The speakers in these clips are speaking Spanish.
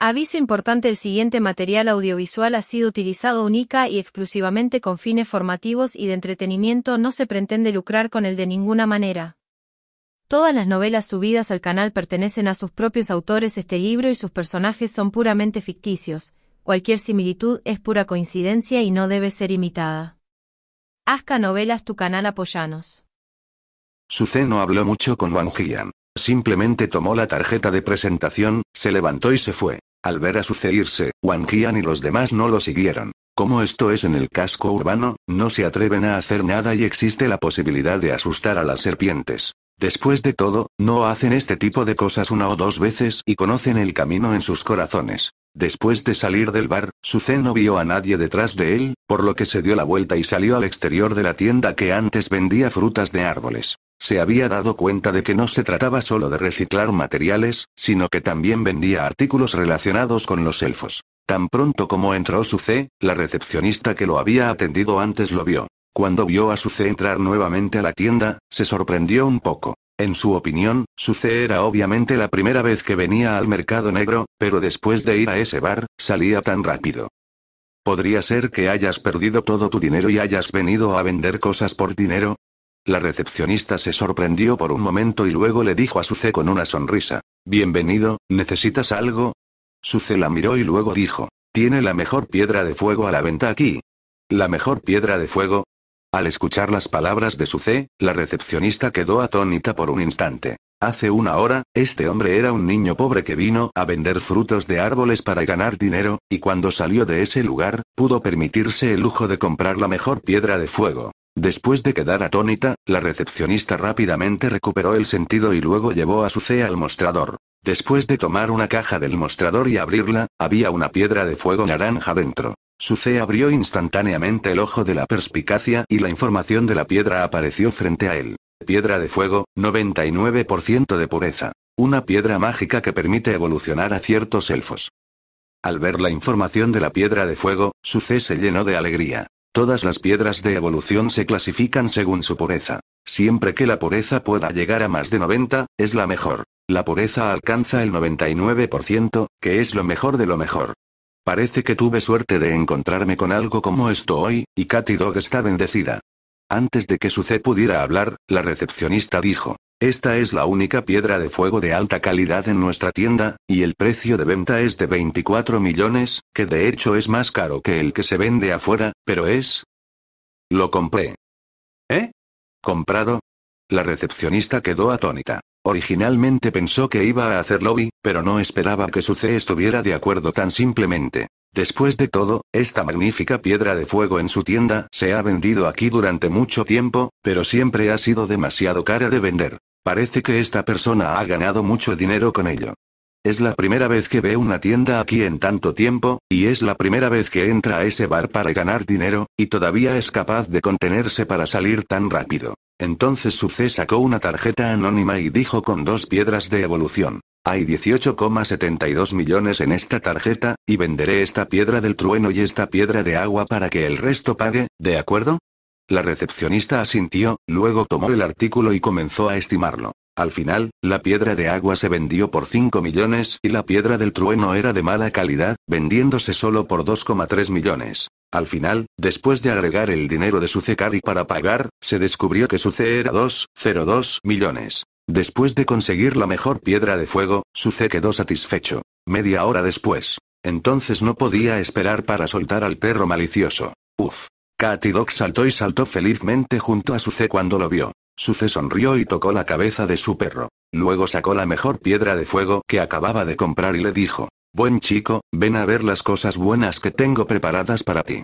Aviso importante el siguiente material audiovisual ha sido utilizado única y exclusivamente con fines formativos y de entretenimiento no se pretende lucrar con él de ninguna manera. Todas las novelas subidas al canal pertenecen a sus propios autores este libro y sus personajes son puramente ficticios, cualquier similitud es pura coincidencia y no debe ser imitada. Asca Novelas tu canal apoyanos. Suce no habló mucho con Wang Jian. Simplemente tomó la tarjeta de presentación, se levantó y se fue. Al ver a sucedirse, Wang Jian y los demás no lo siguieron. Como esto es en el casco urbano, no se atreven a hacer nada y existe la posibilidad de asustar a las serpientes. Después de todo, no hacen este tipo de cosas una o dos veces y conocen el camino en sus corazones. Después de salir del bar, Suze no vio a nadie detrás de él, por lo que se dio la vuelta y salió al exterior de la tienda que antes vendía frutas de árboles. Se había dado cuenta de que no se trataba solo de reciclar materiales, sino que también vendía artículos relacionados con los elfos. Tan pronto como entró Suze, la recepcionista que lo había atendido antes lo vio. Cuando vio a Suce entrar nuevamente a la tienda, se sorprendió un poco. En su opinión, Suce era obviamente la primera vez que venía al mercado negro, pero después de ir a ese bar, salía tan rápido. ¿Podría ser que hayas perdido todo tu dinero y hayas venido a vender cosas por dinero? La recepcionista se sorprendió por un momento y luego le dijo a Suce con una sonrisa. Bienvenido, ¿necesitas algo? Suce la miró y luego dijo. Tiene la mejor piedra de fuego a la venta aquí. ¿La mejor piedra de fuego? Al escuchar las palabras de su C, la recepcionista quedó atónita por un instante. Hace una hora, este hombre era un niño pobre que vino a vender frutos de árboles para ganar dinero, y cuando salió de ese lugar, pudo permitirse el lujo de comprar la mejor piedra de fuego. Después de quedar atónita, la recepcionista rápidamente recuperó el sentido y luego llevó a su C al mostrador. Después de tomar una caja del mostrador y abrirla, había una piedra de fuego naranja dentro. Su C abrió instantáneamente el ojo de la perspicacia y la información de la piedra apareció frente a él. Piedra de fuego, 99% de pureza. Una piedra mágica que permite evolucionar a ciertos elfos. Al ver la información de la piedra de fuego, su C se llenó de alegría. Todas las piedras de evolución se clasifican según su pureza. Siempre que la pureza pueda llegar a más de 90, es la mejor. La pureza alcanza el 99%, que es lo mejor de lo mejor. Parece que tuve suerte de encontrarme con algo como esto hoy, y Katy Dog está bendecida. Antes de que C pudiera hablar, la recepcionista dijo, esta es la única piedra de fuego de alta calidad en nuestra tienda, y el precio de venta es de 24 millones, que de hecho es más caro que el que se vende afuera, pero es... Lo compré. ¿Eh? ¿Comprado? La recepcionista quedó atónita. Originalmente pensó que iba a hacer lobby, pero no esperaba que su C estuviera de acuerdo tan simplemente. Después de todo, esta magnífica piedra de fuego en su tienda se ha vendido aquí durante mucho tiempo, pero siempre ha sido demasiado cara de vender. Parece que esta persona ha ganado mucho dinero con ello. Es la primera vez que ve una tienda aquí en tanto tiempo, y es la primera vez que entra a ese bar para ganar dinero, y todavía es capaz de contenerse para salir tan rápido. Entonces Suce sacó una tarjeta anónima y dijo con dos piedras de evolución. Hay 18,72 millones en esta tarjeta, y venderé esta piedra del trueno y esta piedra de agua para que el resto pague, ¿de acuerdo? La recepcionista asintió, luego tomó el artículo y comenzó a estimarlo. Al final, la piedra de agua se vendió por 5 millones y la piedra del trueno era de mala calidad, vendiéndose solo por 2,3 millones. Al final, después de agregar el dinero de su y para pagar, se descubrió que su C era 2,02 millones. Después de conseguir la mejor piedra de fuego, su C quedó satisfecho. Media hora después. Entonces no podía esperar para soltar al perro malicioso. Uf. Katy saltó y saltó felizmente junto a su C cuando lo vio. Suce sonrió y tocó la cabeza de su perro. Luego sacó la mejor piedra de fuego que acababa de comprar y le dijo, Buen chico, ven a ver las cosas buenas que tengo preparadas para ti.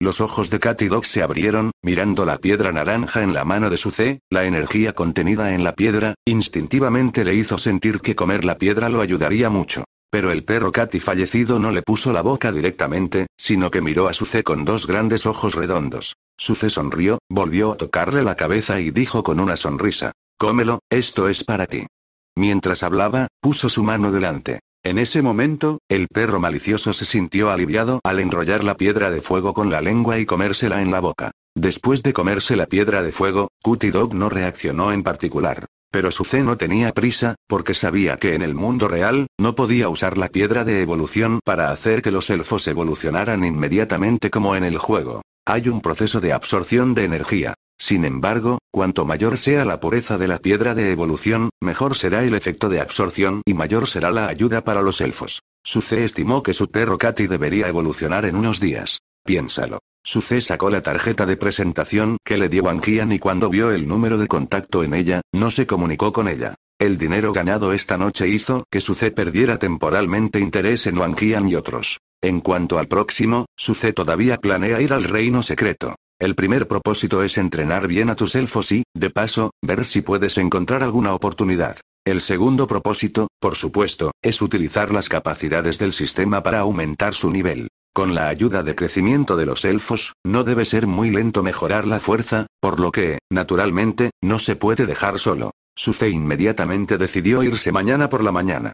Los ojos de Katy Dog se abrieron, mirando la piedra naranja en la mano de Suce, la energía contenida en la piedra, instintivamente le hizo sentir que comer la piedra lo ayudaría mucho pero el perro Katy fallecido no le puso la boca directamente, sino que miró a Suce con dos grandes ojos redondos. Suce sonrió, volvió a tocarle la cabeza y dijo con una sonrisa, Cómelo, esto es para ti. Mientras hablaba, puso su mano delante. En ese momento, el perro malicioso se sintió aliviado al enrollar la piedra de fuego con la lengua y comérsela en la boca. Después de comerse la piedra de fuego, Cutie Dog no reaccionó en particular. Pero Suce no tenía prisa, porque sabía que en el mundo real, no podía usar la piedra de evolución para hacer que los elfos evolucionaran inmediatamente como en el juego. Hay un proceso de absorción de energía. Sin embargo, cuanto mayor sea la pureza de la piedra de evolución, mejor será el efecto de absorción y mayor será la ayuda para los elfos. Suce estimó que su perro Katy debería evolucionar en unos días. Piénsalo. Suce sacó la tarjeta de presentación que le dio Wang Qian y cuando vio el número de contacto en ella, no se comunicó con ella. El dinero ganado esta noche hizo que Suce perdiera temporalmente interés en Wang Qian y otros. En cuanto al próximo, Suce todavía planea ir al reino secreto. El primer propósito es entrenar bien a tus elfos y, de paso, ver si puedes encontrar alguna oportunidad. El segundo propósito, por supuesto, es utilizar las capacidades del sistema para aumentar su nivel. Con la ayuda de crecimiento de los elfos, no debe ser muy lento mejorar la fuerza, por lo que, naturalmente, no se puede dejar solo. Suce inmediatamente decidió irse mañana por la mañana.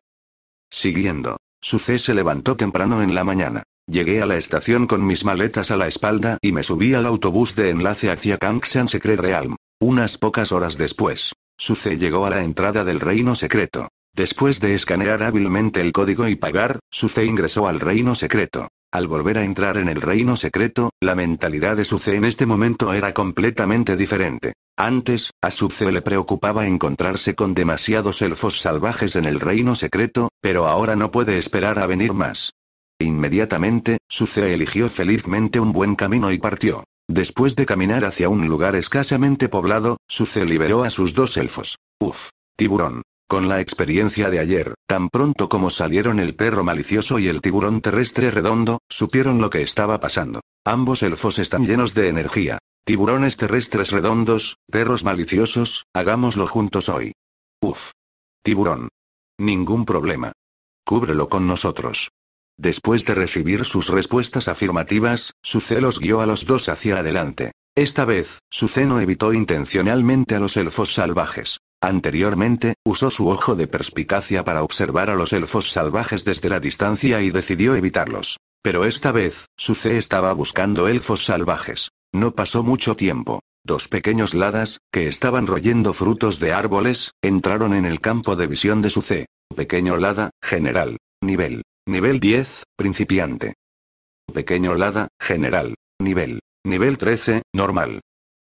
Siguiendo. Suce se levantó temprano en la mañana. Llegué a la estación con mis maletas a la espalda y me subí al autobús de enlace hacia Kangsan Secret Realm. Unas pocas horas después, Suce llegó a la entrada del reino secreto. Después de escanear hábilmente el código y pagar, Suce ingresó al reino secreto. Al volver a entrar en el reino secreto, la mentalidad de Suce en este momento era completamente diferente. Antes, a Suce le preocupaba encontrarse con demasiados elfos salvajes en el reino secreto, pero ahora no puede esperar a venir más. Inmediatamente, Suce eligió felizmente un buen camino y partió. Después de caminar hacia un lugar escasamente poblado, Suce liberó a sus dos elfos. Uf. Tiburón. Con la experiencia de ayer, tan pronto como salieron el perro malicioso y el tiburón terrestre redondo, supieron lo que estaba pasando. Ambos elfos están llenos de energía. Tiburones terrestres redondos, perros maliciosos, hagámoslo juntos hoy. Uf. Tiburón. Ningún problema. Cúbrelo con nosotros. Después de recibir sus respuestas afirmativas, su celos guió a los dos hacia adelante. Esta vez, su ceno evitó intencionalmente a los elfos salvajes. Anteriormente, usó su ojo de perspicacia para observar a los elfos salvajes desde la distancia y decidió evitarlos. Pero esta vez, su C estaba buscando elfos salvajes. No pasó mucho tiempo. Dos pequeños ladas, que estaban royendo frutos de árboles, entraron en el campo de visión de C. Pequeño lada, general. Nivel. Nivel 10, principiante. Pequeño lada, general. Nivel. Nivel 13, normal.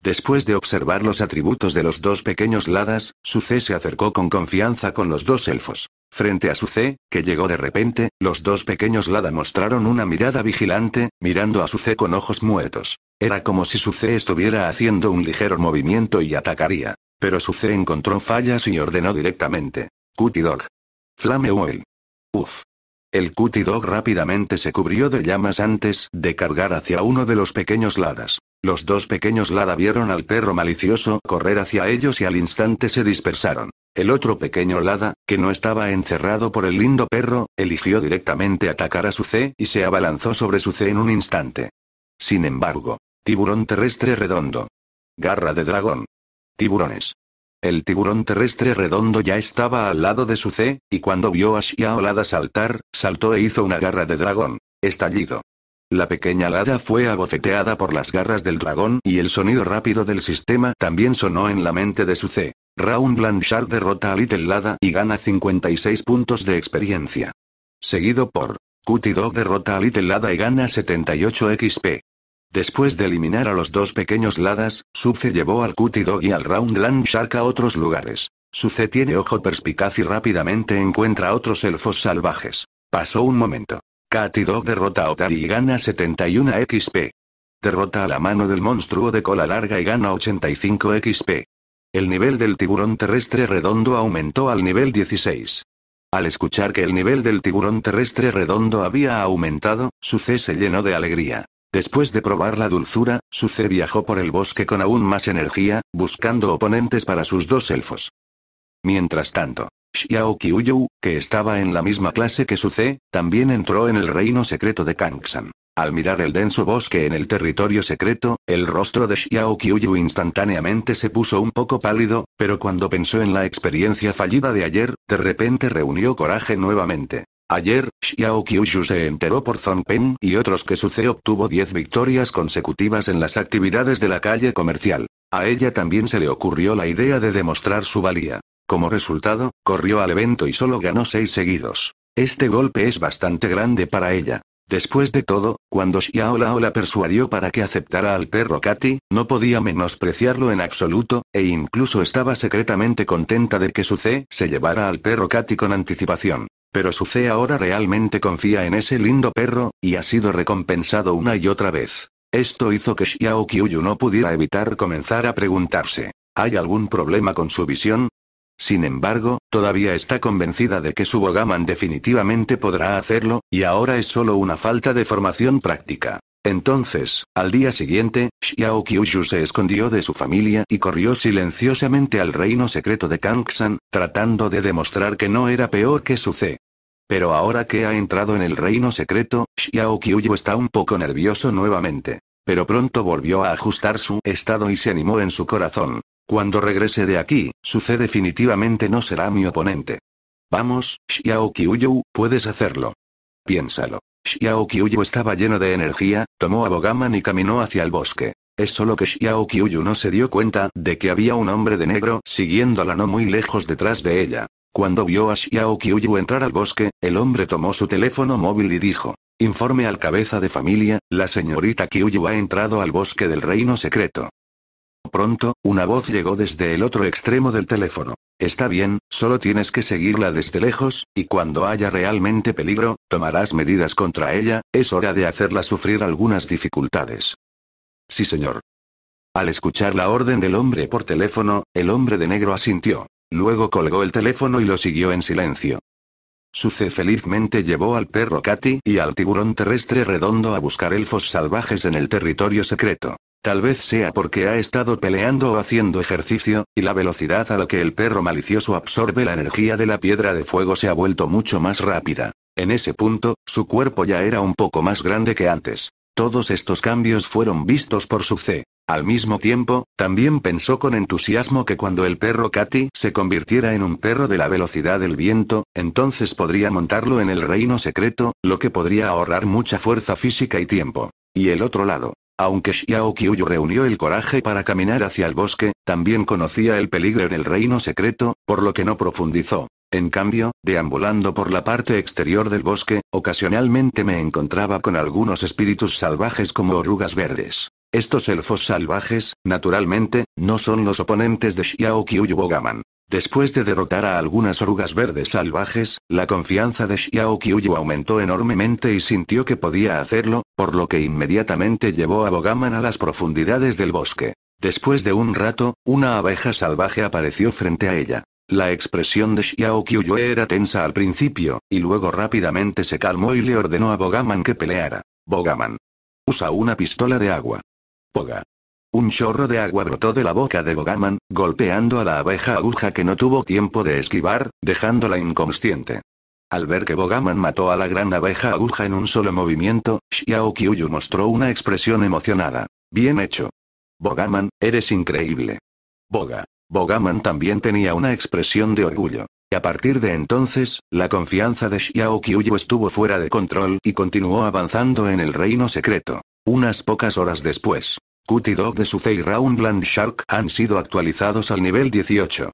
Después de observar los atributos de los dos pequeños ladas, C se acercó con confianza con los dos elfos. Frente a su C, que llegó de repente, los dos pequeños ladas mostraron una mirada vigilante, mirando a su C con ojos muertos. Era como si C estuviera haciendo un ligero movimiento y atacaría. Pero C encontró fallas y ordenó directamente. Flame Oil. Uf. El Cutie Dog rápidamente se cubrió de llamas antes de cargar hacia uno de los pequeños Ladas. Los dos pequeños Lada vieron al perro malicioso correr hacia ellos y al instante se dispersaron. El otro pequeño Lada, que no estaba encerrado por el lindo perro, eligió directamente atacar a su C y se abalanzó sobre su C en un instante. Sin embargo, tiburón terrestre redondo. Garra de dragón. Tiburones. El tiburón terrestre redondo ya estaba al lado de su C, y cuando vio a Lada saltar, saltó e hizo una garra de dragón. Estallido. La pequeña Lada fue abofeteada por las garras del dragón y el sonido rápido del sistema también sonó en la mente de su C. Round Blanchard derrota a Little Lada y gana 56 puntos de experiencia. Seguido por Cutie Dog derrota a Little Lada y gana 78 XP. Después de eliminar a los dos pequeños Ladas, Suce llevó al Cutie Dog y al Roundland Shark a otros lugares. Suce tiene ojo perspicaz y rápidamente encuentra a otros elfos salvajes. Pasó un momento. Cutie Dog derrota a Otari y gana 71 XP. Derrota a la mano del monstruo de cola larga y gana 85 XP. El nivel del tiburón terrestre redondo aumentó al nivel 16. Al escuchar que el nivel del tiburón terrestre redondo había aumentado, Suce se llenó de alegría. Después de probar la dulzura, Suce viajó por el bosque con aún más energía, buscando oponentes para sus dos elfos. Mientras tanto, Xiao Qiuyu, que estaba en la misma clase que Suce, también entró en el reino secreto de Kangsan. Al mirar el denso bosque en el territorio secreto, el rostro de Xiao Qiuyu instantáneamente se puso un poco pálido, pero cuando pensó en la experiencia fallida de ayer, de repente reunió coraje nuevamente. Ayer, Xiao Kyushu se enteró por Zhang Pen y otros que Suce obtuvo 10 victorias consecutivas en las actividades de la calle comercial. A ella también se le ocurrió la idea de demostrar su valía. Como resultado, corrió al evento y solo ganó 6 seguidos. Este golpe es bastante grande para ella. Después de todo, cuando Xiao Lao la persuadió para que aceptara al perro Katy, no podía menospreciarlo en absoluto, e incluso estaba secretamente contenta de que C e se llevara al perro Katy con anticipación. Pero Suce ahora realmente confía en ese lindo perro, y ha sido recompensado una y otra vez. Esto hizo que Xiao Qiuyu no pudiera evitar comenzar a preguntarse, ¿hay algún problema con su visión? Sin embargo, todavía está convencida de que su Bogaman definitivamente podrá hacerlo, y ahora es solo una falta de formación práctica. Entonces, al día siguiente, Xiao Qiuyu se escondió de su familia y corrió silenciosamente al reino secreto de Kangsan, tratando de demostrar que no era peor que su pero ahora que ha entrado en el reino secreto, Xiao está un poco nervioso nuevamente. Pero pronto volvió a ajustar su estado y se animó en su corazón. Cuando regrese de aquí, su C definitivamente no será mi oponente. Vamos, Xiao puedes hacerlo. Piénsalo. Xiao estaba lleno de energía, tomó a Bogaman y caminó hacia el bosque. Es solo que Xiao no se dio cuenta de que había un hombre de negro siguiéndola no muy lejos detrás de ella. Cuando vio a Xiao Qiuyu entrar al bosque, el hombre tomó su teléfono móvil y dijo. Informe al cabeza de familia, la señorita Qiuyu ha entrado al bosque del reino secreto. Pronto, una voz llegó desde el otro extremo del teléfono. Está bien, solo tienes que seguirla desde lejos, y cuando haya realmente peligro, tomarás medidas contra ella, es hora de hacerla sufrir algunas dificultades. Sí señor. Al escuchar la orden del hombre por teléfono, el hombre de negro asintió. Luego colgó el teléfono y lo siguió en silencio. Suce felizmente llevó al perro Katy y al tiburón terrestre redondo a buscar elfos salvajes en el territorio secreto. Tal vez sea porque ha estado peleando o haciendo ejercicio, y la velocidad a la que el perro malicioso absorbe la energía de la piedra de fuego se ha vuelto mucho más rápida. En ese punto, su cuerpo ya era un poco más grande que antes. Todos estos cambios fueron vistos por su C. Al mismo tiempo, también pensó con entusiasmo que cuando el perro Kati se convirtiera en un perro de la velocidad del viento, entonces podría montarlo en el reino secreto, lo que podría ahorrar mucha fuerza física y tiempo. Y el otro lado. Aunque Xiao Qiuyu reunió el coraje para caminar hacia el bosque, también conocía el peligro en el reino secreto, por lo que no profundizó. En cambio, deambulando por la parte exterior del bosque, ocasionalmente me encontraba con algunos espíritus salvajes como orugas verdes. Estos elfos salvajes, naturalmente, no son los oponentes de Xiao Bogaman. Después de derrotar a algunas orugas verdes salvajes, la confianza de Xiao aumentó enormemente y sintió que podía hacerlo, por lo que inmediatamente llevó a Bogaman a las profundidades del bosque. Después de un rato, una abeja salvaje apareció frente a ella. La expresión de Xiao era tensa al principio, y luego rápidamente se calmó y le ordenó a Bogaman que peleara. Bogaman. Usa una pistola de agua. Boga. Un chorro de agua brotó de la boca de Bogaman, golpeando a la abeja aguja que no tuvo tiempo de esquivar, dejándola inconsciente. Al ver que Bogaman mató a la gran abeja aguja en un solo movimiento, Xiao Qiuyu mostró una expresión emocionada. Bien hecho. Bogaman, eres increíble. Boga. Bogaman también tenía una expresión de orgullo. a partir de entonces, la confianza de Xiao Qiuyu estuvo fuera de control y continuó avanzando en el reino secreto. Unas pocas horas después, Cutie Dog de Suze y Round Shark han sido actualizados al nivel 18.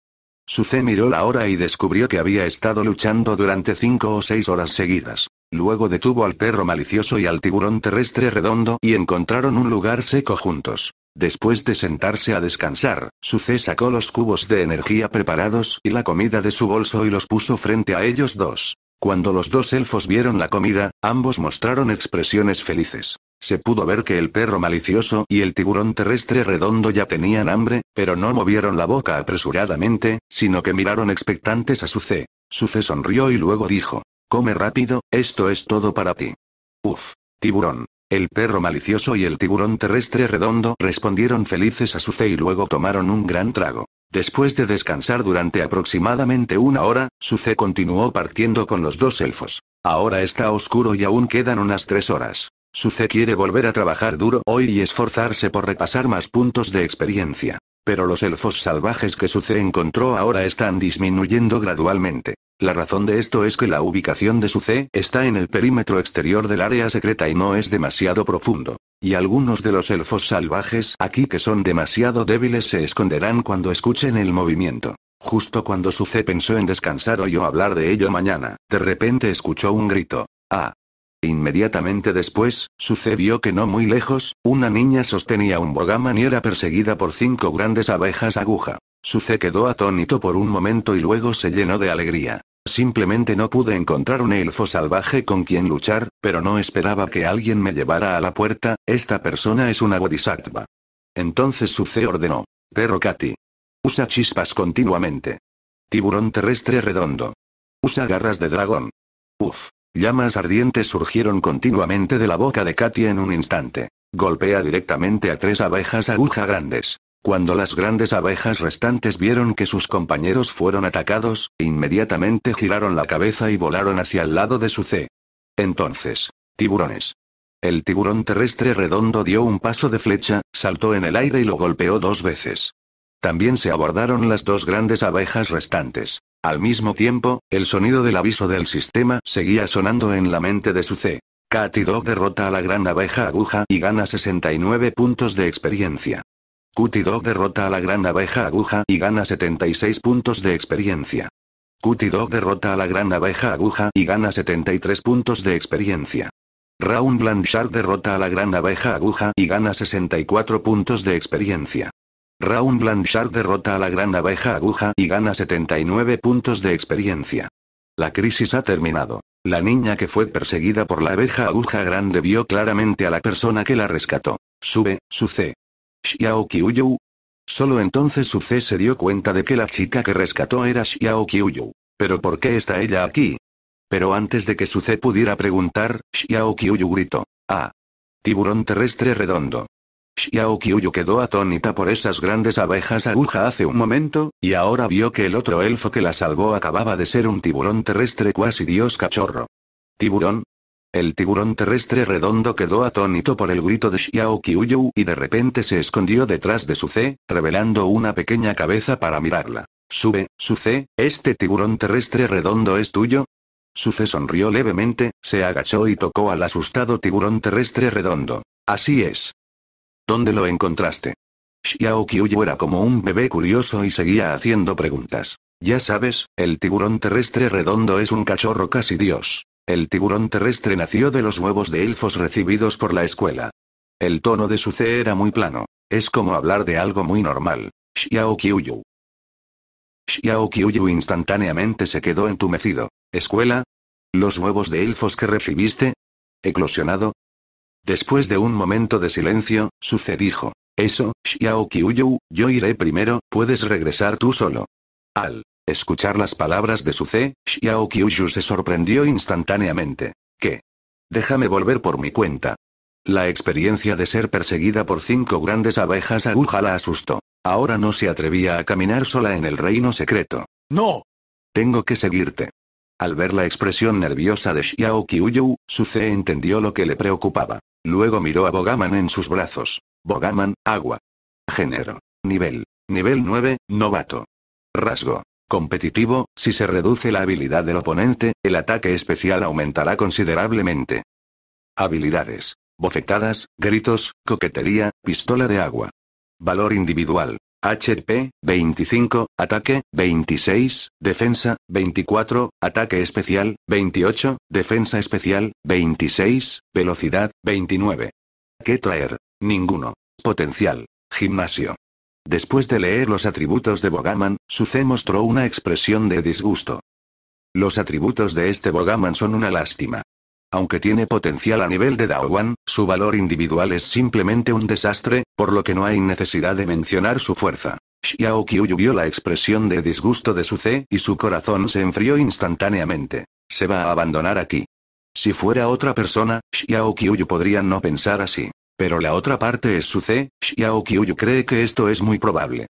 Suce miró la hora y descubrió que había estado luchando durante 5 o 6 horas seguidas. Luego detuvo al perro malicioso y al tiburón terrestre redondo y encontraron un lugar seco juntos. Después de sentarse a descansar, Suce sacó los cubos de energía preparados y la comida de su bolso y los puso frente a ellos dos. Cuando los dos elfos vieron la comida, ambos mostraron expresiones felices. Se pudo ver que el perro malicioso y el tiburón terrestre redondo ya tenían hambre, pero no movieron la boca apresuradamente, sino que miraron expectantes a Su C sonrió y luego dijo, Come rápido, esto es todo para ti. Uf. Tiburón. El perro malicioso y el tiburón terrestre redondo respondieron felices a Suce y luego tomaron un gran trago. Después de descansar durante aproximadamente una hora, Suce continuó partiendo con los dos elfos. Ahora está oscuro y aún quedan unas tres horas. Suce quiere volver a trabajar duro hoy y esforzarse por repasar más puntos de experiencia. Pero los elfos salvajes que Suce encontró ahora están disminuyendo gradualmente. La razón de esto es que la ubicación de Suce está en el perímetro exterior del área secreta y no es demasiado profundo. Y algunos de los elfos salvajes aquí que son demasiado débiles se esconderán cuando escuchen el movimiento. Justo cuando Suce pensó en descansar hoy o hablar de ello mañana, de repente escuchó un grito. Ah, Inmediatamente después, sucedió que no muy lejos, una niña sostenía un bogaman y era perseguida por cinco grandes abejas aguja. Suce quedó atónito por un momento y luego se llenó de alegría. Simplemente no pude encontrar un elfo salvaje con quien luchar, pero no esperaba que alguien me llevara a la puerta, esta persona es una bodhisattva. Entonces Suce ordenó. Perro Katy. Usa chispas continuamente. Tiburón terrestre redondo. Usa garras de dragón. Uf. Llamas ardientes surgieron continuamente de la boca de Katia en un instante. Golpea directamente a tres abejas aguja grandes. Cuando las grandes abejas restantes vieron que sus compañeros fueron atacados, inmediatamente giraron la cabeza y volaron hacia el lado de su C. Entonces, tiburones. El tiburón terrestre redondo dio un paso de flecha, saltó en el aire y lo golpeó dos veces. También se abordaron las dos grandes abejas restantes. Al mismo tiempo, el sonido del aviso del sistema seguía sonando en la mente de su C. Katy Dog derrota a la gran abeja aguja y gana 69 puntos de experiencia. Cutie Dog derrota a la gran abeja aguja y gana 76 puntos de experiencia. Cutie Dog derrota a la gran abeja aguja y gana 73 puntos de experiencia. Round Blanchard derrota a la gran abeja aguja y gana 64 puntos de experiencia. Raun Blanchard derrota a la gran abeja aguja y gana 79 puntos de experiencia. La crisis ha terminado. La niña que fue perseguida por la abeja aguja grande vio claramente a la persona que la rescató. Sube, Suce. Xiao Qiuyu. Solo entonces Suce se dio cuenta de que la chica que rescató era Xiao Qiuyu. ¿Pero por qué está ella aquí? Pero antes de que Suce pudiera preguntar, Xiao Qiuyu gritó. Ah. Tiburón terrestre redondo. Xiao quedó atónita por esas grandes abejas aguja hace un momento, y ahora vio que el otro elfo que la salvó acababa de ser un tiburón terrestre cuasi dios cachorro. ¿Tiburón? El tiburón terrestre redondo quedó atónito por el grito de Xiao Qiuyu y de repente se escondió detrás de su C, revelando una pequeña cabeza para mirarla. Sube, C, ¿este tiburón terrestre redondo es tuyo? Su C sonrió levemente, se agachó y tocó al asustado tiburón terrestre redondo. Así es. ¿Dónde lo encontraste? Xiao Qiuyu era como un bebé curioso y seguía haciendo preguntas. Ya sabes, el tiburón terrestre redondo es un cachorro casi dios. El tiburón terrestre nació de los huevos de elfos recibidos por la escuela. El tono de su C era muy plano. Es como hablar de algo muy normal. Xiao Qiuyu. Xiao instantáneamente se quedó entumecido. ¿Escuela? ¿Los huevos de elfos que recibiste? ¿Eclosionado? Después de un momento de silencio, Suce dijo. Eso, Xiao Qiuyu, yo iré primero, puedes regresar tú solo. Al escuchar las palabras de Suce, Xiao Qiuyu se sorprendió instantáneamente. ¿Qué? Déjame volver por mi cuenta. La experiencia de ser perseguida por cinco grandes abejas aguja la asustó. Ahora no se atrevía a caminar sola en el reino secreto. ¡No! Tengo que seguirte. Al ver la expresión nerviosa de Xiao Qiuyu, Suce entendió lo que le preocupaba. Luego miró a Bogaman en sus brazos. Bogaman, agua. Género. Nivel. Nivel 9, novato. Rasgo. Competitivo, si se reduce la habilidad del oponente, el ataque especial aumentará considerablemente. Habilidades. Bofetadas, gritos, coquetería, pistola de agua. Valor individual. HP, 25, ataque, 26, defensa, 24, ataque especial, 28, defensa especial, 26, velocidad, 29. ¿Qué traer? Ninguno. Potencial. Gimnasio. Después de leer los atributos de Bogaman, Suce mostró una expresión de disgusto. Los atributos de este Bogaman son una lástima. Aunque tiene potencial a nivel de Daoguan, su valor individual es simplemente un desastre, por lo que no hay necesidad de mencionar su fuerza. Xiao Qiuyu vio la expresión de disgusto de su C y su corazón se enfrió instantáneamente. Se va a abandonar aquí. Si fuera otra persona, Xiao Qiuyu podría no pensar así. Pero la otra parte es su C, Xiao Qiuyu cree que esto es muy probable.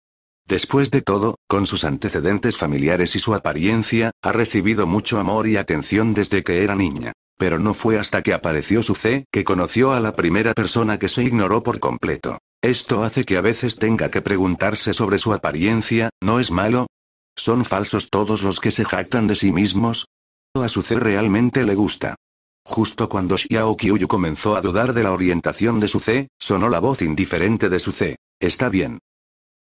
Después de todo, con sus antecedentes familiares y su apariencia, ha recibido mucho amor y atención desde que era niña. Pero no fue hasta que apareció su C que conoció a la primera persona que se ignoró por completo. Esto hace que a veces tenga que preguntarse sobre su apariencia, ¿no es malo? ¿Son falsos todos los que se jactan de sí mismos? A su C realmente le gusta. Justo cuando Xiao Qiuyu comenzó a dudar de la orientación de su C, sonó la voz indiferente de su C. Está bien.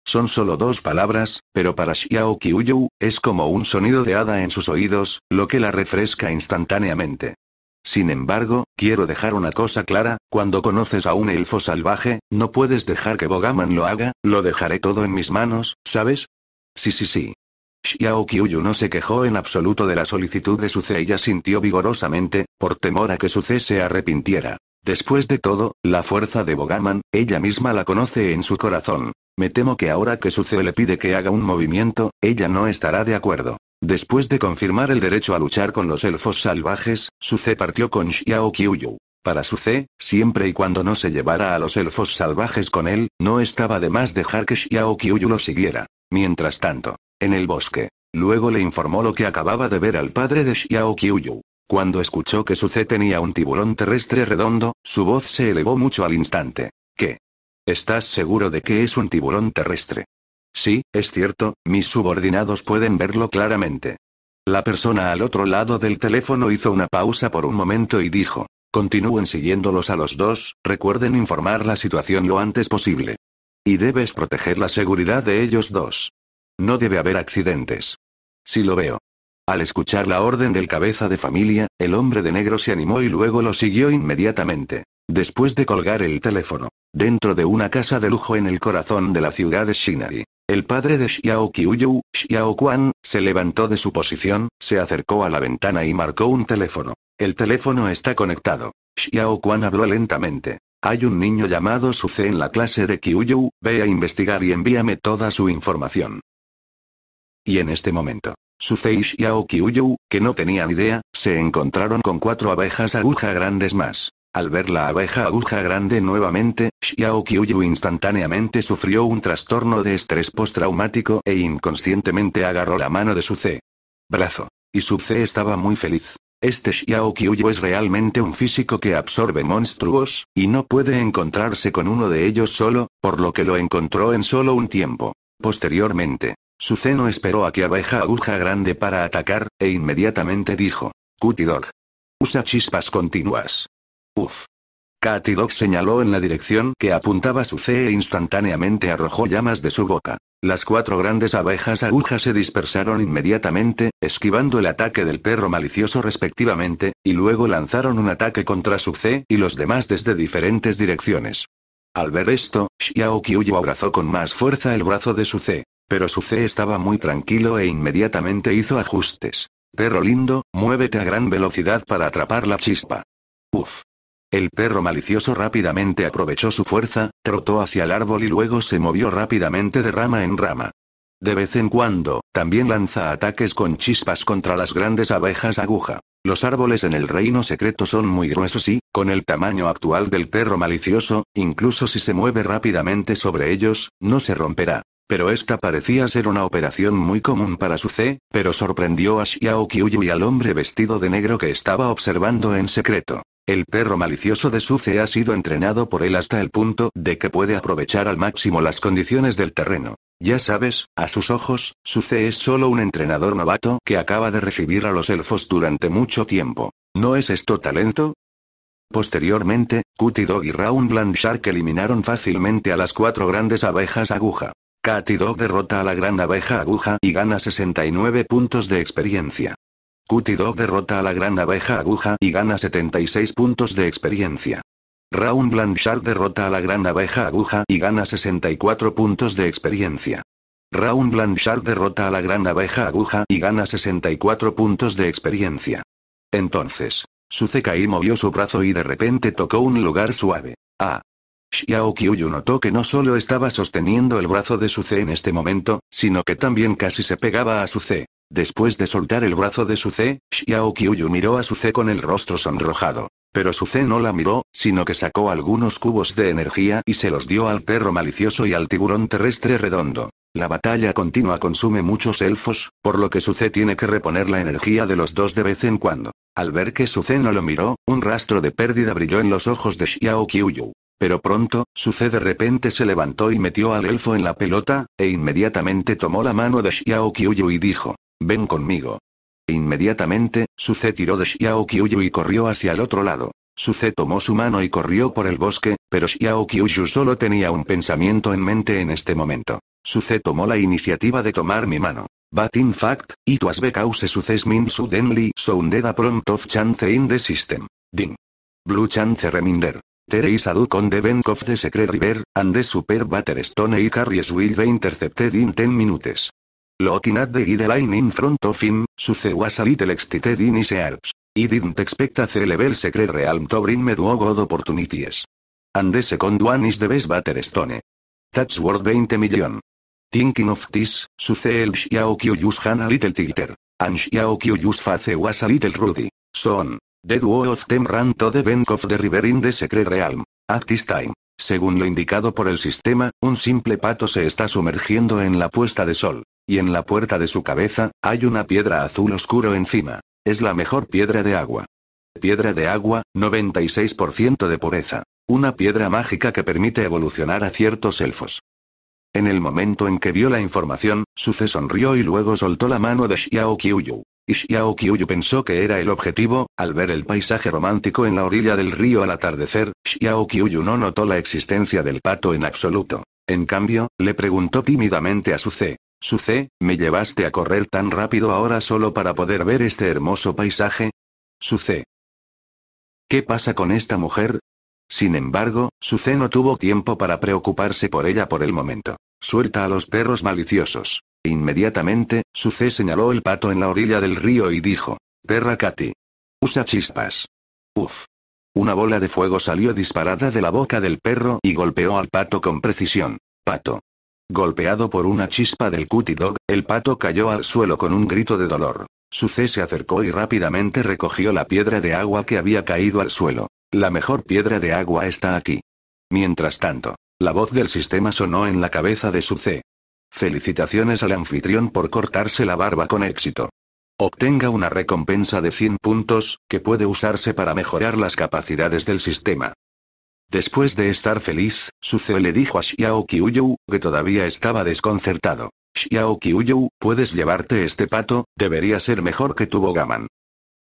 Son solo dos palabras, pero para Xiao Qiuyu, es como un sonido de hada en sus oídos, lo que la refresca instantáneamente. Sin embargo, quiero dejar una cosa clara, cuando conoces a un elfo salvaje, no puedes dejar que Bogaman lo haga, lo dejaré todo en mis manos, ¿sabes? Sí, sí, sí. Xiao Qiuyu no se quejó en absoluto de la solicitud de Suce. Ella sintió vigorosamente, por temor a que Suce se arrepintiera. Después de todo, la fuerza de Bogaman, ella misma la conoce en su corazón. Me temo que ahora que Suce le pide que haga un movimiento, ella no estará de acuerdo. Después de confirmar el derecho a luchar con los elfos salvajes, Suce partió con Xiao Kyuyu. Para Suze, siempre y cuando no se llevara a los elfos salvajes con él, no estaba de más dejar que Xiao Kyuyu lo siguiera. Mientras tanto, en el bosque, luego le informó lo que acababa de ver al padre de Xiao Kyuyu. Cuando escuchó que Suze tenía un tiburón terrestre redondo, su voz se elevó mucho al instante. ¿Qué? ¿Estás seguro de que es un tiburón terrestre? Sí, es cierto, mis subordinados pueden verlo claramente. La persona al otro lado del teléfono hizo una pausa por un momento y dijo, continúen siguiéndolos a los dos, recuerden informar la situación lo antes posible. Y debes proteger la seguridad de ellos dos. No debe haber accidentes. Si sí lo veo. Al escuchar la orden del cabeza de familia, el hombre de negro se animó y luego lo siguió inmediatamente. Después de colgar el teléfono. Dentro de una casa de lujo en el corazón de la ciudad de Shinari. El padre de Xiao Qiuyu, Xiao Quan, se levantó de su posición, se acercó a la ventana y marcó un teléfono. El teléfono está conectado. Xiao Quan habló lentamente. Hay un niño llamado Suce en la clase de Qiuyu, ve a investigar y envíame toda su información. Y en este momento, Suce y Xiao Qiuyu, que no tenían idea, se encontraron con cuatro abejas aguja grandes más. Al ver la abeja aguja grande nuevamente, Xiao Qiuyu instantáneamente sufrió un trastorno de estrés postraumático e inconscientemente agarró la mano de su C. Brazo. Y su C estaba muy feliz. Este Xiao Qiuyu es realmente un físico que absorbe monstruos, y no puede encontrarse con uno de ellos solo, por lo que lo encontró en solo un tiempo. Posteriormente, su no esperó a que abeja aguja grande para atacar, e inmediatamente dijo. Cutidor. Usa chispas continuas. Uf. Katy Dog señaló en la dirección que apuntaba su C e instantáneamente arrojó llamas de su boca. Las cuatro grandes abejas agujas se dispersaron inmediatamente, esquivando el ataque del perro malicioso respectivamente, y luego lanzaron un ataque contra su C y los demás desde diferentes direcciones. Al ver esto, Xiao Qiuyu abrazó con más fuerza el brazo de su C. Pero su C estaba muy tranquilo e inmediatamente hizo ajustes. Perro lindo, muévete a gran velocidad para atrapar la chispa. Uf. El perro malicioso rápidamente aprovechó su fuerza, trotó hacia el árbol y luego se movió rápidamente de rama en rama. De vez en cuando, también lanza ataques con chispas contra las grandes abejas aguja. Los árboles en el reino secreto son muy gruesos y, con el tamaño actual del perro malicioso, incluso si se mueve rápidamente sobre ellos, no se romperá. Pero esta parecía ser una operación muy común para su C, pero sorprendió a Xiao y al hombre vestido de negro que estaba observando en secreto. El perro malicioso de Suce ha sido entrenado por él hasta el punto de que puede aprovechar al máximo las condiciones del terreno. Ya sabes, a sus ojos, Suce es solo un entrenador novato que acaba de recibir a los elfos durante mucho tiempo. ¿No es esto talento? Posteriormente, Cutie Dog y Round Shark eliminaron fácilmente a las cuatro grandes abejas aguja. Dog derrota a la gran abeja aguja y gana 69 puntos de experiencia. Cutie Dog derrota a la gran abeja aguja y gana 76 puntos de experiencia. Raun Blanchard derrota a la gran abeja aguja y gana 64 puntos de experiencia. Raun Blanchard derrota a la gran abeja aguja y gana 64 puntos de experiencia. Entonces, Suzekai movió su brazo y de repente tocó un lugar suave. Ah. Xiao Kyuyu notó que no solo estaba sosteniendo el brazo de Suze en este momento, sino que también casi se pegaba a Suze. Después de soltar el brazo de Suze, Xiao Qiuyu miró a Suze con el rostro sonrojado. Pero Suze no la miró, sino que sacó algunos cubos de energía y se los dio al perro malicioso y al tiburón terrestre redondo. La batalla continua consume muchos elfos, por lo que Suze tiene que reponer la energía de los dos de vez en cuando. Al ver que Suze no lo miró, un rastro de pérdida brilló en los ojos de Xiao Qiuyu. Pero pronto, Suze de repente se levantó y metió al elfo en la pelota, e inmediatamente tomó la mano de Xiao Qiuyu y dijo, Ven conmigo. E inmediatamente, Suze tiró de Xiao Qiyu y corrió hacia el otro lado. Suze tomó su mano y corrió por el bosque, pero Xiao solo tenía un pensamiento en mente en este momento. Suze tomó la iniciativa de tomar mi mano. But in fact, it was because Suze min suddenly sounded a prompt of chance in the system. Ding. Blue chance reminder. There is a the bank of the Secret River, and the Super batter Stone carries will be intercepted in ten minutes. Looking at the guideline in front of him, suce was a little excited in his arts. He didn't expect a level secret realm to bring me duo god opportunities. And the second one is the best batter stone. That's worth 20 million. Thinking of this, suce el shiaokyo just han a little Twitter. And shiaokyo just face was a little rudy. Son. The duo of them ran to the bank of the river in the secret realm. At this time. Según lo indicado por el sistema, un simple pato se está sumergiendo en la puesta de sol y en la puerta de su cabeza, hay una piedra azul oscuro encima. Es la mejor piedra de agua. Piedra de agua, 96% de pureza. Una piedra mágica que permite evolucionar a ciertos elfos. En el momento en que vio la información, Suze sonrió y luego soltó la mano de Xiao Yu. Y Xiao Yu pensó que era el objetivo, al ver el paisaje romántico en la orilla del río al atardecer, Xiao Yu no notó la existencia del pato en absoluto. En cambio, le preguntó tímidamente a Suze. Suce, ¿me llevaste a correr tan rápido ahora solo para poder ver este hermoso paisaje? Suce. ¿Qué pasa con esta mujer? Sin embargo, Suce no tuvo tiempo para preocuparse por ella por el momento. Suelta a los perros maliciosos. Inmediatamente, Suce señaló el pato en la orilla del río y dijo: Perra Katy. Usa chispas. Uf. Una bola de fuego salió disparada de la boca del perro y golpeó al pato con precisión. Pato. Golpeado por una chispa del cutie dog, el pato cayó al suelo con un grito de dolor. Su C se acercó y rápidamente recogió la piedra de agua que había caído al suelo. La mejor piedra de agua está aquí. Mientras tanto, la voz del sistema sonó en la cabeza de su C. Felicitaciones al anfitrión por cortarse la barba con éxito. Obtenga una recompensa de 100 puntos, que puede usarse para mejorar las capacidades del sistema. Después de estar feliz, Suce le dijo a Xiao Qiuyu, que todavía estaba desconcertado. Xiao Qiuyu, puedes llevarte este pato, debería ser mejor que tu Bogaman.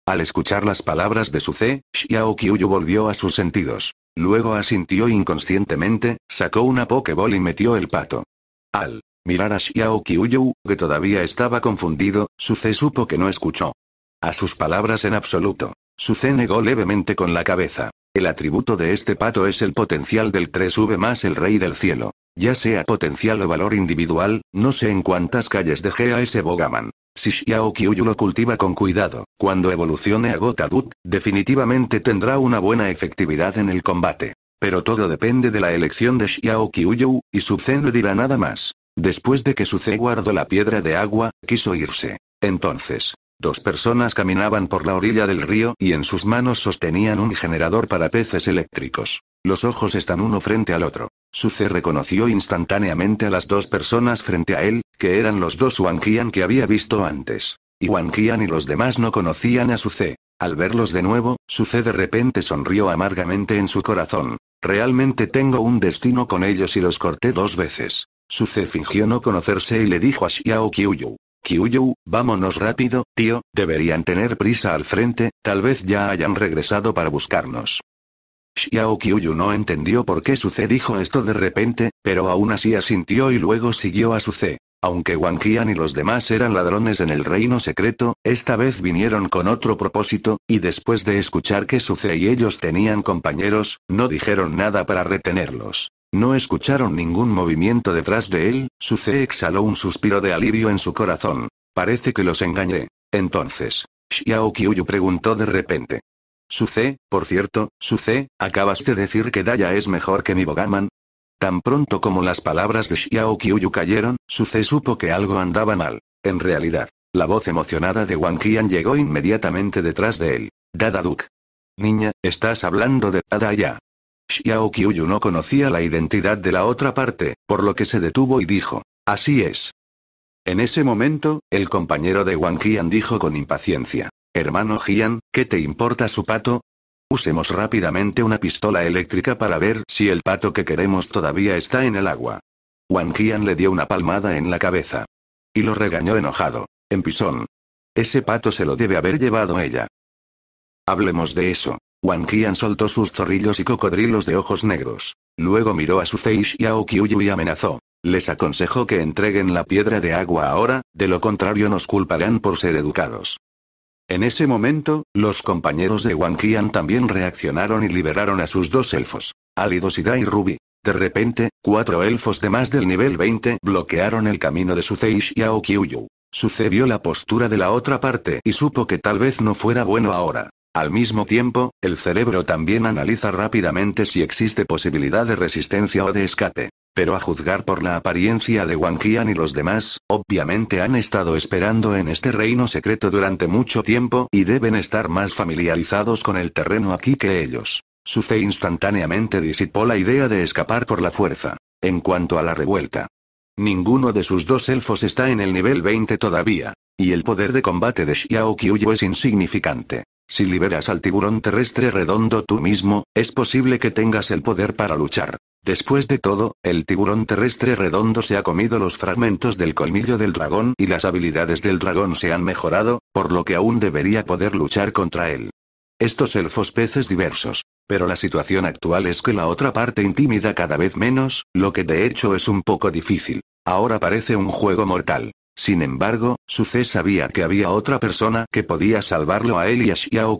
Al escuchar las palabras de Suce, Xiao Qiuyu volvió a sus sentidos. Luego asintió inconscientemente, sacó una pokeball y metió el pato. Al mirar a Xiao Qiuyu, que todavía estaba confundido, Suce supo que no escuchó. A sus palabras en absoluto. Suce negó levemente con la cabeza. El atributo de este pato es el potencial del 3V más el rey del cielo. Ya sea potencial o valor individual, no sé en cuántas calles de ese Bogaman. Si Xiao Kyuyu lo cultiva con cuidado, cuando evolucione a Gotadut, definitivamente tendrá una buena efectividad en el combate. Pero todo depende de la elección de Xiao Kyuyu, y su Zen le dirá nada más. Después de que su zen guardó la piedra de agua, quiso irse. Entonces, Dos personas caminaban por la orilla del río y en sus manos sostenían un generador para peces eléctricos. Los ojos están uno frente al otro. Suce reconoció instantáneamente a las dos personas frente a él, que eran los dos Jian que había visto antes. Y Wangian y los demás no conocían a Suce. Al verlos de nuevo, Suce de repente sonrió amargamente en su corazón. Realmente tengo un destino con ellos y los corté dos veces. Suce fingió no conocerse y le dijo a Xiao Qiuyu. Kyuyu, vámonos rápido, tío, deberían tener prisa al frente, tal vez ya hayan regresado para buscarnos. Xiao Kyuyu no entendió por qué Suce dijo esto de repente, pero aún así asintió y luego siguió a Suce. Aunque Wang Qian y los demás eran ladrones en el reino secreto, esta vez vinieron con otro propósito, y después de escuchar que Suce y ellos tenían compañeros, no dijeron nada para retenerlos. No escucharon ningún movimiento detrás de él, Suce exhaló un suspiro de alivio en su corazón. Parece que los engañé. Entonces, Xiao Qiuyu preguntó de repente. Suce, por cierto, Suce, ¿acabas de decir que Daya es mejor que mi Bogaman? Tan pronto como las palabras de Xiao Qiuyu cayeron, Suce supo que algo andaba mal. En realidad, la voz emocionada de Wang Qian llegó inmediatamente detrás de él. Dada Niña, estás hablando de Daya. Xiao Kyuyu no conocía la identidad de la otra parte, por lo que se detuvo y dijo, así es. En ese momento, el compañero de Wang Qian dijo con impaciencia, hermano Jian, ¿qué te importa su pato? Usemos rápidamente una pistola eléctrica para ver si el pato que queremos todavía está en el agua. Wang Qian le dio una palmada en la cabeza. Y lo regañó enojado. En pisón. Ese pato se lo debe haber llevado ella. Hablemos de eso. Wang Qian soltó sus zorrillos y cocodrilos de ojos negros. Luego miró a su y a okiyuu y amenazó. Les aconsejó que entreguen la piedra de agua ahora, de lo contrario nos culparán por ser educados. En ese momento, los compañeros de Wang Qian también reaccionaron y liberaron a sus dos elfos, Alidos y Ruby. De repente, cuatro elfos de más del nivel 20 bloquearon el camino de su Feish y Aokiuyu. Sucedió la postura de la otra parte y supo que tal vez no fuera bueno ahora. Al mismo tiempo, el cerebro también analiza rápidamente si existe posibilidad de resistencia o de escape. Pero a juzgar por la apariencia de Wang Jian y los demás, obviamente han estado esperando en este reino secreto durante mucho tiempo y deben estar más familiarizados con el terreno aquí que ellos. Su fe instantáneamente disipó la idea de escapar por la fuerza. En cuanto a la revuelta, ninguno de sus dos elfos está en el nivel 20 todavía, y el poder de combate de Xiao Qiu es insignificante. Si liberas al tiburón terrestre redondo tú mismo, es posible que tengas el poder para luchar. Después de todo, el tiburón terrestre redondo se ha comido los fragmentos del colmillo del dragón y las habilidades del dragón se han mejorado, por lo que aún debería poder luchar contra él. Estos elfos peces diversos. Pero la situación actual es que la otra parte intimida cada vez menos, lo que de hecho es un poco difícil. Ahora parece un juego mortal. Sin embargo, Suce sabía que había otra persona que podía salvarlo a él y a Xiao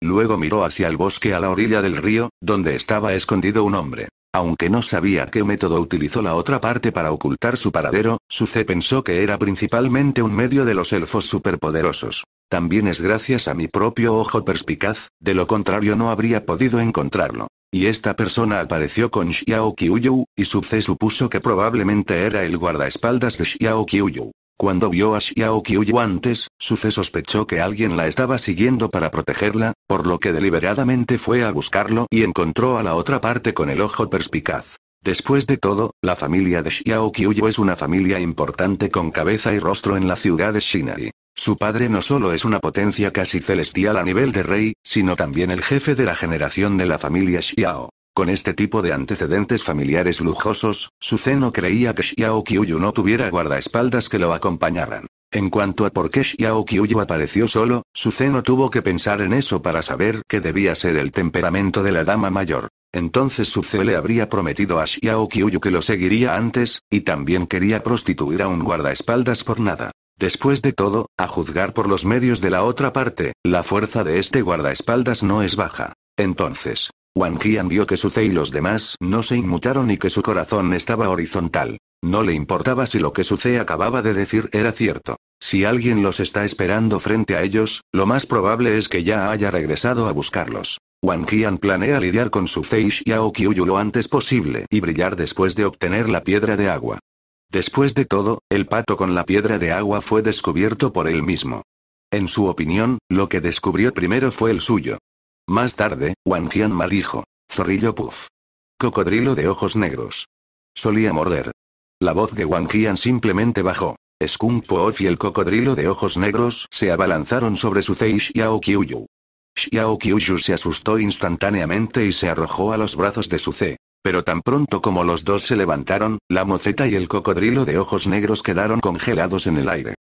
Luego miró hacia el bosque a la orilla del río, donde estaba escondido un hombre. Aunque no sabía qué método utilizó la otra parte para ocultar su paradero, Suce pensó que era principalmente un medio de los elfos superpoderosos. También es gracias a mi propio ojo perspicaz, de lo contrario no habría podido encontrarlo. Y esta persona apareció con Xiao Qiuyu, y Suce supuso que probablemente era el guardaespaldas de Xiao Qiuyu. Cuando vio a Xiao Qiuyu antes, Suce sospechó que alguien la estaba siguiendo para protegerla, por lo que deliberadamente fue a buscarlo y encontró a la otra parte con el ojo perspicaz. Después de todo, la familia de Xiao Qiuyu es una familia importante con cabeza y rostro en la ciudad de Shinari. Su padre no solo es una potencia casi celestial a nivel de rey, sino también el jefe de la generación de la familia Xiao. Con este tipo de antecedentes familiares lujosos, Suzeno creía que Xiao no tuviera guardaespaldas que lo acompañaran. En cuanto a por qué Xiao apareció solo, Suzeno tuvo que pensar en eso para saber que debía ser el temperamento de la dama mayor. Entonces Suzeno le habría prometido a Xiao que lo seguiría antes, y también quería prostituir a un guardaespaldas por nada. Después de todo, a juzgar por los medios de la otra parte, la fuerza de este guardaespaldas no es baja. Entonces, Wang Jian vio que Ze y los demás no se inmutaron y que su corazón estaba horizontal. No le importaba si lo que Ze acababa de decir era cierto. Si alguien los está esperando frente a ellos, lo más probable es que ya haya regresado a buscarlos. Wang Jian planea lidiar con su y Xiao Qiuyu lo antes posible y brillar después de obtener la piedra de agua. Después de todo, el pato con la piedra de agua fue descubierto por él mismo. En su opinión, lo que descubrió primero fue el suyo. Más tarde, Wang Jian dijo. Zorrillo Puff. Cocodrilo de ojos negros. Solía morder. La voz de Wang Jian simplemente bajó. Skunk Poof y el cocodrilo de ojos negros se abalanzaron sobre su y Xiao Yu. Xiao se asustó instantáneamente y se arrojó a los brazos de su C. Pero tan pronto como los dos se levantaron, la moceta y el cocodrilo de ojos negros quedaron congelados en el aire.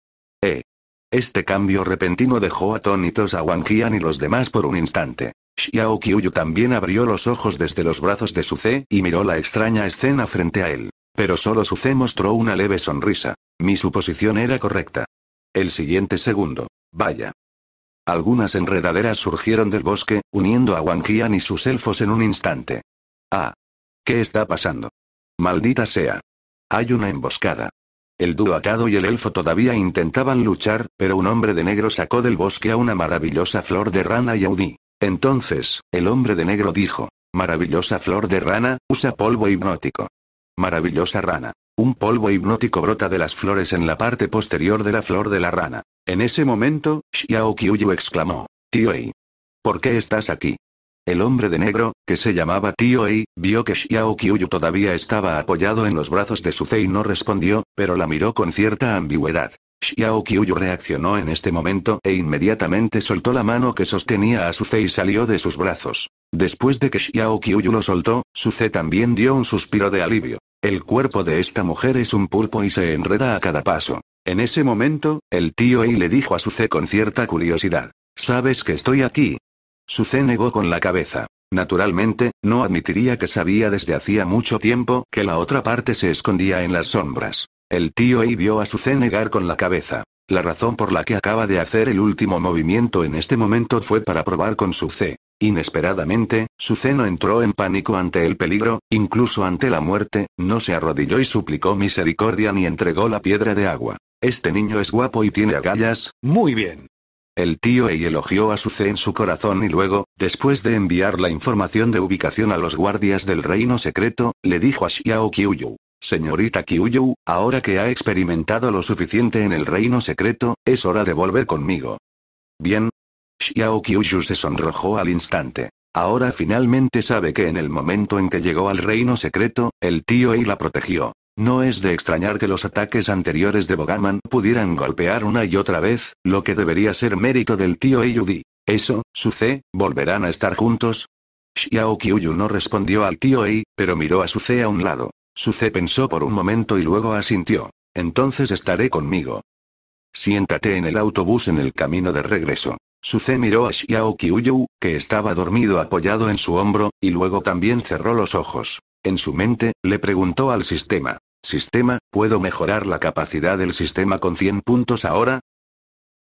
Este cambio repentino dejó atónitos a Wang Jian y los demás por un instante. Xiao Qiuyu también abrió los ojos desde los brazos de Su Ce y miró la extraña escena frente a él. Pero solo Su Ce mostró una leve sonrisa. Mi suposición era correcta. El siguiente segundo. Vaya. Algunas enredaderas surgieron del bosque, uniendo a Wang Jian y sus elfos en un instante. Ah. ¿Qué está pasando? Maldita sea. Hay una emboscada. El dúo atado y el elfo todavía intentaban luchar, pero un hombre de negro sacó del bosque a una maravillosa flor de rana y Audí. Entonces, el hombre de negro dijo, Maravillosa flor de rana, usa polvo hipnótico. Maravillosa rana. Un polvo hipnótico brota de las flores en la parte posterior de la flor de la rana. En ese momento, Xiao exclamó, Tioi. ¿Por qué estás aquí? El hombre de negro, que se llamaba Tio Ei, vio que Xiao Qiuyu todavía estaba apoyado en los brazos de Sucei y no respondió, pero la miró con cierta ambigüedad. Xiao Qiuyu reaccionó en este momento e inmediatamente soltó la mano que sostenía a Sucei y salió de sus brazos. Después de que Xiao Qiuyu lo soltó, Sucei también dio un suspiro de alivio. El cuerpo de esta mujer es un pulpo y se enreda a cada paso. En ese momento, el tío Ei le dijo a Sucei con cierta curiosidad. ¿Sabes que estoy aquí? C negó con la cabeza. Naturalmente, no admitiría que sabía desde hacía mucho tiempo que la otra parte se escondía en las sombras. El tío y vio a C negar con la cabeza. La razón por la que acaba de hacer el último movimiento en este momento fue para probar con su Suce. Inesperadamente, no entró en pánico ante el peligro, incluso ante la muerte, no se arrodilló y suplicó misericordia ni entregó la piedra de agua. Este niño es guapo y tiene agallas, muy bien. El tío Ei elogió a su C en su corazón y luego, después de enviar la información de ubicación a los guardias del reino secreto, le dijo a Xiao Qiuyu. Señorita Qiuyu, ahora que ha experimentado lo suficiente en el reino secreto, es hora de volver conmigo. Bien. Xiao Qiuyu se sonrojó al instante. Ahora finalmente sabe que en el momento en que llegó al reino secreto, el tío Ei la protegió. No es de extrañar que los ataques anteriores de Bogaman pudieran golpear una y otra vez, lo que debería ser mérito del tío Di. Eso, Suce, ¿volverán a estar juntos? Xiao Qiuyu no respondió al tío Ei, pero miró a Suce a un lado. Suce pensó por un momento y luego asintió. Entonces estaré conmigo. Siéntate en el autobús en el camino de regreso. Suce miró a Xiao Qiuyu, que estaba dormido apoyado en su hombro, y luego también cerró los ojos. En su mente, le preguntó al sistema. Sistema, ¿puedo mejorar la capacidad del sistema con 100 puntos ahora?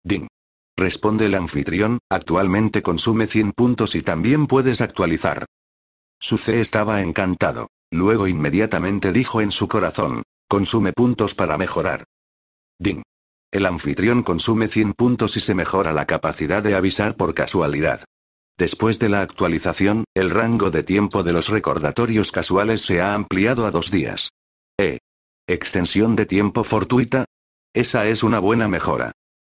Ding. Responde el anfitrión, actualmente consume 100 puntos y también puedes actualizar. Su C estaba encantado. Luego inmediatamente dijo en su corazón, consume puntos para mejorar. Ding. El anfitrión consume 100 puntos y se mejora la capacidad de avisar por casualidad. Después de la actualización, el rango de tiempo de los recordatorios casuales se ha ampliado a dos días. Extensión de tiempo fortuita. Esa es una buena mejora.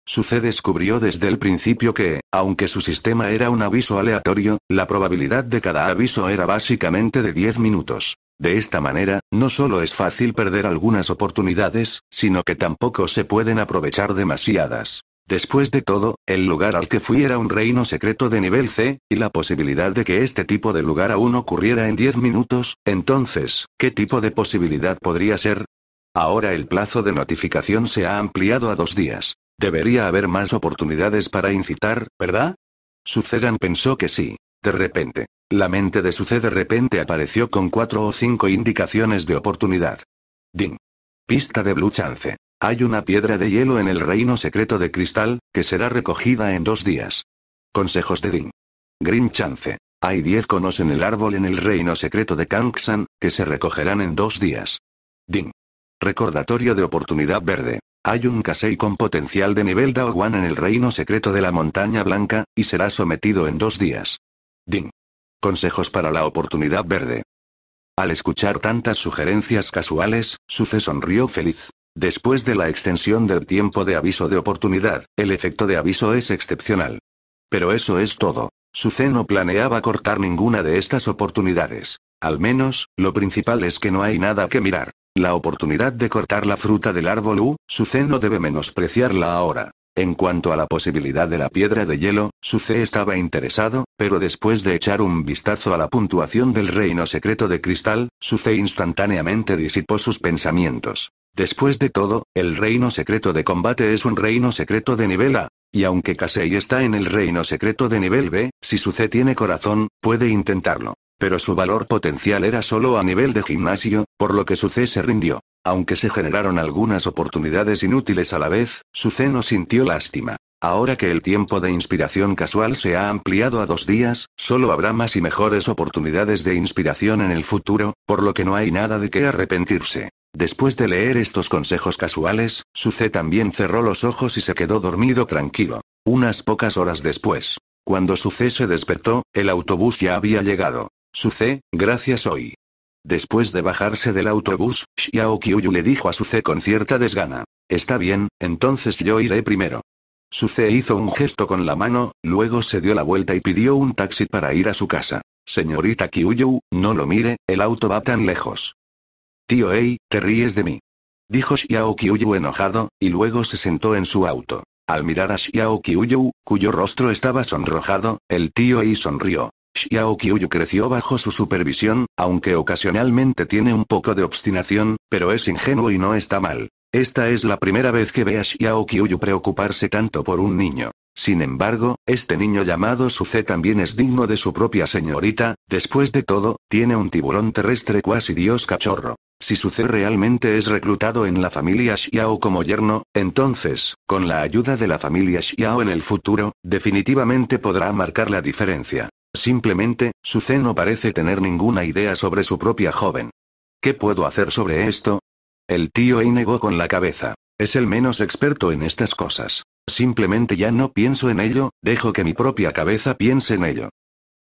Su C descubrió desde el principio que, aunque su sistema era un aviso aleatorio, la probabilidad de cada aviso era básicamente de 10 minutos. De esta manera, no solo es fácil perder algunas oportunidades, sino que tampoco se pueden aprovechar demasiadas. Después de todo, el lugar al que fui era un reino secreto de nivel C, y la posibilidad de que este tipo de lugar aún ocurriera en 10 minutos, entonces, ¿qué tipo de posibilidad podría ser? Ahora el plazo de notificación se ha ampliado a dos días. Debería haber más oportunidades para incitar, ¿verdad? Sucedan pensó que sí. De repente. La mente de Suce de repente apareció con cuatro o cinco indicaciones de oportunidad. Ding. Pista de Blue Chance. Hay una piedra de hielo en el reino secreto de cristal, que será recogida en dos días. Consejos de Ding. Green Chance. Hay diez conos en el árbol en el reino secreto de Kangsan, que se recogerán en dos días. Ding. Recordatorio de oportunidad verde. Hay un Kasei con potencial de nivel Daoguan en el reino secreto de la montaña blanca, y será sometido en dos días. Ding. Consejos para la oportunidad verde. Al escuchar tantas sugerencias casuales, Suce sonrió feliz. Después de la extensión del tiempo de aviso de oportunidad, el efecto de aviso es excepcional. Pero eso es todo. Suce no planeaba cortar ninguna de estas oportunidades. Al menos, lo principal es que no hay nada que mirar. La oportunidad de cortar la fruta del árbol U, Suce no debe menospreciarla ahora. En cuanto a la posibilidad de la piedra de hielo, su Suce estaba interesado, pero después de echar un vistazo a la puntuación del reino secreto de cristal, Suce instantáneamente disipó sus pensamientos. Después de todo, el reino secreto de combate es un reino secreto de nivel A, y aunque Kasei está en el reino secreto de nivel B, si Suce tiene corazón, puede intentarlo pero su valor potencial era solo a nivel de gimnasio, por lo que su C se rindió. Aunque se generaron algunas oportunidades inútiles a la vez, su C no sintió lástima. Ahora que el tiempo de inspiración casual se ha ampliado a dos días, solo habrá más y mejores oportunidades de inspiración en el futuro, por lo que no hay nada de qué arrepentirse. Después de leer estos consejos casuales, C también cerró los ojos y se quedó dormido tranquilo. Unas pocas horas después, cuando C se despertó, el autobús ya había llegado. Suce, gracias hoy. Después de bajarse del autobús, Xiao Qiuyu le dijo a Suce con cierta desgana. Está bien, entonces yo iré primero. Suce hizo un gesto con la mano, luego se dio la vuelta y pidió un taxi para ir a su casa. Señorita Qiuyu, no lo mire, el auto va tan lejos. Tío Ei, te ríes de mí. Dijo Xiao Qiuyu enojado, y luego se sentó en su auto. Al mirar a Xiao Qiuyu, cuyo rostro estaba sonrojado, el tío Ei sonrió. Xiao Qiuyu creció bajo su supervisión, aunque ocasionalmente tiene un poco de obstinación, pero es ingenuo y no está mal. Esta es la primera vez que ve a Xiao Qiuyu preocuparse tanto por un niño. Sin embargo, este niño llamado Suze también es digno de su propia señorita, después de todo, tiene un tiburón terrestre cuasi dios cachorro. Si Suze realmente es reclutado en la familia Xiao como yerno, entonces, con la ayuda de la familia Xiao en el futuro, definitivamente podrá marcar la diferencia. Simplemente, suce no parece tener ninguna idea sobre su propia joven. ¿Qué puedo hacer sobre esto? El tío E negó con la cabeza. Es el menos experto en estas cosas. Simplemente ya no pienso en ello, dejo que mi propia cabeza piense en ello.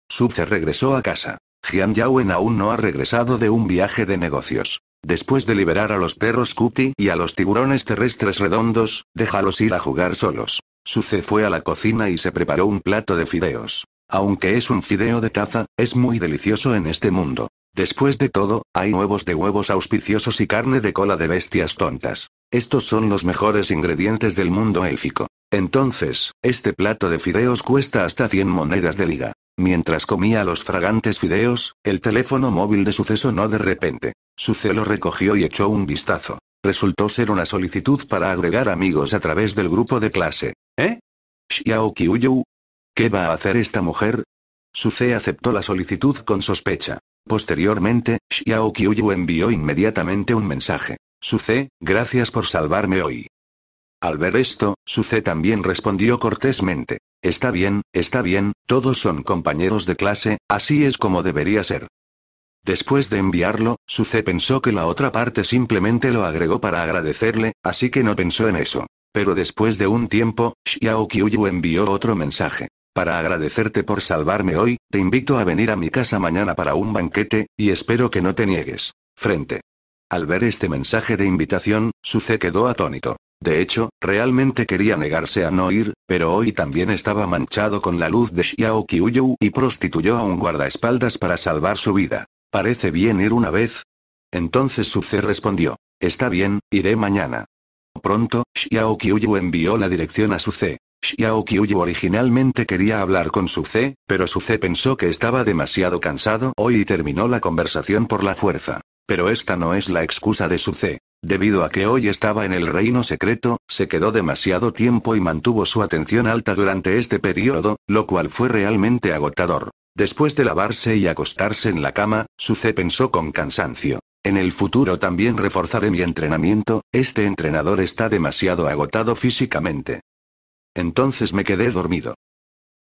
Suze regresó a casa. Jian Yawen aún no ha regresado de un viaje de negocios. Después de liberar a los perros Cuti y a los tiburones terrestres redondos, déjalos ir a jugar solos. Suce fue a la cocina y se preparó un plato de fideos. Aunque es un fideo de taza, es muy delicioso en este mundo. Después de todo, hay huevos de huevos auspiciosos y carne de cola de bestias tontas. Estos son los mejores ingredientes del mundo élfico. Entonces, este plato de fideos cuesta hasta 100 monedas de liga. Mientras comía los fragantes fideos, el teléfono móvil de suceso no de repente. Su celo recogió y echó un vistazo. Resultó ser una solicitud para agregar amigos a través del grupo de clase. ¿Eh? Xiao ¿Qué va a hacer esta mujer? Suze aceptó la solicitud con sospecha. Posteriormente, Xiao Qiuyu envió inmediatamente un mensaje. Suze, gracias por salvarme hoy. Al ver esto, Suze también respondió cortésmente. Está bien, está bien, todos son compañeros de clase, así es como debería ser. Después de enviarlo, Suze pensó que la otra parte simplemente lo agregó para agradecerle, así que no pensó en eso. Pero después de un tiempo, Xiao Qiuyu envió otro mensaje. Para agradecerte por salvarme hoy, te invito a venir a mi casa mañana para un banquete, y espero que no te niegues. Frente. Al ver este mensaje de invitación, Suce quedó atónito. De hecho, realmente quería negarse a no ir, pero hoy también estaba manchado con la luz de Xiao Qiuyu y prostituyó a un guardaespaldas para salvar su vida. ¿Parece bien ir una vez? Entonces Suce respondió. Está bien, iré mañana. Pronto, Xiao Qiuyu envió la dirección a Suce. Xiao Qiuyu originalmente quería hablar con Su C, pero Su pensó que estaba demasiado cansado hoy y terminó la conversación por la fuerza. Pero esta no es la excusa de Su C. Debido a que hoy estaba en el reino secreto, se quedó demasiado tiempo y mantuvo su atención alta durante este periodo, lo cual fue realmente agotador. Después de lavarse y acostarse en la cama, Suce pensó con cansancio. En el futuro también reforzaré mi entrenamiento, este entrenador está demasiado agotado físicamente. Entonces me quedé dormido.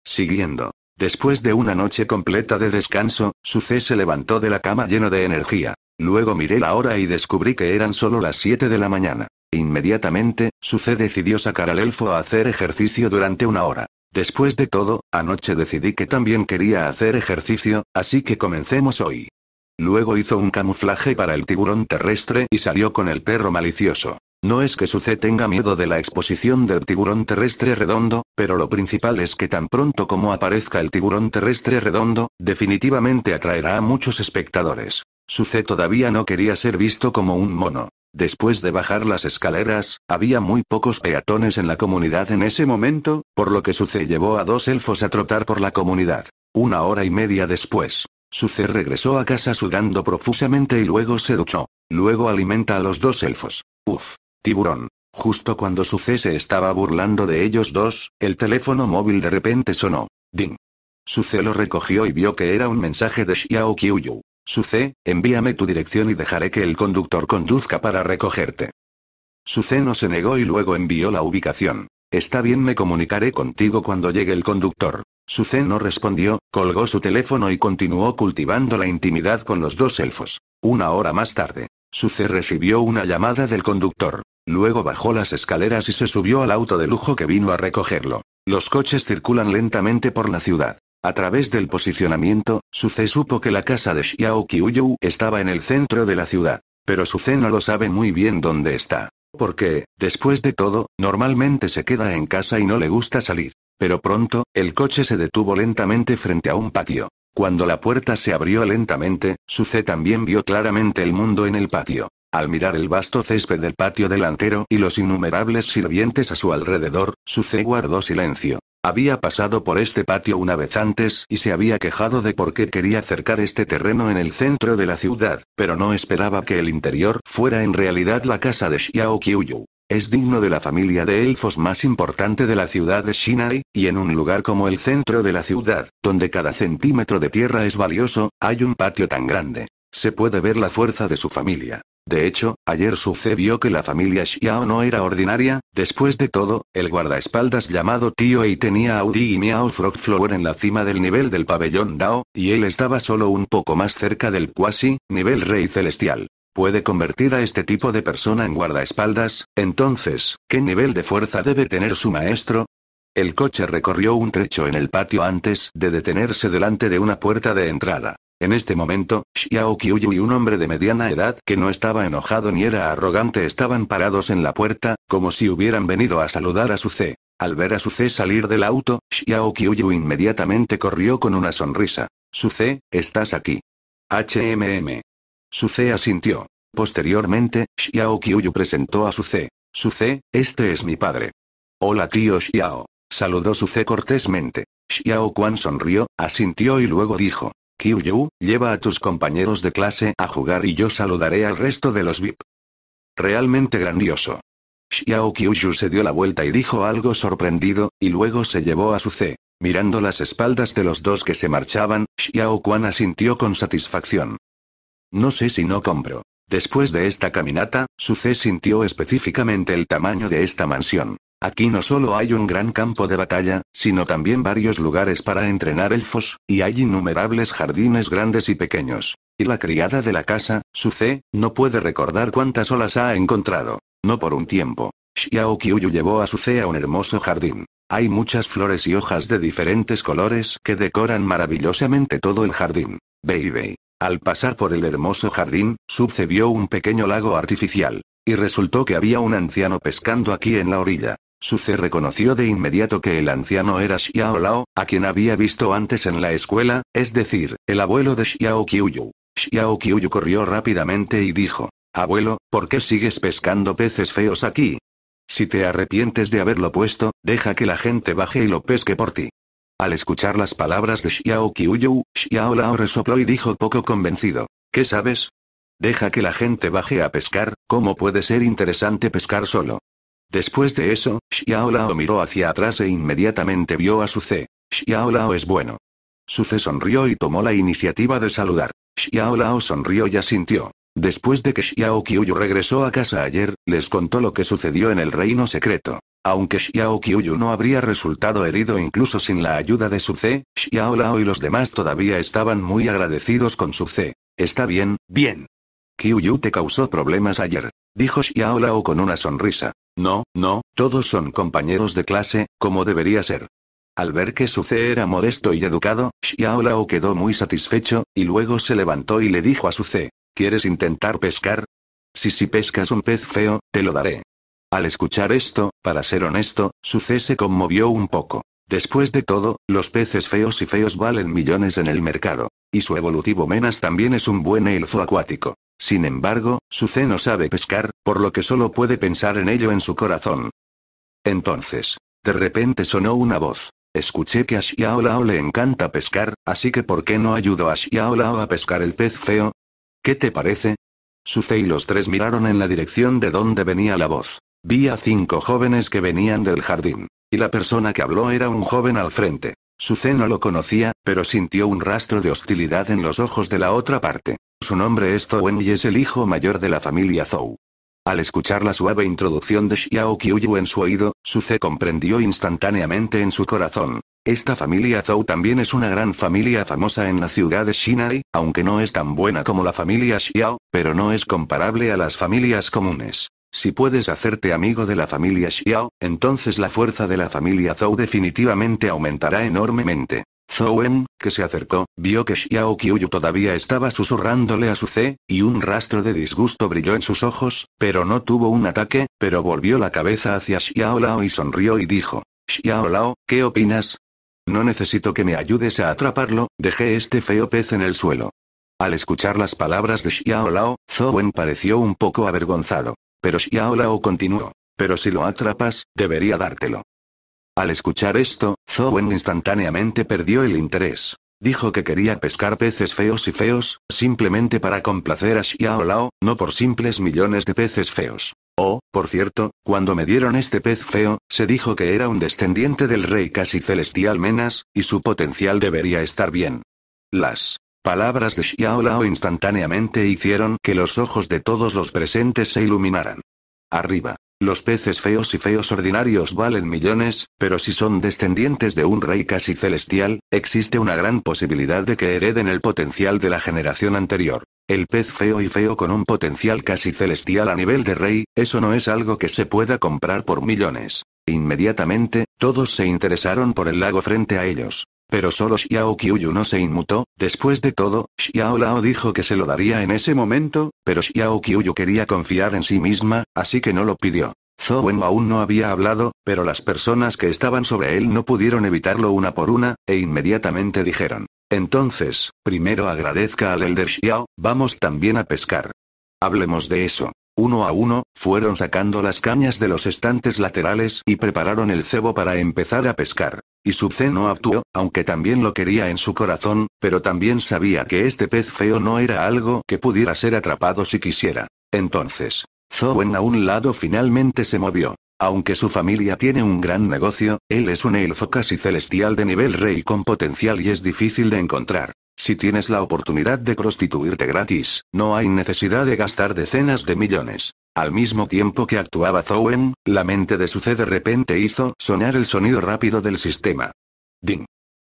Siguiendo. Después de una noche completa de descanso, Suce se levantó de la cama lleno de energía. Luego miré la hora y descubrí que eran solo las 7 de la mañana. Inmediatamente, Suce decidió sacar al elfo a hacer ejercicio durante una hora. Después de todo, anoche decidí que también quería hacer ejercicio, así que comencemos hoy. Luego hizo un camuflaje para el tiburón terrestre y salió con el perro malicioso. No es que Suce tenga miedo de la exposición del tiburón terrestre redondo, pero lo principal es que tan pronto como aparezca el tiburón terrestre redondo, definitivamente atraerá a muchos espectadores. Suce todavía no quería ser visto como un mono. Después de bajar las escaleras, había muy pocos peatones en la comunidad en ese momento, por lo que Suce llevó a dos elfos a trotar por la comunidad. Una hora y media después, Suce regresó a casa sudando profusamente y luego se duchó. Luego alimenta a los dos elfos. Uf, Tiburón. Justo cuando Suce se estaba burlando de ellos dos, el teléfono móvil de repente sonó. Ding. Suce lo recogió y vio que era un mensaje de Xiao Qiuyu. Suce, envíame tu dirección y dejaré que el conductor conduzca para recogerte. Suce no se negó y luego envió la ubicación. Está bien, me comunicaré contigo cuando llegue el conductor. Suce no respondió, colgó su teléfono y continuó cultivando la intimidad con los dos elfos. Una hora más tarde. Suze recibió una llamada del conductor. Luego bajó las escaleras y se subió al auto de lujo que vino a recogerlo. Los coches circulan lentamente por la ciudad. A través del posicionamiento, Suze supo que la casa de Xiao Qiuyu estaba en el centro de la ciudad. Pero Suze no lo sabe muy bien dónde está. Porque, después de todo, normalmente se queda en casa y no le gusta salir. Pero pronto, el coche se detuvo lentamente frente a un patio. Cuando la puerta se abrió lentamente, Suce también vio claramente el mundo en el patio. Al mirar el vasto césped del patio delantero y los innumerables sirvientes a su alrededor, Suce guardó silencio. Había pasado por este patio una vez antes y se había quejado de por qué quería cercar este terreno en el centro de la ciudad, pero no esperaba que el interior fuera en realidad la casa de Xiao Qiuyu. Es digno de la familia de elfos más importante de la ciudad de Shinai, y en un lugar como el centro de la ciudad, donde cada centímetro de tierra es valioso, hay un patio tan grande. Se puede ver la fuerza de su familia. De hecho, ayer sucedió que la familia Xiao no era ordinaria, después de todo, el guardaespaldas llamado Tío y tenía Audi y Miao Frogflower en la cima del nivel del pabellón Dao, y él estaba solo un poco más cerca del cuasi, nivel rey celestial puede convertir a este tipo de persona en guardaespaldas, entonces, ¿qué nivel de fuerza debe tener su maestro? El coche recorrió un trecho en el patio antes de detenerse delante de una puerta de entrada. En este momento, Xiao Qiuyu y un hombre de mediana edad que no estaba enojado ni era arrogante estaban parados en la puerta, como si hubieran venido a saludar a su C. Al ver a su C salir del auto, Xiao Qiuyu inmediatamente corrió con una sonrisa. Su C, estás aquí. HMM. Suce asintió. Posteriormente, Xiao Qiuyu presentó a Su Su Suce, este es mi padre. Hola tío Xiao. Saludó Suce cortésmente. Xiao Quan sonrió, asintió y luego dijo. Qiuyu, lleva a tus compañeros de clase a jugar y yo saludaré al resto de los VIP. Realmente grandioso. Xiao Qiuyu se dio la vuelta y dijo algo sorprendido, y luego se llevó a Suce. Mirando las espaldas de los dos que se marchaban, Xiao Quan asintió con satisfacción. No sé si no compro. Después de esta caminata, Suce sintió específicamente el tamaño de esta mansión. Aquí no solo hay un gran campo de batalla, sino también varios lugares para entrenar elfos, y hay innumerables jardines grandes y pequeños. Y la criada de la casa, Suce, no puede recordar cuántas olas ha encontrado. No por un tiempo. Xiao Kyuyu llevó a Suce a un hermoso jardín. Hay muchas flores y hojas de diferentes colores que decoran maravillosamente todo el jardín. Baby. Al pasar por el hermoso jardín, vio un pequeño lago artificial. Y resultó que había un anciano pescando aquí en la orilla. Suce reconoció de inmediato que el anciano era Xiao Lao, a quien había visto antes en la escuela, es decir, el abuelo de Xiao Qiuyu. Xiao Qiuyu corrió rápidamente y dijo, Abuelo, ¿por qué sigues pescando peces feos aquí? Si te arrepientes de haberlo puesto, deja que la gente baje y lo pesque por ti. Al escuchar las palabras de Xiao Qiuyu, Xiao Lao resopló y dijo poco convencido. ¿Qué sabes? Deja que la gente baje a pescar, ¿cómo puede ser interesante pescar solo? Después de eso, Xiao Lao miró hacia atrás e inmediatamente vio a su ce. Xiao Lao es bueno. Su Zé sonrió y tomó la iniciativa de saludar. Xiao Lao sonrió y asintió. Después de que Xiao Qiuyu regresó a casa ayer, les contó lo que sucedió en el reino secreto. Aunque Xiao Qiuyu no habría resultado herido incluso sin la ayuda de su C, Xiao Lao y los demás todavía estaban muy agradecidos con su C. Está bien, bien. Qiuyu te causó problemas ayer, dijo Xiao Lao con una sonrisa. No, no, todos son compañeros de clase, como debería ser. Al ver que su C era modesto y educado, Xiao Lao quedó muy satisfecho, y luego se levantó y le dijo a su C. ¿Quieres intentar pescar? Si si pescas un pez feo, te lo daré. Al escuchar esto, para ser honesto, Suce se conmovió un poco. Después de todo, los peces feos y feos valen millones en el mercado. Y su evolutivo Menas también es un buen elfo acuático. Sin embargo, Suce no sabe pescar, por lo que solo puede pensar en ello en su corazón. Entonces, de repente sonó una voz. Escuché que a Xiaolao le encanta pescar, así que ¿por qué no ayudo a Xiaolao a pescar el pez feo? ¿Qué te parece? Suce y los tres miraron en la dirección de donde venía la voz. Vi a cinco jóvenes que venían del jardín. Y la persona que habló era un joven al frente. Suce no lo conocía, pero sintió un rastro de hostilidad en los ojos de la otra parte. Su nombre es Zouen y es el hijo mayor de la familia Zhou. Al escuchar la suave introducción de Xiao Qiuyu en su oído, su Suze comprendió instantáneamente en su corazón. Esta familia Zhou también es una gran familia famosa en la ciudad de Shinai, aunque no es tan buena como la familia Xiao, pero no es comparable a las familias comunes. Si puedes hacerte amigo de la familia Xiao, entonces la fuerza de la familia Zhou definitivamente aumentará enormemente. Zhou em, que se acercó, vio que Xiao Qiuyu todavía estaba susurrándole a su C, y un rastro de disgusto brilló en sus ojos, pero no tuvo un ataque, pero volvió la cabeza hacia Xiao Lao y sonrió y dijo. Xiao Lao, ¿qué opinas? No necesito que me ayudes a atraparlo, dejé este feo pez en el suelo. Al escuchar las palabras de Xiao Lao, Wen em pareció un poco avergonzado. Pero Xiao Lao continuó. Pero si lo atrapas, debería dártelo. Al escuchar esto, Wen instantáneamente perdió el interés. Dijo que quería pescar peces feos y feos, simplemente para complacer a Xiao Lao, no por simples millones de peces feos. Oh, por cierto, cuando me dieron este pez feo, se dijo que era un descendiente del rey casi celestial Menas, y su potencial debería estar bien. Las palabras de Xiao Lao instantáneamente hicieron que los ojos de todos los presentes se iluminaran. Arriba. Los peces feos y feos ordinarios valen millones, pero si son descendientes de un rey casi celestial, existe una gran posibilidad de que hereden el potencial de la generación anterior. El pez feo y feo con un potencial casi celestial a nivel de rey, eso no es algo que se pueda comprar por millones. Inmediatamente, todos se interesaron por el lago frente a ellos. Pero solo Xiao Qiuyu no se inmutó, después de todo, Xiao Lao dijo que se lo daría en ese momento, pero Xiao Qiuyu quería confiar en sí misma, así que no lo pidió. Zhou Wen aún no había hablado, pero las personas que estaban sobre él no pudieron evitarlo una por una, e inmediatamente dijeron. Entonces, primero agradezca al Elder Xiao, vamos también a pescar. Hablemos de eso. Uno a uno, fueron sacando las cañas de los estantes laterales y prepararon el cebo para empezar a pescar. Y su Zen no actuó, aunque también lo quería en su corazón, pero también sabía que este pez feo no era algo que pudiera ser atrapado si quisiera. Entonces, Zowen a un lado finalmente se movió. Aunque su familia tiene un gran negocio, él es un elfo casi celestial de nivel rey con potencial y es difícil de encontrar. Si tienes la oportunidad de prostituirte gratis, no hay necesidad de gastar decenas de millones. Al mismo tiempo que actuaba Zouen, la mente de Suce de repente hizo sonar el sonido rápido del sistema. Ding.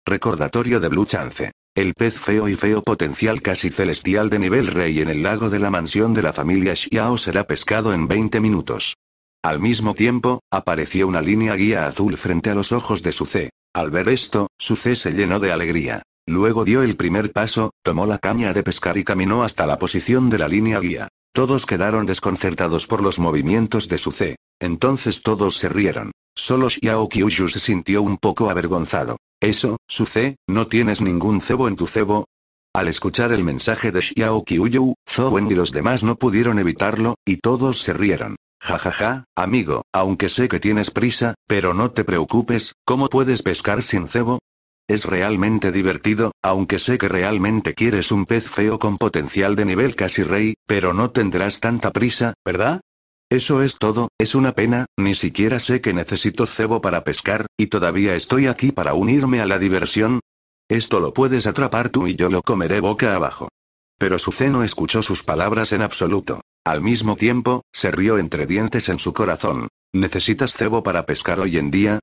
Recordatorio de Blue Chance. El pez feo y feo potencial casi celestial de nivel rey en el lago de la mansión de la familia Xiao será pescado en 20 minutos. Al mismo tiempo, apareció una línea guía azul frente a los ojos de Su Ce. Al ver esto, Suce se llenó de alegría. Luego dio el primer paso, tomó la caña de pescar y caminó hasta la posición de la línea guía. Todos quedaron desconcertados por los movimientos de su C. Entonces todos se rieron. Solo Xiao Kyushu se sintió un poco avergonzado. Eso, su ¿no tienes ningún cebo en tu cebo? Al escuchar el mensaje de Xiao yu Zhou Wen y los demás no pudieron evitarlo, y todos se rieron. Jajaja, ja, ja, amigo, aunque sé que tienes prisa, pero no te preocupes, ¿cómo puedes pescar sin cebo? Es realmente divertido, aunque sé que realmente quieres un pez feo con potencial de nivel casi rey, pero no tendrás tanta prisa, ¿verdad? Eso es todo, es una pena, ni siquiera sé que necesito cebo para pescar, y todavía estoy aquí para unirme a la diversión. Esto lo puedes atrapar tú y yo lo comeré boca abajo. Pero Suceno escuchó sus palabras en absoluto. Al mismo tiempo, se rió entre dientes en su corazón. ¿Necesitas cebo para pescar hoy en día?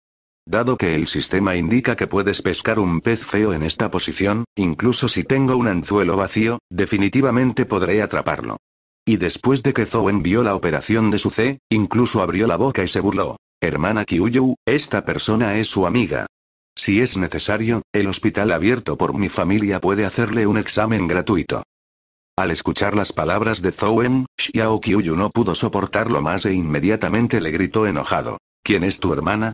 Dado que el sistema indica que puedes pescar un pez feo en esta posición, incluso si tengo un anzuelo vacío, definitivamente podré atraparlo. Y después de que Zoen vio la operación de su C, incluso abrió la boca y se burló. Hermana Kyuyu, esta persona es su amiga. Si es necesario, el hospital abierto por mi familia puede hacerle un examen gratuito. Al escuchar las palabras de Zoen, Xiao Kyuyu no pudo soportarlo más e inmediatamente le gritó enojado. ¿Quién es tu hermana?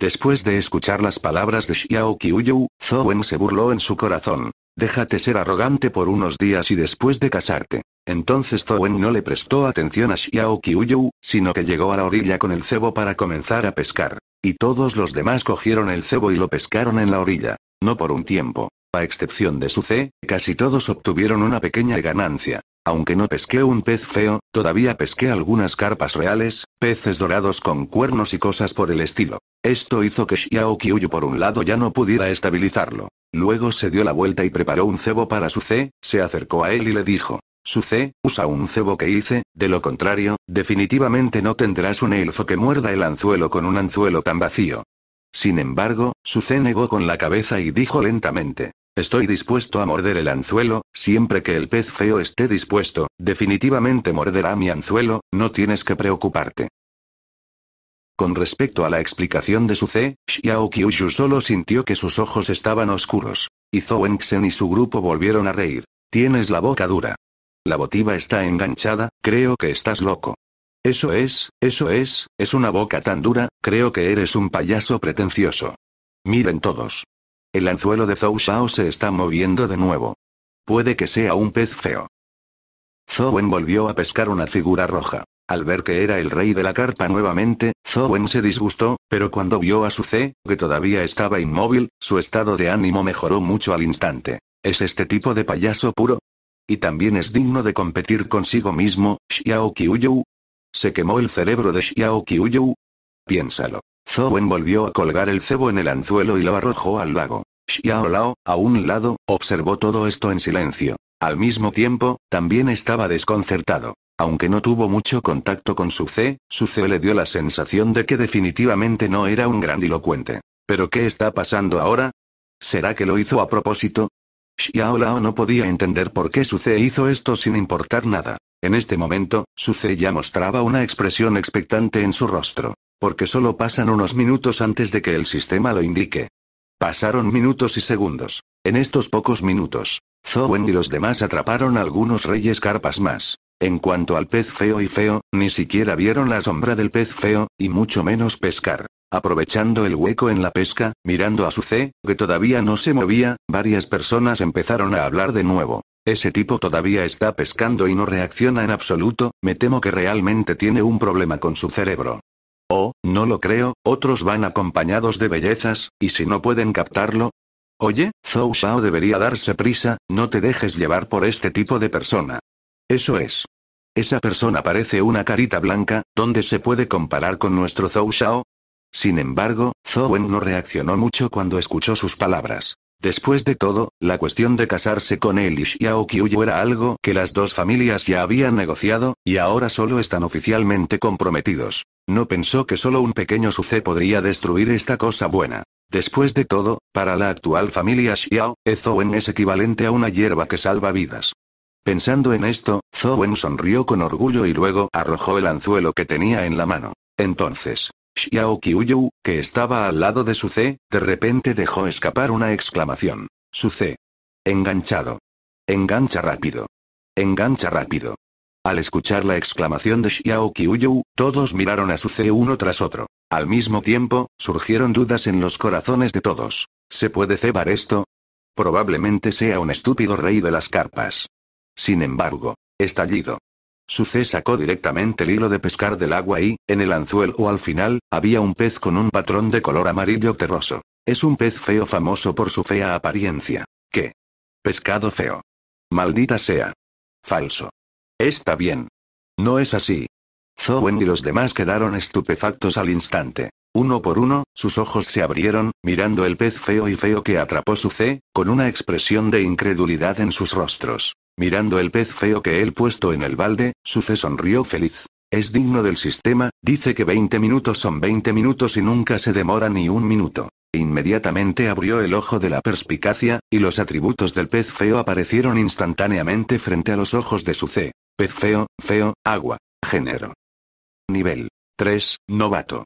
Después de escuchar las palabras de Xiao Qiuyu, Zhou Wen se burló en su corazón. Déjate ser arrogante por unos días y después de casarte. Entonces Wen no le prestó atención a Xiao Qiuyu, sino que llegó a la orilla con el cebo para comenzar a pescar. Y todos los demás cogieron el cebo y lo pescaron en la orilla. No por un tiempo. A excepción de su C, casi todos obtuvieron una pequeña ganancia. Aunque no pesqué un pez feo, todavía pesqué algunas carpas reales, peces dorados con cuernos y cosas por el estilo. Esto hizo que Xiao Qiuyu por un lado ya no pudiera estabilizarlo. Luego se dio la vuelta y preparó un cebo para su se acercó a él y le dijo. Suce, usa un cebo que hice, de lo contrario, definitivamente no tendrás un elfo que muerda el anzuelo con un anzuelo tan vacío. Sin embargo, su C negó con la cabeza y dijo lentamente. Estoy dispuesto a morder el anzuelo, siempre que el pez feo esté dispuesto, definitivamente morderá mi anzuelo, no tienes que preocuparte. Con respecto a la explicación de su C, Xiao Kyushu solo sintió que sus ojos estaban oscuros. Y Zhou Enxen y su grupo volvieron a reír. Tienes la boca dura. La botiva está enganchada, creo que estás loco. Eso es, eso es, es una boca tan dura, creo que eres un payaso pretencioso. Miren todos. El anzuelo de Zhou Shao se está moviendo de nuevo. Puede que sea un pez feo. Wen volvió a pescar una figura roja. Al ver que era el rey de la carpa nuevamente, Wen se disgustó, pero cuando vio a su C, que todavía estaba inmóvil, su estado de ánimo mejoró mucho al instante. ¿Es este tipo de payaso puro? ¿Y también es digno de competir consigo mismo, Xiao Qiuyu? ¿Se quemó el cerebro de Xiao Qiuyu? Piénsalo. Zhou volvió a colgar el cebo en el anzuelo y lo arrojó al lago. Xiao Lao, a un lado, observó todo esto en silencio. Al mismo tiempo, también estaba desconcertado. Aunque no tuvo mucho contacto con su ce, su ce le dio la sensación de que definitivamente no era un grandilocuente. ¿Pero qué está pasando ahora? ¿Será que lo hizo a propósito? Xiao Lao no podía entender por qué su ce hizo esto sin importar nada. En este momento, su ce ya mostraba una expresión expectante en su rostro. Porque solo pasan unos minutos antes de que el sistema lo indique. Pasaron minutos y segundos. En estos pocos minutos, Zowen y los demás atraparon algunos reyes carpas más. En cuanto al pez feo y feo, ni siquiera vieron la sombra del pez feo, y mucho menos pescar. Aprovechando el hueco en la pesca, mirando a su C, que todavía no se movía, varias personas empezaron a hablar de nuevo. Ese tipo todavía está pescando y no reacciona en absoluto, me temo que realmente tiene un problema con su cerebro. Oh, no lo creo, otros van acompañados de bellezas, y si no pueden captarlo. Oye, Zhou Shao debería darse prisa, no te dejes llevar por este tipo de persona. Eso es. Esa persona parece una carita blanca, ¿dónde se puede comparar con nuestro Zhou Shao? Sin embargo, Zhou Wen no reaccionó mucho cuando escuchó sus palabras. Después de todo, la cuestión de casarse con él y Xiao era algo que las dos familias ya habían negociado, y ahora solo están oficialmente comprometidos. No pensó que solo un pequeño suce podría destruir esta cosa buena. Después de todo, para la actual familia Xiao, Zouen es equivalente a una hierba que salva vidas. Pensando en esto, Zouen sonrió con orgullo y luego arrojó el anzuelo que tenía en la mano. Entonces, Xiao que estaba al lado de su C, de repente dejó escapar una exclamación. Suce. Enganchado. Engancha rápido. Engancha rápido. Al escuchar la exclamación de Xiao todos miraron a su C uno tras otro. Al mismo tiempo, surgieron dudas en los corazones de todos. ¿Se puede cebar esto? Probablemente sea un estúpido rey de las carpas. Sin embargo, estallido. C sacó directamente el hilo de pescar del agua y, en el anzuelo o al final, había un pez con un patrón de color amarillo terroso. Es un pez feo famoso por su fea apariencia. ¿Qué? Pescado feo. Maldita sea. Falso. Está bien. No es así. Zowen y los demás quedaron estupefactos al instante. Uno por uno, sus ojos se abrieron, mirando el pez feo y feo que atrapó su C, con una expresión de incredulidad en sus rostros. Mirando el pez feo que él puesto en el balde, Suce sonrió feliz. Es digno del sistema, dice que 20 minutos son 20 minutos y nunca se demora ni un minuto. Inmediatamente abrió el ojo de la perspicacia, y los atributos del pez feo aparecieron instantáneamente frente a los ojos de C. Pez feo, feo, agua. Género. Nivel. 3. Novato.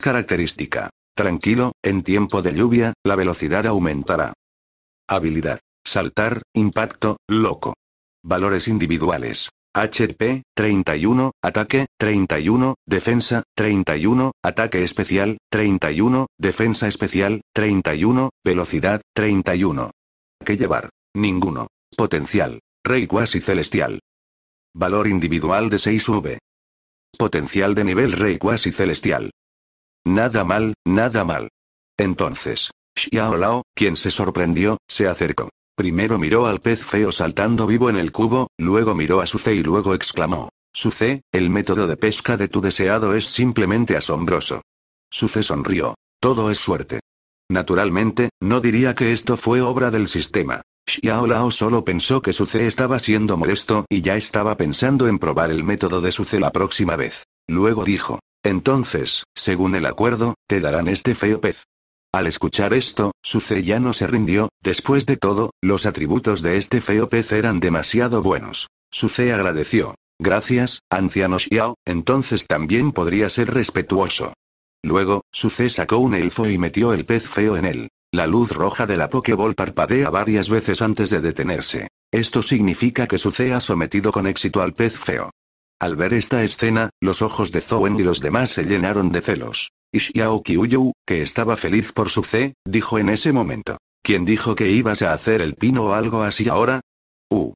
Característica. Tranquilo, en tiempo de lluvia, la velocidad aumentará. Habilidad. Saltar, impacto, loco. Valores individuales. HP, 31, ataque, 31, defensa, 31, ataque especial, 31, defensa especial, 31, velocidad, 31. ¿Qué llevar? Ninguno. Potencial. Rey Quasi celestial. Valor individual de 6V. Potencial de nivel rey Quasi celestial. Nada mal, nada mal. Entonces, Xiao Lao, quien se sorprendió, se acercó. Primero miró al pez feo saltando vivo en el cubo, luego miró a Suce y luego exclamó. Suce, el método de pesca de tu deseado es simplemente asombroso. Suce sonrió. Todo es suerte. Naturalmente, no diría que esto fue obra del sistema. Xiao Lao solo pensó que Suce estaba siendo molesto y ya estaba pensando en probar el método de Suce la próxima vez. Luego dijo, entonces, según el acuerdo, te darán este feo pez. Al escuchar esto, ya no se rindió, después de todo, los atributos de este feo pez eran demasiado buenos. Suce agradeció. Gracias, anciano Xiao, entonces también podría ser respetuoso. Luego, Suce sacó un elfo y metió el pez feo en él. La luz roja de la pokeball parpadea varias veces antes de detenerse. Esto significa que Suce ha sometido con éxito al pez feo. Al ver esta escena, los ojos de Zowen y los demás se llenaron de celos. Y Xiao Qiuyu, que estaba feliz por su C, dijo en ese momento. ¿Quién dijo que ibas a hacer el pino o algo así ahora? Uh.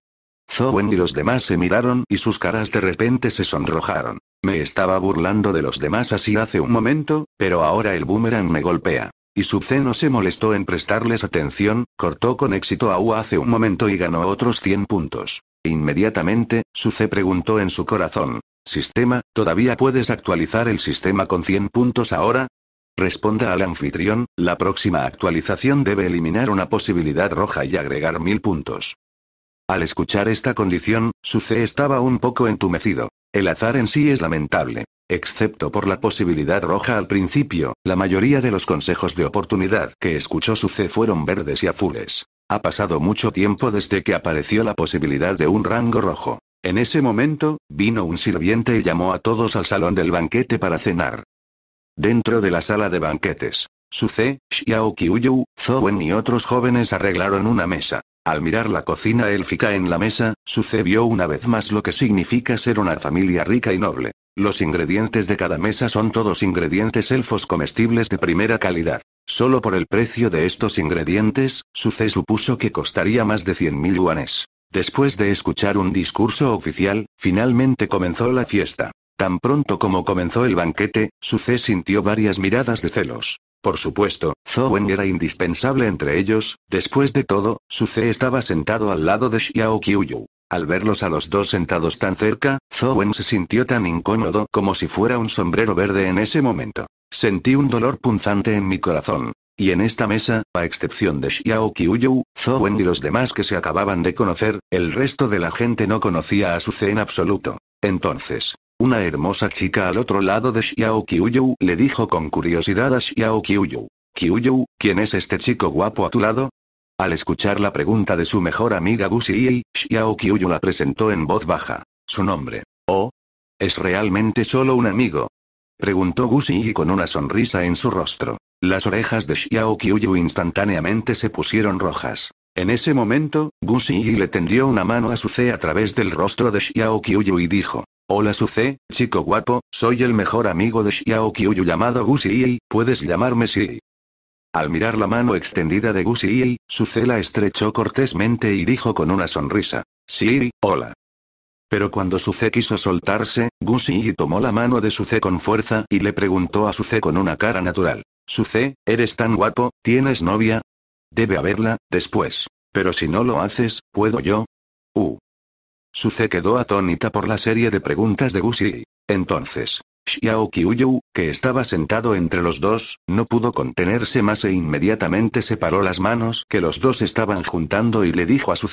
Zowen y los demás se miraron y sus caras de repente se sonrojaron. Me estaba burlando de los demás así hace un momento, pero ahora el boomerang me golpea. Y su C no se molestó en prestarles atención, cortó con éxito a U hace un momento y ganó otros 100 puntos. Inmediatamente, C preguntó en su corazón. Sistema, ¿todavía puedes actualizar el sistema con 100 puntos ahora? Responda al anfitrión, la próxima actualización debe eliminar una posibilidad roja y agregar 1000 puntos. Al escuchar esta condición, Suce estaba un poco entumecido. El azar en sí es lamentable. Excepto por la posibilidad roja al principio, la mayoría de los consejos de oportunidad que escuchó Suce fueron verdes y azules. Ha pasado mucho tiempo desde que apareció la posibilidad de un rango rojo. En ese momento, vino un sirviente y llamó a todos al salón del banquete para cenar. Dentro de la sala de banquetes, Ce, Xiao Qiuyu, Zhou y otros jóvenes arreglaron una mesa. Al mirar la cocina élfica en la mesa, Ce vio una vez más lo que significa ser una familia rica y noble. Los ingredientes de cada mesa son todos ingredientes elfos comestibles de primera calidad. Solo por el precio de estos ingredientes, Suce supuso que costaría más de 100.000 yuanes. Después de escuchar un discurso oficial, finalmente comenzó la fiesta. Tan pronto como comenzó el banquete, Suce sintió varias miradas de celos. Por supuesto, Wen era indispensable entre ellos, después de todo, Suce estaba sentado al lado de Xiao Qiuyu. Al verlos a los dos sentados tan cerca, Zowen se sintió tan incómodo como si fuera un sombrero verde en ese momento. Sentí un dolor punzante en mi corazón. Y en esta mesa, a excepción de Xiao Zhou Wen y los demás que se acababan de conocer, el resto de la gente no conocía a su en absoluto. Entonces, una hermosa chica al otro lado de Xiao Qiuyou le dijo con curiosidad a Xiao Qiuyou. «Qiuyou, ¿quién es este chico guapo a tu lado? Al escuchar la pregunta de su mejor amiga Gusiyi, Xiao Qiuyu la presentó en voz baja. Su nombre. Oh. ¿Es realmente solo un amigo? Preguntó Siyi con una sonrisa en su rostro. Las orejas de Xiao Qiuyu instantáneamente se pusieron rojas. En ese momento, Siyi le tendió una mano a Suce a través del rostro de Xiao Qiuyu y dijo. Hola Suce, chico guapo, soy el mejor amigo de Xiao Qiuyu llamado Siyi, puedes llamarme Si. Al mirar la mano extendida de Gussie, Suce la estrechó cortésmente y dijo con una sonrisa. Sí, hola. Pero cuando Suce quiso soltarse, Gussie tomó la mano de Suce con fuerza y le preguntó a Suze con una cara natural. Suze, eres tan guapo, ¿tienes novia? Debe haberla, después. Pero si no lo haces, ¿puedo yo? Uh. Suze quedó atónita por la serie de preguntas de Gussie. Entonces, Xiao Qiuyu, que estaba sentado entre los dos, no pudo contenerse más e inmediatamente separó las manos que los dos estaban juntando y le dijo a Su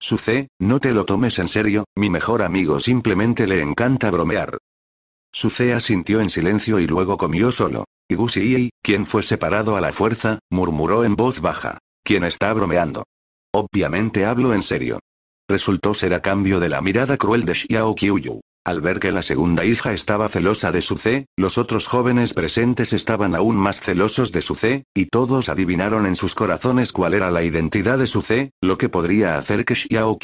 Suce, no te lo tomes en serio, mi mejor amigo simplemente le encanta bromear. Suce asintió en silencio y luego comió solo. Y quien fue separado a la fuerza, murmuró en voz baja. ¿Quién está bromeando? Obviamente hablo en serio. Resultó ser a cambio de la mirada cruel de Xiao Qiuyu. Al ver que la segunda hija estaba celosa de su C, los otros jóvenes presentes estaban aún más celosos de su C, y todos adivinaron en sus corazones cuál era la identidad de su C, lo que podría hacer que Xiao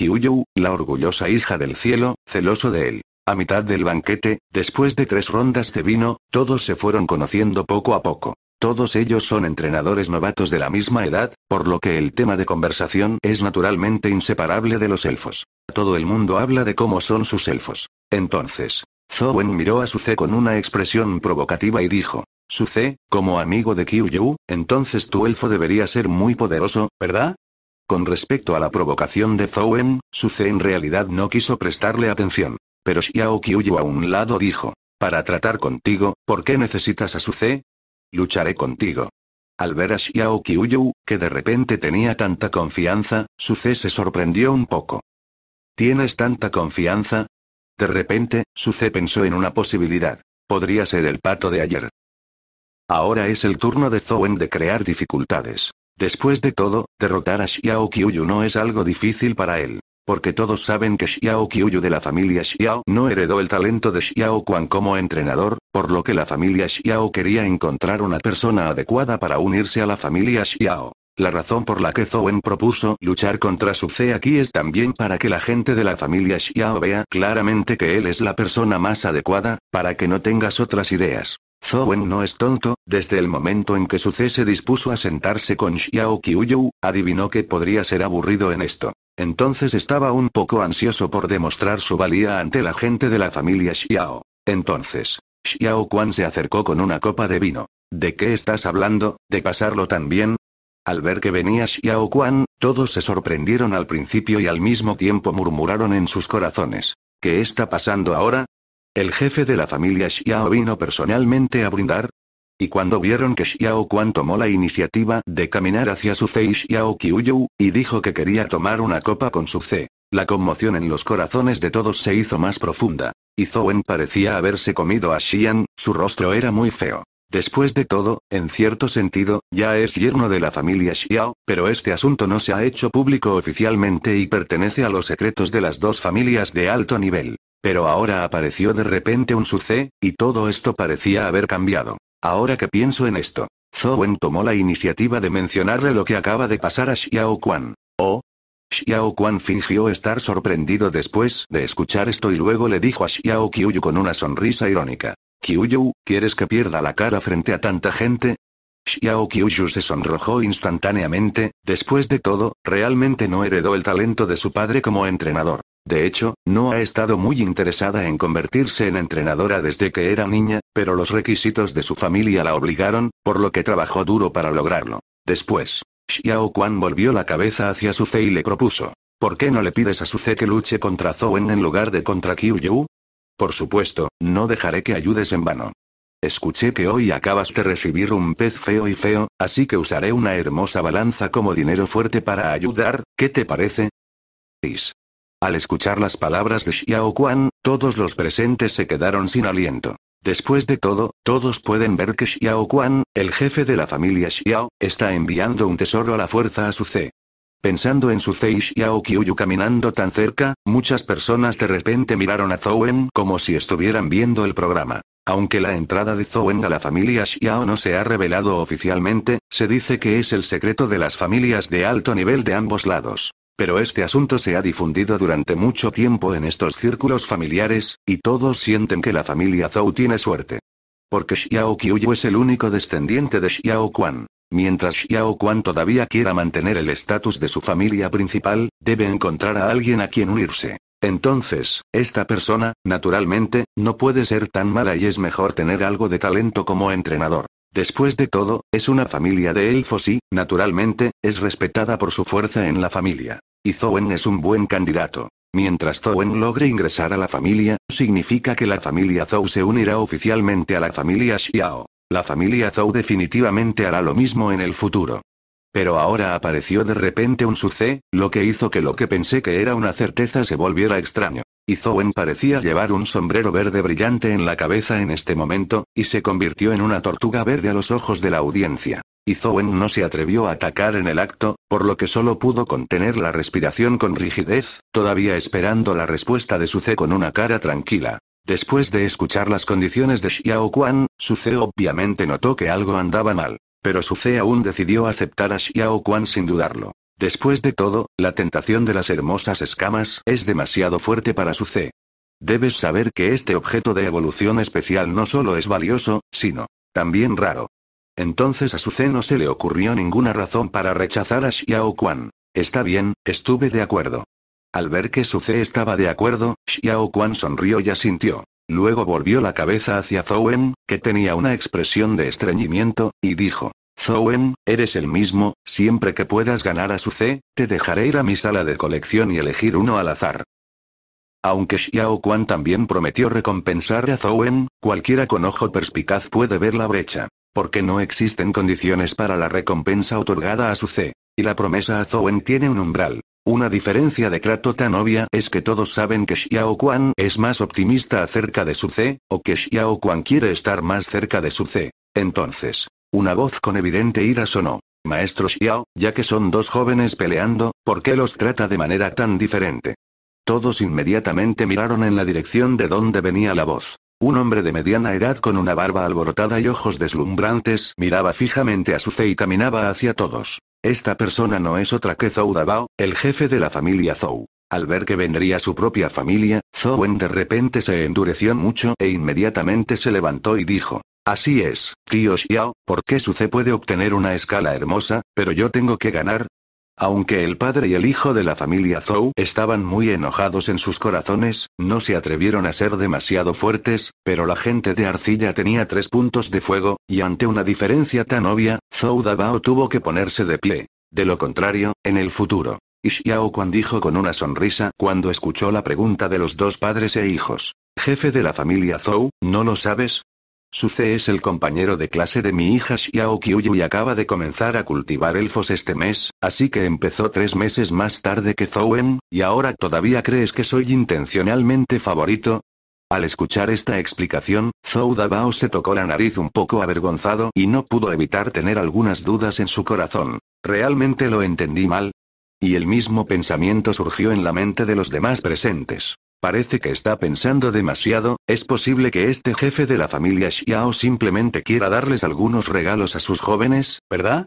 la orgullosa hija del cielo, celoso de él. A mitad del banquete, después de tres rondas de vino, todos se fueron conociendo poco a poco. Todos ellos son entrenadores novatos de la misma edad, por lo que el tema de conversación es naturalmente inseparable de los elfos. Todo el mundo habla de cómo son sus elfos. Entonces, Wen miró a Suze con una expresión provocativa y dijo, Suce, como amigo de Yu, entonces tu elfo debería ser muy poderoso, ¿verdad? Con respecto a la provocación de Su Suze en realidad no quiso prestarle atención. Pero Xiao Yu a un lado dijo, para tratar contigo, ¿por qué necesitas a Suze? Lucharé contigo. Al ver a Xiao Yu, que de repente tenía tanta confianza, Suze se sorprendió un poco. ¿Tienes tanta confianza? De repente, Suze pensó en una posibilidad. Podría ser el pato de ayer. Ahora es el turno de Zouen de crear dificultades. Después de todo, derrotar a Xiao Qiuyu no es algo difícil para él. Porque todos saben que Xiao Qiuyu de la familia Xiao no heredó el talento de Xiao Quan como entrenador, por lo que la familia Xiao quería encontrar una persona adecuada para unirse a la familia Xiao. La razón por la que Wen propuso luchar contra su C aquí es también para que la gente de la familia Xiao vea claramente que él es la persona más adecuada, para que no tengas otras ideas. Wen no es tonto, desde el momento en que su C se dispuso a sentarse con Xiao Qiuyu, adivinó que podría ser aburrido en esto. Entonces estaba un poco ansioso por demostrar su valía ante la gente de la familia Xiao. Entonces, Xiao Quan se acercó con una copa de vino. ¿De qué estás hablando? ¿De pasarlo tan bien? Al ver que venía Xiao Quan, todos se sorprendieron al principio y al mismo tiempo murmuraron en sus corazones. ¿Qué está pasando ahora? ¿El jefe de la familia Xiao vino personalmente a brindar? Y cuando vieron que Xiao Quan tomó la iniciativa de caminar hacia su y Xiao Kyuyu, y dijo que quería tomar una copa con su C, la conmoción en los corazones de todos se hizo más profunda. Y Zouen parecía haberse comido a Xian, su rostro era muy feo. Después de todo, en cierto sentido, ya es yerno de la familia Xiao, pero este asunto no se ha hecho público oficialmente y pertenece a los secretos de las dos familias de alto nivel. Pero ahora apareció de repente un suce, y todo esto parecía haber cambiado. Ahora que pienso en esto, Zhou tomó la iniciativa de mencionarle lo que acaba de pasar a Xiao Quan. Oh, Xiao Quan fingió estar sorprendido después de escuchar esto y luego le dijo a Xiao Kyuyu con una sonrisa irónica. Kyuyu, ¿quieres que pierda la cara frente a tanta gente? Xiao Yu se sonrojó instantáneamente, después de todo, realmente no heredó el talento de su padre como entrenador. De hecho, no ha estado muy interesada en convertirse en entrenadora desde que era niña, pero los requisitos de su familia la obligaron, por lo que trabajó duro para lograrlo. Después, Xiao Quan volvió la cabeza hacia Su fe y le propuso. ¿Por qué no le pides a Su ce que luche contra Zhou en lugar de contra Kyuyu? Por supuesto, no dejaré que ayudes en vano. Escuché que hoy acabas de recibir un pez feo y feo, así que usaré una hermosa balanza como dinero fuerte para ayudar, ¿qué te parece? Al escuchar las palabras de Xiao Quan, todos los presentes se quedaron sin aliento. Después de todo, todos pueden ver que Xiao Quan, el jefe de la familia Xiao, está enviando un tesoro a la fuerza a su C. Pensando en su y Xiao Kyuyu caminando tan cerca, muchas personas de repente miraron a En como si estuvieran viendo el programa. Aunque la entrada de En a la familia Xiao no se ha revelado oficialmente, se dice que es el secreto de las familias de alto nivel de ambos lados. Pero este asunto se ha difundido durante mucho tiempo en estos círculos familiares, y todos sienten que la familia Zhou tiene suerte. Porque Xiao Qiuyu es el único descendiente de Xiao Quan. Mientras Xiao Quan todavía quiera mantener el estatus de su familia principal, debe encontrar a alguien a quien unirse. Entonces, esta persona, naturalmente, no puede ser tan mala y es mejor tener algo de talento como entrenador. Después de todo, es una familia de elfos y, naturalmente, es respetada por su fuerza en la familia. Y En es un buen candidato. Mientras En logre ingresar a la familia, significa que la familia Zhou se unirá oficialmente a la familia Xiao. La familia Zhou definitivamente hará lo mismo en el futuro. Pero ahora apareció de repente un suce, lo que hizo que lo que pensé que era una certeza se volviera extraño. Y Zouen parecía llevar un sombrero verde brillante en la cabeza en este momento, y se convirtió en una tortuga verde a los ojos de la audiencia. Y Zouen no se atrevió a atacar en el acto, por lo que solo pudo contener la respiración con rigidez, todavía esperando la respuesta de Suce con una cara tranquila. Después de escuchar las condiciones de Xiao Quan, zé obviamente notó que algo andaba mal. Pero Su Ce aún decidió aceptar a Xiao Quan sin dudarlo. Después de todo, la tentación de las hermosas escamas es demasiado fuerte para Su Ce. Debes saber que este objeto de evolución especial no solo es valioso, sino también raro. Entonces a Su ce no se le ocurrió ninguna razón para rechazar a Xiao Quan. Está bien, estuve de acuerdo. Al ver que su C estaba de acuerdo, Xiao Quan sonrió y asintió. Luego volvió la cabeza hacia En, que tenía una expresión de estreñimiento, y dijo. En, eres el mismo, siempre que puedas ganar a su C, te dejaré ir a mi sala de colección y elegir uno al azar. Aunque Xiao Quan también prometió recompensar a En, cualquiera con ojo perspicaz puede ver la brecha. Porque no existen condiciones para la recompensa otorgada a su C. Y la promesa a Zouen tiene un umbral. Una diferencia de Krato tan obvia es que todos saben que Xiao Quan es más optimista acerca de su C, o que Xiao Quan quiere estar más cerca de su C. Entonces, una voz con evidente ira sonó. Maestro Xiao, ya que son dos jóvenes peleando, ¿por qué los trata de manera tan diferente? Todos inmediatamente miraron en la dirección de donde venía la voz. Un hombre de mediana edad con una barba alborotada y ojos deslumbrantes miraba fijamente a su C y caminaba hacia todos. Esta persona no es otra que Zhou Dabao, el jefe de la familia Zhou. Al ver que vendría su propia familia, Zhou Wen de repente se endureció mucho e inmediatamente se levantó y dijo. Así es, tío Xiao, porque C puede obtener una escala hermosa, pero yo tengo que ganar, aunque el padre y el hijo de la familia Zhou estaban muy enojados en sus corazones, no se atrevieron a ser demasiado fuertes, pero la gente de Arcilla tenía tres puntos de fuego, y ante una diferencia tan obvia, Zhou Dabao tuvo que ponerse de pie. De lo contrario, en el futuro. Y Xiao dijo con una sonrisa cuando escuchó la pregunta de los dos padres e hijos. Jefe de la familia Zhou, ¿no lo sabes? C es el compañero de clase de mi hija Xiao Kyuyu y acaba de comenzar a cultivar elfos este mes, así que empezó tres meses más tarde que Zouen, y ahora todavía crees que soy intencionalmente favorito. Al escuchar esta explicación, Zhou Dabao se tocó la nariz un poco avergonzado y no pudo evitar tener algunas dudas en su corazón. ¿Realmente lo entendí mal? Y el mismo pensamiento surgió en la mente de los demás presentes. Parece que está pensando demasiado, es posible que este jefe de la familia Xiao simplemente quiera darles algunos regalos a sus jóvenes, ¿verdad?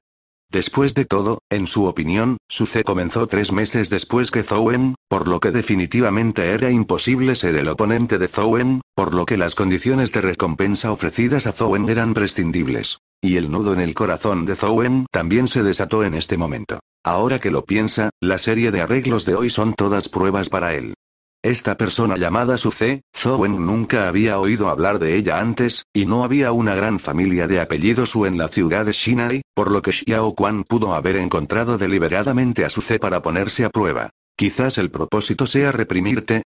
Después de todo, en su opinión, su Suce comenzó tres meses después que En, por lo que definitivamente era imposible ser el oponente de En, por lo que las condiciones de recompensa ofrecidas a En eran prescindibles. Y el nudo en el corazón de En también se desató en este momento. Ahora que lo piensa, la serie de arreglos de hoy son todas pruebas para él. Esta persona llamada Su Zhou Wen nunca había oído hablar de ella antes, y no había una gran familia de apellidos Su en la ciudad de Shinai, por lo que Xiao Quan pudo haber encontrado deliberadamente a Su C para ponerse a prueba. Quizás el propósito sea reprimirte.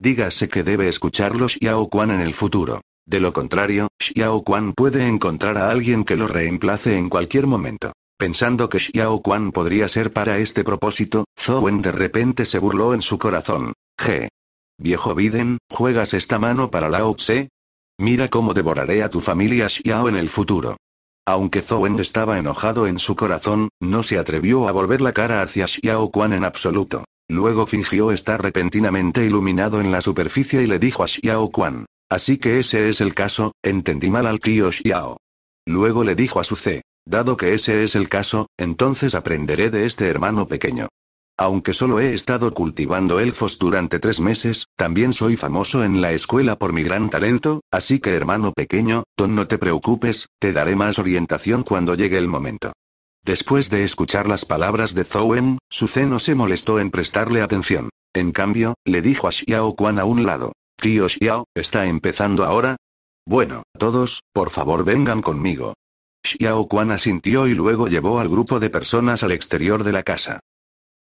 Dígase que debe escucharlo Xiao Quan en el futuro. De lo contrario, Xiao Quan puede encontrar a alguien que lo reemplace en cualquier momento. Pensando que Xiao Quan podría ser para este propósito, Wen de repente se burló en su corazón. G. Viejo Biden, ¿juegas esta mano para Lao Tse? Mira cómo devoraré a tu familia Xiao en el futuro. Aunque En estaba enojado en su corazón, no se atrevió a volver la cara hacia Xiao Quan en absoluto. Luego fingió estar repentinamente iluminado en la superficie y le dijo a Xiao Quan. Así que ese es el caso, entendí mal al tío Xiao. Luego le dijo a su C. Dado que ese es el caso, entonces aprenderé de este hermano pequeño. Aunque solo he estado cultivando elfos durante tres meses, también soy famoso en la escuela por mi gran talento, así que hermano pequeño, ton no te preocupes, te daré más orientación cuando llegue el momento. Después de escuchar las palabras de Su su no se molestó en prestarle atención. En cambio, le dijo a Xiao Quan a un lado. Tío Xiao, ¿está empezando ahora? Bueno, todos, por favor vengan conmigo. Xiao Quan asintió y luego llevó al grupo de personas al exterior de la casa.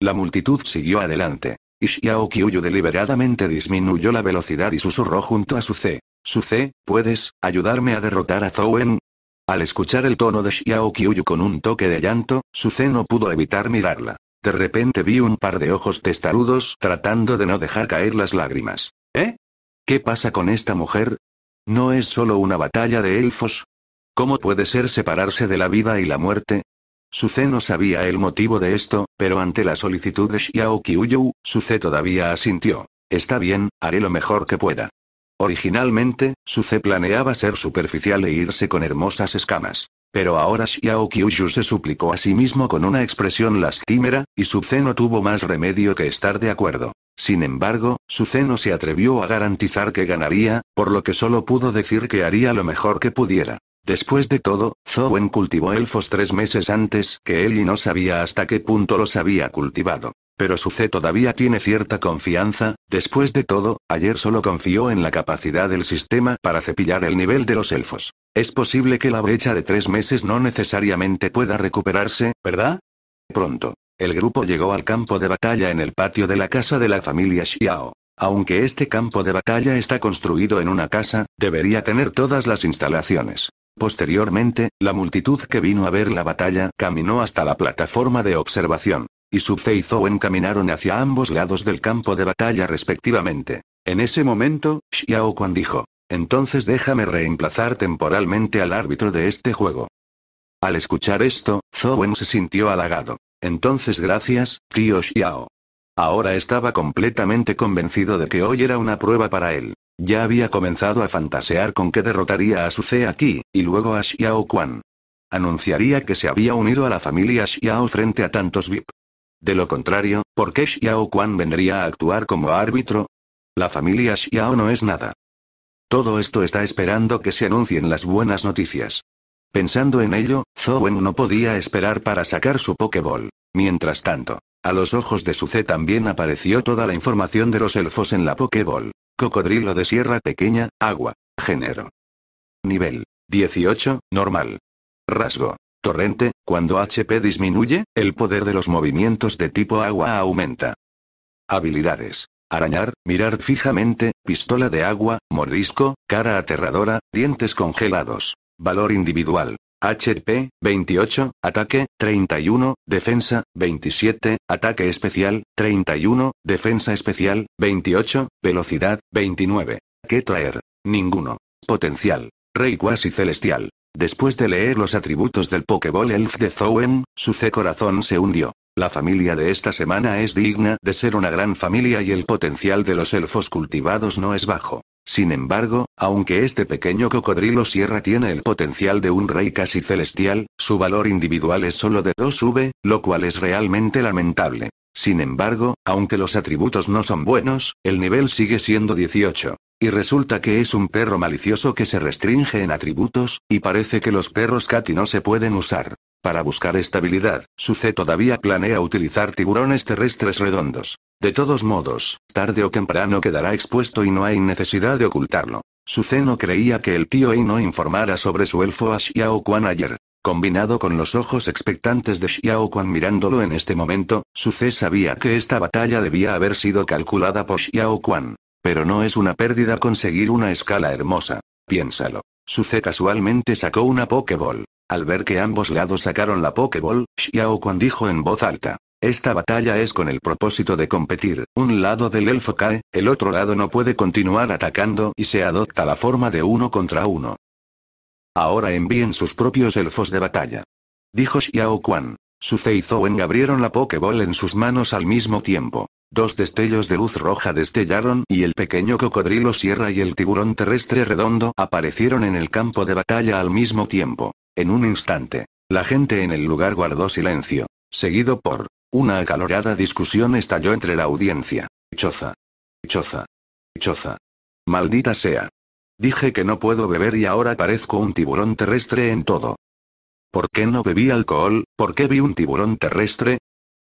La multitud siguió adelante. Y Xiao Qiuyu deliberadamente disminuyó la velocidad y susurró junto a su C. Su C, ¿puedes ayudarme a derrotar a Zouen? Al escuchar el tono de Xiao Qiuyu con un toque de llanto, su C no pudo evitar mirarla. De repente vi un par de ojos testarudos tratando de no dejar caer las lágrimas. ¿Eh? ¿Qué pasa con esta mujer? ¿No es solo una batalla de elfos? ¿Cómo puede ser separarse de la vida y la muerte? Suce no sabía el motivo de esto, pero ante la solicitud de Xiao Su Suce todavía asintió. Está bien, haré lo mejor que pueda. Originalmente, Suce planeaba ser superficial e irse con hermosas escamas. Pero ahora Xiao yu se suplicó a sí mismo con una expresión lastimera, y Suce no tuvo más remedio que estar de acuerdo. Sin embargo, Suce no se atrevió a garantizar que ganaría, por lo que solo pudo decir que haría lo mejor que pudiera. Después de todo, Zowen cultivó elfos tres meses antes que él y no sabía hasta qué punto los había cultivado. Pero su Suce todavía tiene cierta confianza, después de todo, ayer solo confió en la capacidad del sistema para cepillar el nivel de los elfos. Es posible que la brecha de tres meses no necesariamente pueda recuperarse, ¿verdad? Pronto. El grupo llegó al campo de batalla en el patio de la casa de la familia Xiao. Aunque este campo de batalla está construido en una casa, debería tener todas las instalaciones. Posteriormente, la multitud que vino a ver la batalla caminó hasta la plataforma de observación. Y Subce y Zouen caminaron hacia ambos lados del campo de batalla respectivamente. En ese momento, Xiao Quan dijo. Entonces déjame reemplazar temporalmente al árbitro de este juego. Al escuchar esto, Wen se sintió halagado. Entonces gracias, tío Xiao. Ahora estaba completamente convencido de que hoy era una prueba para él. Ya había comenzado a fantasear con que derrotaría a Suce aquí, y luego a Xiao Quan. Anunciaría que se había unido a la familia Xiao frente a tantos VIP. De lo contrario, ¿por qué Xiao Quan vendría a actuar como árbitro? La familia Xiao no es nada. Todo esto está esperando que se anuncien las buenas noticias. Pensando en ello, Zhou no podía esperar para sacar su Pokéball. Mientras tanto, a los ojos de su C también apareció toda la información de los elfos en la Pokéball. Cocodrilo de Sierra Pequeña, agua, género. Nivel. 18, normal. Rasgo. Torrente, cuando HP disminuye, el poder de los movimientos de tipo agua aumenta. Habilidades. Arañar, mirar fijamente, pistola de agua, mordisco, cara aterradora, dientes congelados. Valor individual. HP, 28, ataque, 31, defensa, 27, ataque especial, 31, defensa especial, 28, velocidad, 29. ¿Qué traer? Ninguno. Potencial. Rey quasi celestial. Después de leer los atributos del Pokéball Elf de Zoen, su C corazón se hundió. La familia de esta semana es digna de ser una gran familia y el potencial de los elfos cultivados no es bajo. Sin embargo, aunque este pequeño cocodrilo sierra tiene el potencial de un rey casi celestial, su valor individual es solo de 2V, lo cual es realmente lamentable. Sin embargo, aunque los atributos no son buenos, el nivel sigue siendo 18. Y resulta que es un perro malicioso que se restringe en atributos, y parece que los perros Katy no se pueden usar. Para buscar estabilidad, Suce todavía planea utilizar tiburones terrestres redondos. De todos modos, tarde o temprano quedará expuesto y no hay necesidad de ocultarlo. Suce no creía que el tío Ei no informara sobre su elfo a Xiao Quan ayer. Combinado con los ojos expectantes de Xiao mirándolo en este momento, Suce sabía que esta batalla debía haber sido calculada por Xiao Quan. Pero no es una pérdida conseguir una escala hermosa. Piénsalo. Suce casualmente sacó una Pokéball. Al ver que ambos lados sacaron la Pokéball, Xiao Quan dijo en voz alta. Esta batalla es con el propósito de competir, un lado del elfo cae, el otro lado no puede continuar atacando y se adopta la forma de uno contra uno. Ahora envíen sus propios elfos de batalla. Dijo Xiao Quan. Su Fei Zoueng abrieron la Pokéball en sus manos al mismo tiempo. Dos destellos de luz roja destellaron y el pequeño cocodrilo sierra y el tiburón terrestre redondo aparecieron en el campo de batalla al mismo tiempo. En un instante, la gente en el lugar guardó silencio, seguido por una acalorada discusión estalló entre la audiencia. Choza. Choza. Choza. Maldita sea. Dije que no puedo beber y ahora parezco un tiburón terrestre en todo. ¿Por qué no bebí alcohol? ¿Por qué vi un tiburón terrestre?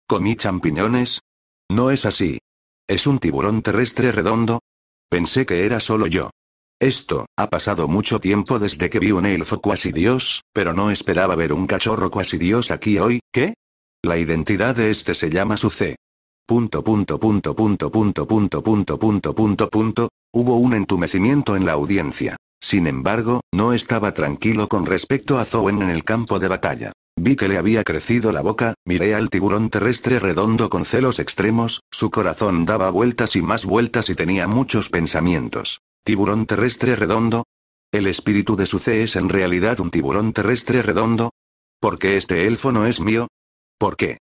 ¿Comí champiñones? No es así. ¿Es un tiburón terrestre redondo? Pensé que era solo yo. Esto, ha pasado mucho tiempo desde que vi un elfo cuasi dios, pero no esperaba ver un cachorro cuasi dios aquí hoy, ¿qué? La identidad de este se llama su Punto punto punto punto punto punto punto punto punto punto. Hubo un entumecimiento en la audiencia. Sin embargo, no estaba tranquilo con respecto a Zoen en el campo de batalla. Vi que le había crecido la boca, miré al tiburón terrestre redondo con celos extremos, su corazón daba vueltas y más vueltas y tenía muchos pensamientos. ¿Tiburón terrestre redondo? ¿El espíritu de Suce es en realidad un tiburón terrestre redondo? ¿Por qué este elfo no es mío? ¿Por qué?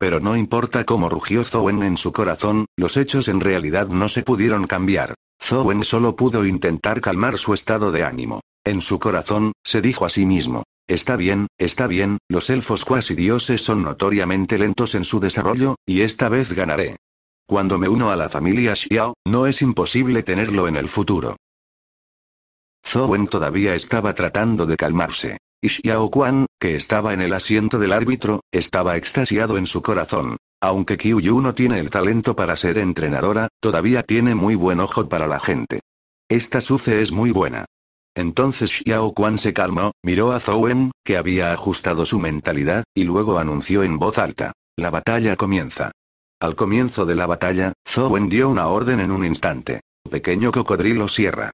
Pero no importa cómo rugió Zowen en su corazón, los hechos en realidad no se pudieron cambiar. Zowen solo pudo intentar calmar su estado de ánimo. En su corazón, se dijo a sí mismo. Está bien, está bien, los elfos cuasi dioses son notoriamente lentos en su desarrollo, y esta vez ganaré. Cuando me uno a la familia Xiao, no es imposible tenerlo en el futuro. Zhou todavía estaba tratando de calmarse. Y Xiao Quan, que estaba en el asiento del árbitro, estaba extasiado en su corazón. Aunque Qiu Yu no tiene el talento para ser entrenadora, todavía tiene muy buen ojo para la gente. Esta Suce es muy buena. Entonces Xiao Quan se calmó, miró a Zhou que había ajustado su mentalidad, y luego anunció en voz alta. La batalla comienza. Al comienzo de la batalla, Zowen dio una orden en un instante. Pequeño cocodrilo cierra.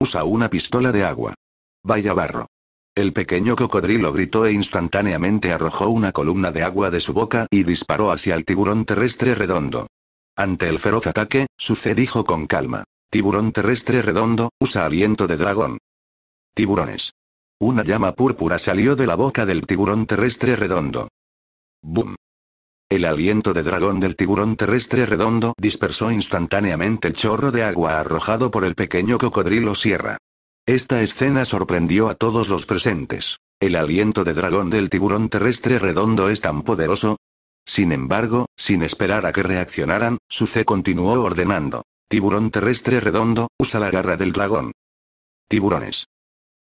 Usa una pistola de agua. Vaya barro. El pequeño cocodrilo gritó e instantáneamente arrojó una columna de agua de su boca y disparó hacia el tiburón terrestre redondo. Ante el feroz ataque, Suce dijo con calma. Tiburón terrestre redondo, usa aliento de dragón. Tiburones. Una llama púrpura salió de la boca del tiburón terrestre redondo. ¡Bum! El aliento de dragón del tiburón terrestre redondo dispersó instantáneamente el chorro de agua arrojado por el pequeño cocodrilo Sierra. Esta escena sorprendió a todos los presentes. El aliento de dragón del tiburón terrestre redondo es tan poderoso. Sin embargo, sin esperar a que reaccionaran, Suce continuó ordenando. Tiburón terrestre redondo, usa la garra del dragón. Tiburones.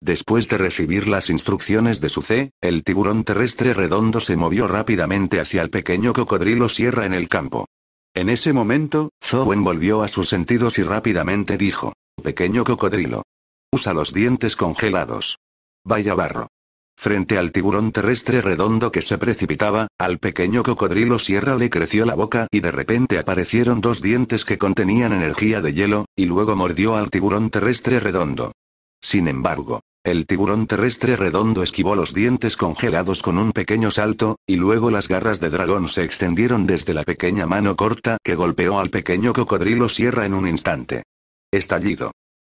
Después de recibir las instrucciones de su C, el tiburón terrestre redondo se movió rápidamente hacia el pequeño cocodrilo sierra en el campo. En ese momento, Zowen volvió a sus sentidos y rápidamente dijo, pequeño cocodrilo. Usa los dientes congelados. Vaya barro. Frente al tiburón terrestre redondo que se precipitaba, al pequeño cocodrilo sierra le creció la boca y de repente aparecieron dos dientes que contenían energía de hielo, y luego mordió al tiburón terrestre redondo. Sin embargo, el tiburón terrestre redondo esquivó los dientes congelados con un pequeño salto, y luego las garras de dragón se extendieron desde la pequeña mano corta que golpeó al pequeño cocodrilo sierra en un instante. Estallido.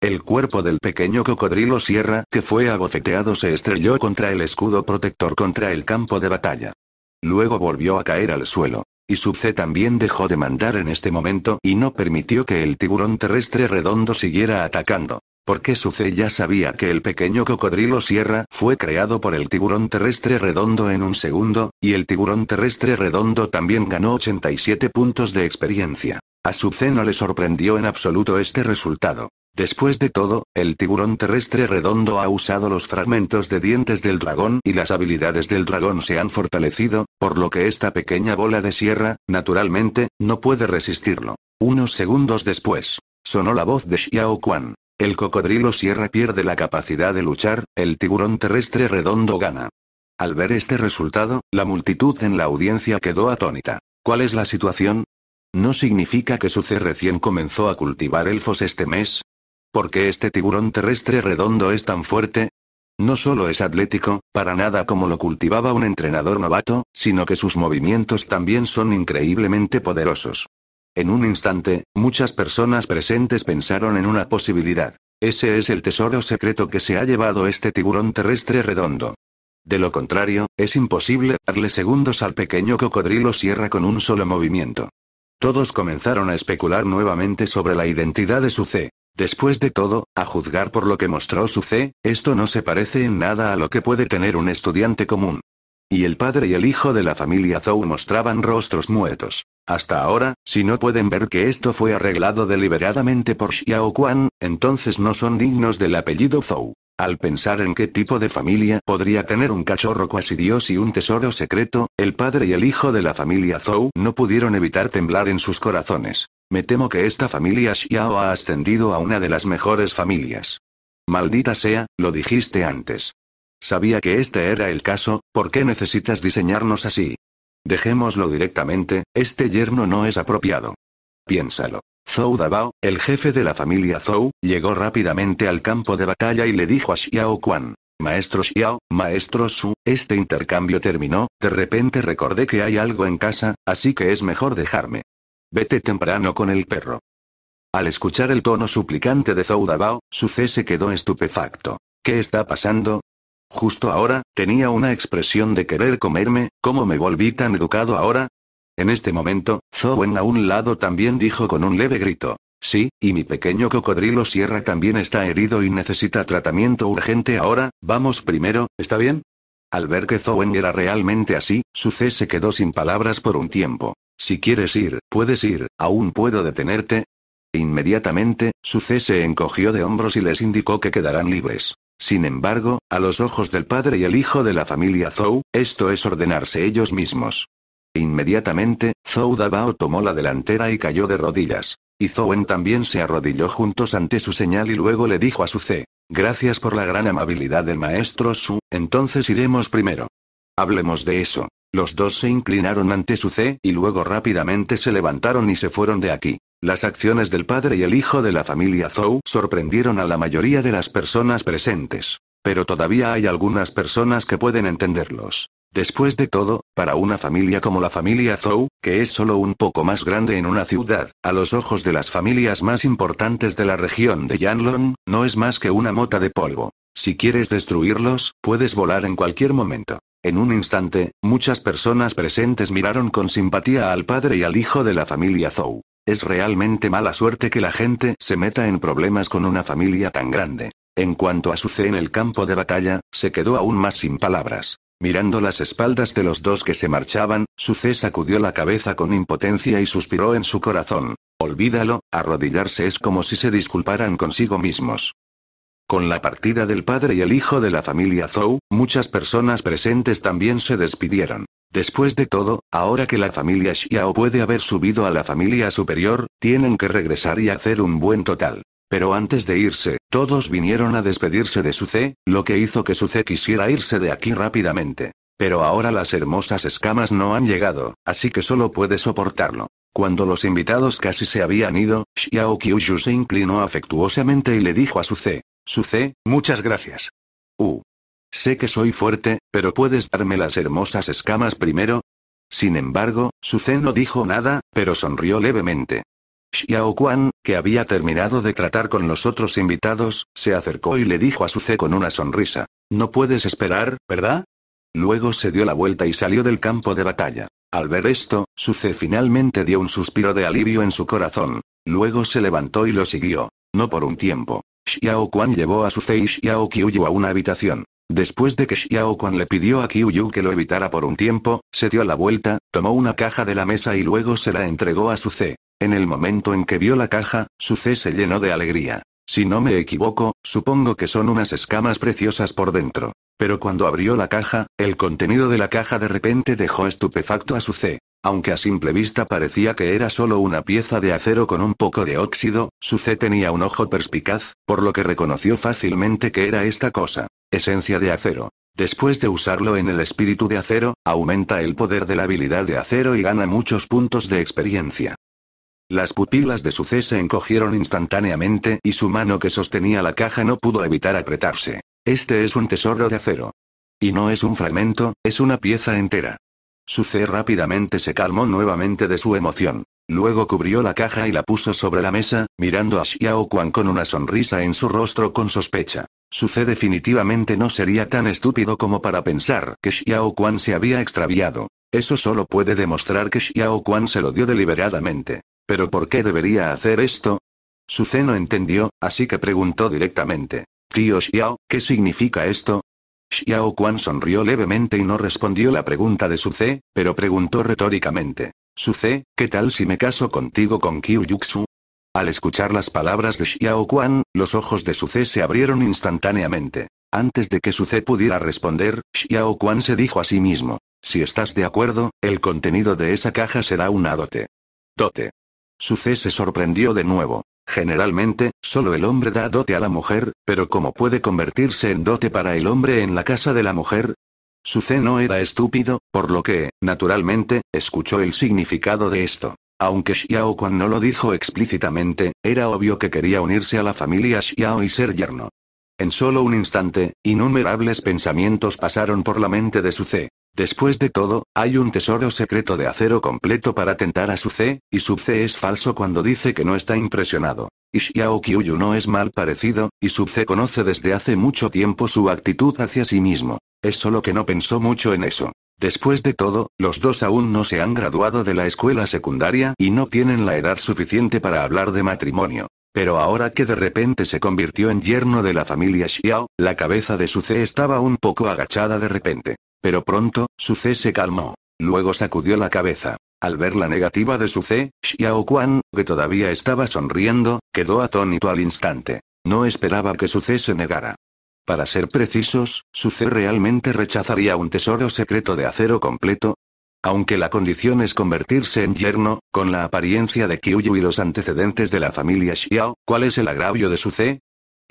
El cuerpo del pequeño cocodrilo sierra que fue abofeteado se estrelló contra el escudo protector contra el campo de batalla. Luego volvió a caer al suelo. Y Subce también dejó de mandar en este momento y no permitió que el tiburón terrestre redondo siguiera atacando. Porque Suze ya sabía que el pequeño cocodrilo sierra fue creado por el tiburón terrestre redondo en un segundo, y el tiburón terrestre redondo también ganó 87 puntos de experiencia. A Suze no le sorprendió en absoluto este resultado. Después de todo, el tiburón terrestre redondo ha usado los fragmentos de dientes del dragón y las habilidades del dragón se han fortalecido, por lo que esta pequeña bola de sierra, naturalmente, no puede resistirlo. Unos segundos después, sonó la voz de Xiao Quan. El cocodrilo sierra pierde la capacidad de luchar, el tiburón terrestre redondo gana. Al ver este resultado, la multitud en la audiencia quedó atónita. ¿Cuál es la situación? ¿No significa que su C recién comenzó a cultivar elfos este mes? ¿Por qué este tiburón terrestre redondo es tan fuerte? No solo es atlético, para nada como lo cultivaba un entrenador novato, sino que sus movimientos también son increíblemente poderosos. En un instante, muchas personas presentes pensaron en una posibilidad. Ese es el tesoro secreto que se ha llevado este tiburón terrestre redondo. De lo contrario, es imposible darle segundos al pequeño cocodrilo sierra con un solo movimiento. Todos comenzaron a especular nuevamente sobre la identidad de su C. Después de todo, a juzgar por lo que mostró su C, esto no se parece en nada a lo que puede tener un estudiante común. Y el padre y el hijo de la familia Zhou mostraban rostros muertos. Hasta ahora, si no pueden ver que esto fue arreglado deliberadamente por Xiao Quan, entonces no son dignos del apellido Zhou. Al pensar en qué tipo de familia podría tener un cachorro cuasi dios y un tesoro secreto, el padre y el hijo de la familia Zhou no pudieron evitar temblar en sus corazones. Me temo que esta familia Xiao ha ascendido a una de las mejores familias. Maldita sea, lo dijiste antes. Sabía que este era el caso, ¿por qué necesitas diseñarnos así? Dejémoslo directamente, este yerno no es apropiado. Piénsalo. Zhou Dabao, el jefe de la familia Zhou, llegó rápidamente al campo de batalla y le dijo a Xiao Quan. Maestro Xiao, maestro Su, este intercambio terminó, de repente recordé que hay algo en casa, así que es mejor dejarme. Vete temprano con el perro. Al escuchar el tono suplicante de Zhou Dabao, Su se quedó estupefacto. ¿Qué está pasando? Justo ahora, tenía una expresión de querer comerme, ¿cómo me volví tan educado ahora? En este momento, Zowen a un lado también dijo con un leve grito. Sí, y mi pequeño cocodrilo Sierra también está herido y necesita tratamiento urgente ahora, vamos primero, ¿está bien? Al ver que Zowen era realmente así, su Cé se quedó sin palabras por un tiempo. Si quieres ir, puedes ir, aún puedo detenerte. Inmediatamente, Suce se encogió de hombros y les indicó que quedarán libres. Sin embargo, a los ojos del padre y el hijo de la familia Zhou, esto es ordenarse ellos mismos. Inmediatamente, Zhou Dabao tomó la delantera y cayó de rodillas. Y Zouen también se arrodilló juntos ante su señal y luego le dijo a su C. Gracias por la gran amabilidad del maestro Su, entonces iremos primero. Hablemos de eso. Los dos se inclinaron ante su C y luego rápidamente se levantaron y se fueron de aquí. Las acciones del padre y el hijo de la familia Zhou sorprendieron a la mayoría de las personas presentes. Pero todavía hay algunas personas que pueden entenderlos. Después de todo, para una familia como la familia Zhou, que es solo un poco más grande en una ciudad, a los ojos de las familias más importantes de la región de Yanlong, no es más que una mota de polvo. Si quieres destruirlos, puedes volar en cualquier momento. En un instante, muchas personas presentes miraron con simpatía al padre y al hijo de la familia Zhou. Es realmente mala suerte que la gente se meta en problemas con una familia tan grande. En cuanto a su en el campo de batalla, se quedó aún más sin palabras. Mirando las espaldas de los dos que se marchaban, su C sacudió la cabeza con impotencia y suspiró en su corazón. Olvídalo, arrodillarse es como si se disculparan consigo mismos. Con la partida del padre y el hijo de la familia Zhou, muchas personas presentes también se despidieron. Después de todo, ahora que la familia Xiao puede haber subido a la familia superior, tienen que regresar y hacer un buen total. Pero antes de irse, todos vinieron a despedirse de su ce, lo que hizo que su Suce quisiera irse de aquí rápidamente. Pero ahora las hermosas escamas no han llegado, así que solo puede soportarlo. Cuando los invitados casi se habían ido, Xiao Kyushu se inclinó afectuosamente y le dijo a Suce, Suce, muchas gracias. Uh. Sé que soy fuerte, pero ¿puedes darme las hermosas escamas primero? Sin embargo, Suce no dijo nada, pero sonrió levemente. Xiao Quan, que había terminado de tratar con los otros invitados, se acercó y le dijo a Suce con una sonrisa. No puedes esperar, ¿verdad? Luego se dio la vuelta y salió del campo de batalla. Al ver esto, Suce finalmente dio un suspiro de alivio en su corazón. Luego se levantó y lo siguió. No por un tiempo, Xiao Quan llevó a su y Xiao Qiuyu a una habitación. Después de que Xiao Quan le pidió a Qiuyu que lo evitara por un tiempo, se dio la vuelta, tomó una caja de la mesa y luego se la entregó a su C. En el momento en que vio la caja, su C se llenó de alegría. Si no me equivoco, supongo que son unas escamas preciosas por dentro. Pero cuando abrió la caja, el contenido de la caja de repente dejó estupefacto a su C. Aunque a simple vista parecía que era solo una pieza de acero con un poco de óxido, su C tenía un ojo perspicaz, por lo que reconoció fácilmente que era esta cosa. Esencia de acero. Después de usarlo en el espíritu de acero, aumenta el poder de la habilidad de acero y gana muchos puntos de experiencia. Las pupilas de su C se encogieron instantáneamente y su mano que sostenía la caja no pudo evitar apretarse. Este es un tesoro de acero. Y no es un fragmento, es una pieza entera. Suze rápidamente se calmó nuevamente de su emoción. Luego cubrió la caja y la puso sobre la mesa, mirando a Xiao Quan con una sonrisa en su rostro con sospecha. Su Suce definitivamente no sería tan estúpido como para pensar que Xiao Quan se había extraviado. Eso solo puede demostrar que Xiao Quan se lo dio deliberadamente. ¿Pero por qué debería hacer esto? Suce no entendió, así que preguntó directamente. Tío Xiao, ¿qué significa esto? Xiao Quan sonrió levemente y no respondió la pregunta de Su pero preguntó retóricamente. Su ¿qué tal si me caso contigo con Qiu Yuxu? Al escuchar las palabras de Xiao Quan, los ojos de Su se abrieron instantáneamente. Antes de que Su pudiera responder, Xiao Quan se dijo a sí mismo. Si estás de acuerdo, el contenido de esa caja será una dote. Dote. Su se sorprendió de nuevo. Generalmente, solo el hombre da dote a la mujer, pero ¿cómo puede convertirse en dote para el hombre en la casa de la mujer? Suce no era estúpido, por lo que, naturalmente, escuchó el significado de esto. Aunque Xiao Quan no lo dijo explícitamente, era obvio que quería unirse a la familia Xiao y ser yerno. En solo un instante, innumerables pensamientos pasaron por la mente de su Suce. Después de todo, hay un tesoro secreto de acero completo para tentar a su C, y su C es falso cuando dice que no está impresionado. Y Xiao Kyuyu no es mal parecido, y su C conoce desde hace mucho tiempo su actitud hacia sí mismo. Es solo que no pensó mucho en eso. Después de todo, los dos aún no se han graduado de la escuela secundaria y no tienen la edad suficiente para hablar de matrimonio. Pero ahora que de repente se convirtió en yerno de la familia Xiao, la cabeza de su C estaba un poco agachada de repente. Pero pronto, su C se calmó. Luego sacudió la cabeza. Al ver la negativa de su C, Xiao Quan, que todavía estaba sonriendo, quedó atónito al instante. No esperaba que su C se negara. Para ser precisos, su C realmente rechazaría un tesoro secreto de acero completo. Aunque la condición es convertirse en yerno, con la apariencia de Kyuyu y los antecedentes de la familia Xiao, ¿cuál es el agravio de su C?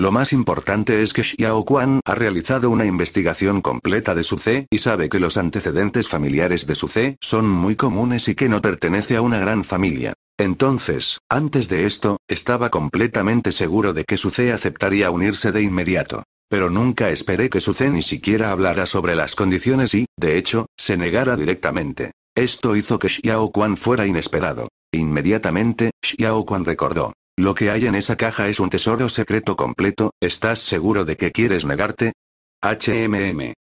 Lo más importante es que Xiao Quan ha realizado una investigación completa de su C y sabe que los antecedentes familiares de su C son muy comunes y que no pertenece a una gran familia. Entonces, antes de esto, estaba completamente seguro de que su C aceptaría unirse de inmediato. Pero nunca esperé que su C ni siquiera hablara sobre las condiciones y, de hecho, se negara directamente. Esto hizo que Xiao Quan fuera inesperado. Inmediatamente, Xiao Quan recordó. Lo que hay en esa caja es un tesoro secreto completo, ¿estás seguro de que quieres negarte? HMM.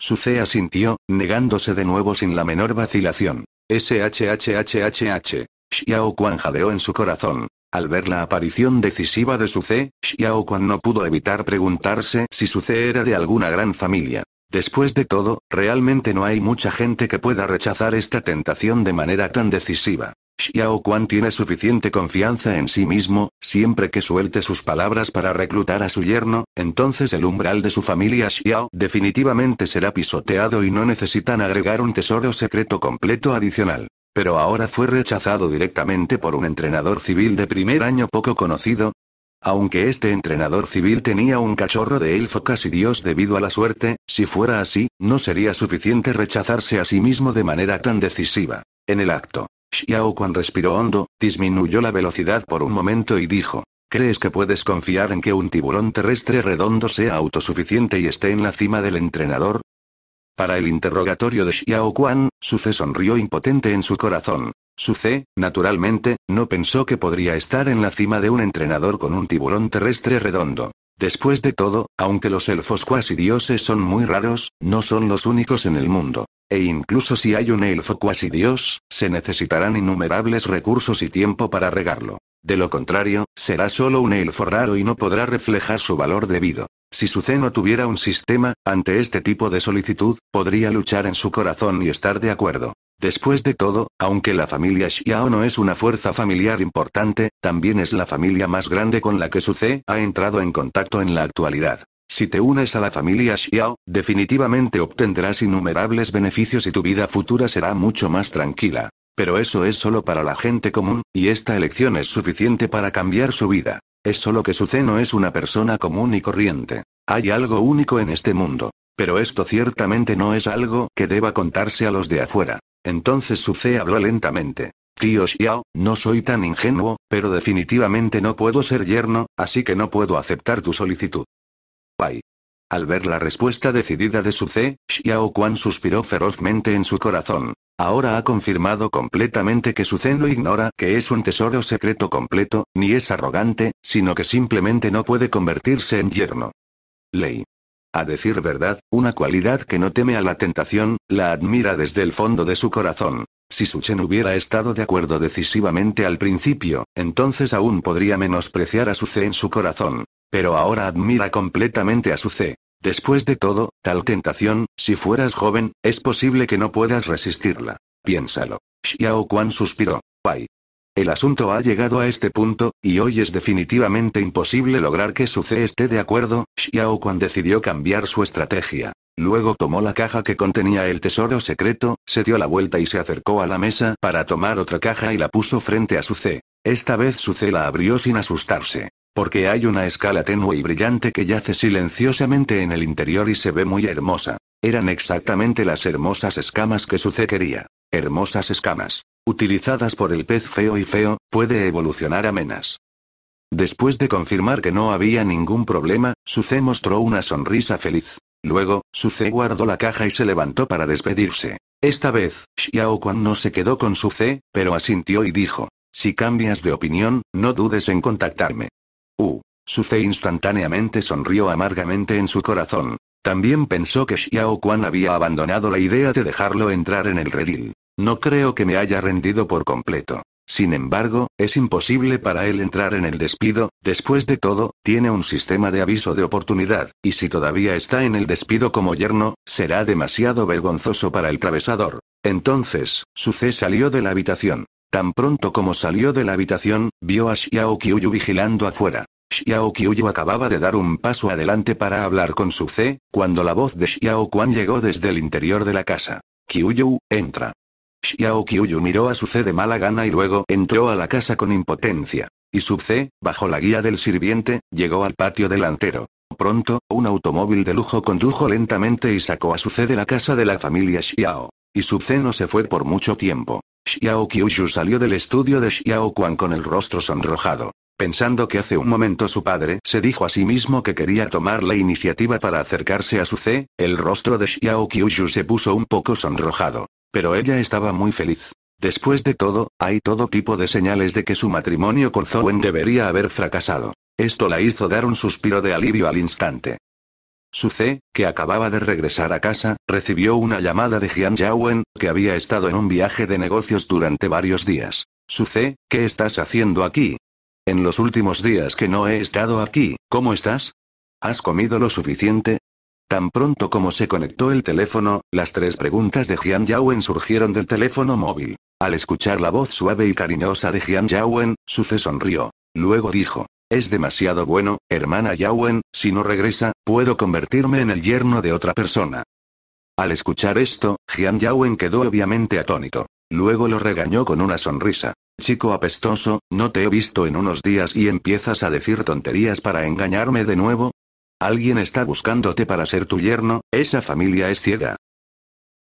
Suce asintió, negándose de nuevo sin la menor vacilación. SHHHHH. Xiao Quan jadeó en su corazón. Al ver la aparición decisiva de Suce, Xiao Quan no pudo evitar preguntarse si Suce era de alguna gran familia. Después de todo, realmente no hay mucha gente que pueda rechazar esta tentación de manera tan decisiva. Xiao Quan tiene suficiente confianza en sí mismo, siempre que suelte sus palabras para reclutar a su yerno, entonces el umbral de su familia Xiao definitivamente será pisoteado y no necesitan agregar un tesoro secreto completo adicional. Pero ahora fue rechazado directamente por un entrenador civil de primer año poco conocido, aunque este entrenador civil tenía un cachorro de elfo casi dios debido a la suerte, si fuera así, no sería suficiente rechazarse a sí mismo de manera tan decisiva. En el acto. Xiao Quan respiró hondo, disminuyó la velocidad por un momento y dijo. ¿Crees que puedes confiar en que un tiburón terrestre redondo sea autosuficiente y esté en la cima del entrenador? Para el interrogatorio de Xiao Quan, Suce sonrió impotente en su corazón. Su Ce, naturalmente, no pensó que podría estar en la cima de un entrenador con un tiburón terrestre redondo. Después de todo, aunque los elfos cuasi dioses son muy raros, no son los únicos en el mundo. E incluso si hay un elfo cuasi dios, se necesitarán innumerables recursos y tiempo para regarlo. De lo contrario, será solo un elfo raro y no podrá reflejar su valor debido. Si su no tuviera un sistema, ante este tipo de solicitud, podría luchar en su corazón y estar de acuerdo. Después de todo, aunque la familia Xiao no es una fuerza familiar importante, también es la familia más grande con la que su C ha entrado en contacto en la actualidad. Si te unes a la familia Xiao, definitivamente obtendrás innumerables beneficios y tu vida futura será mucho más tranquila. Pero eso es solo para la gente común, y esta elección es suficiente para cambiar su vida. Es solo que no es una persona común y corriente. Hay algo único en este mundo. Pero esto ciertamente no es algo que deba contarse a los de afuera. Entonces Suce habló lentamente. Tío Xiao, no soy tan ingenuo, pero definitivamente no puedo ser yerno, así que no puedo aceptar tu solicitud. Al ver la respuesta decidida de su C, Xiao Quan suspiró ferozmente en su corazón. Ahora ha confirmado completamente que su Zen lo ignora, que es un tesoro secreto completo, ni es arrogante, sino que simplemente no puede convertirse en yerno. Ley. A decir verdad, una cualidad que no teme a la tentación, la admira desde el fondo de su corazón. Si su Chen hubiera estado de acuerdo decisivamente al principio, entonces aún podría menospreciar a su Zen en su corazón, pero ahora admira completamente a su C. Después de todo, tal tentación, si fueras joven, es posible que no puedas resistirla. Piénsalo. Xiao Quan suspiró. Pai. El asunto ha llegado a este punto, y hoy es definitivamente imposible lograr que su C esté de acuerdo. Xiao Quan decidió cambiar su estrategia. Luego tomó la caja que contenía el tesoro secreto, se dio la vuelta y se acercó a la mesa para tomar otra caja y la puso frente a su C. Esta vez su C la abrió sin asustarse. Porque hay una escala tenue y brillante que yace silenciosamente en el interior y se ve muy hermosa. Eran exactamente las hermosas escamas que Suce quería. Hermosas escamas. Utilizadas por el pez feo y feo, puede evolucionar amenas. Después de confirmar que no había ningún problema, Suce mostró una sonrisa feliz. Luego, Suce guardó la caja y se levantó para despedirse. Esta vez, Xiao Quan no se quedó con Suce, pero asintió y dijo. Si cambias de opinión, no dudes en contactarme. U. Suce instantáneamente sonrió amargamente en su corazón. También pensó que Xiao Quan había abandonado la idea de dejarlo entrar en el redil. No creo que me haya rendido por completo. Sin embargo, es imposible para él entrar en el despido, después de todo, tiene un sistema de aviso de oportunidad, y si todavía está en el despido como yerno, será demasiado vergonzoso para el travesador. Entonces, Suce salió de la habitación. Tan pronto como salió de la habitación, vio a Xiao Qiuyu vigilando afuera. Xiao Qiuyu acababa de dar un paso adelante para hablar con su C, cuando la voz de Xiao Kuan llegó desde el interior de la casa. Qiuyu, entra. Xiao Qiuyu miró a su C de mala gana y luego entró a la casa con impotencia. Y su C, bajo la guía del sirviente, llegó al patio delantero. Pronto, un automóvil de lujo condujo lentamente y sacó a su C de la casa de la familia Xiao. Y su C no se fue por mucho tiempo. Xiao Kyushu salió del estudio de Xiao Quan con el rostro sonrojado. Pensando que hace un momento su padre se dijo a sí mismo que quería tomar la iniciativa para acercarse a su C, el rostro de Xiao Kyushu se puso un poco sonrojado. Pero ella estaba muy feliz. Después de todo, hay todo tipo de señales de que su matrimonio con Zouen debería haber fracasado. Esto la hizo dar un suspiro de alivio al instante. Su C, que acababa de regresar a casa, recibió una llamada de Jian Yawen, que había estado en un viaje de negocios durante varios días. Su C, ¿qué estás haciendo aquí? En los últimos días que no he estado aquí, ¿cómo estás? ¿Has comido lo suficiente? Tan pronto como se conectó el teléfono, las tres preguntas de Jian Yawen surgieron del teléfono móvil. Al escuchar la voz suave y cariñosa de Jian Yawen, Su C sonrió. Luego dijo, es demasiado bueno, hermana Yawen, si no regresa, puedo convertirme en el yerno de otra persona. Al escuchar esto, Jian Yawen quedó obviamente atónito. Luego lo regañó con una sonrisa. Chico apestoso, no te he visto en unos días y empiezas a decir tonterías para engañarme de nuevo. Alguien está buscándote para ser tu yerno, esa familia es ciega.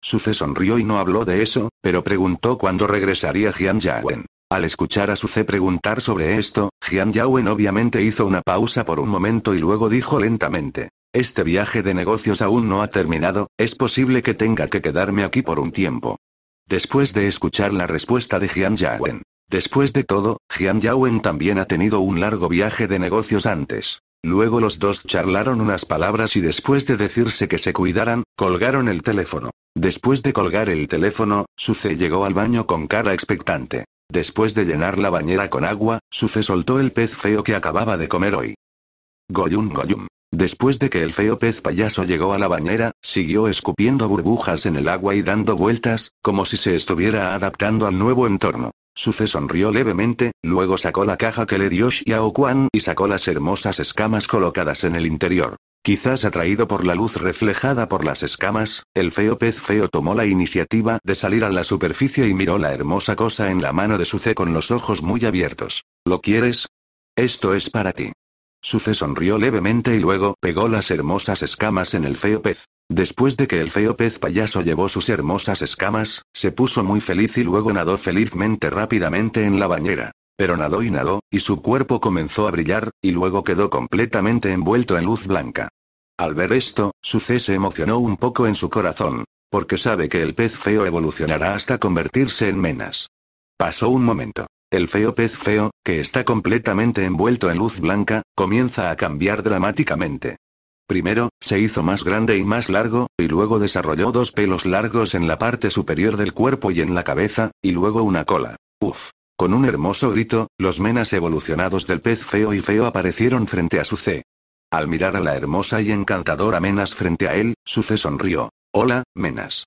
Suce sonrió y no habló de eso, pero preguntó cuándo regresaría Jian Yawen. Al escuchar a Suze preguntar sobre esto, Jian Yawen obviamente hizo una pausa por un momento y luego dijo lentamente. Este viaje de negocios aún no ha terminado, es posible que tenga que quedarme aquí por un tiempo. Después de escuchar la respuesta de Jian Yawen. Después de todo, Jian Yawen también ha tenido un largo viaje de negocios antes. Luego los dos charlaron unas palabras y después de decirse que se cuidaran, colgaron el teléfono. Después de colgar el teléfono, Suze llegó al baño con cara expectante. Después de llenar la bañera con agua, Suze soltó el pez feo que acababa de comer hoy. Goyum goyum. Después de que el feo pez payaso llegó a la bañera, siguió escupiendo burbujas en el agua y dando vueltas, como si se estuviera adaptando al nuevo entorno. Suce sonrió levemente, luego sacó la caja que le dio Xiao Kwan y sacó las hermosas escamas colocadas en el interior. Quizás atraído por la luz reflejada por las escamas, el feo pez feo tomó la iniciativa de salir a la superficie y miró la hermosa cosa en la mano de Suce con los ojos muy abiertos. ¿Lo quieres? Esto es para ti. Suce sonrió levemente y luego pegó las hermosas escamas en el feo pez. Después de que el feo pez payaso llevó sus hermosas escamas, se puso muy feliz y luego nadó felizmente rápidamente en la bañera pero nadó y nadó, y su cuerpo comenzó a brillar, y luego quedó completamente envuelto en luz blanca. Al ver esto, Suce se emocionó un poco en su corazón, porque sabe que el pez feo evolucionará hasta convertirse en menas. Pasó un momento. El feo pez feo, que está completamente envuelto en luz blanca, comienza a cambiar dramáticamente. Primero, se hizo más grande y más largo, y luego desarrolló dos pelos largos en la parte superior del cuerpo y en la cabeza, y luego una cola. Uf. Con un hermoso grito, los menas evolucionados del pez feo y feo aparecieron frente a su C. Al mirar a la hermosa y encantadora Menas frente a él, Suce sonrió. Hola, Menas.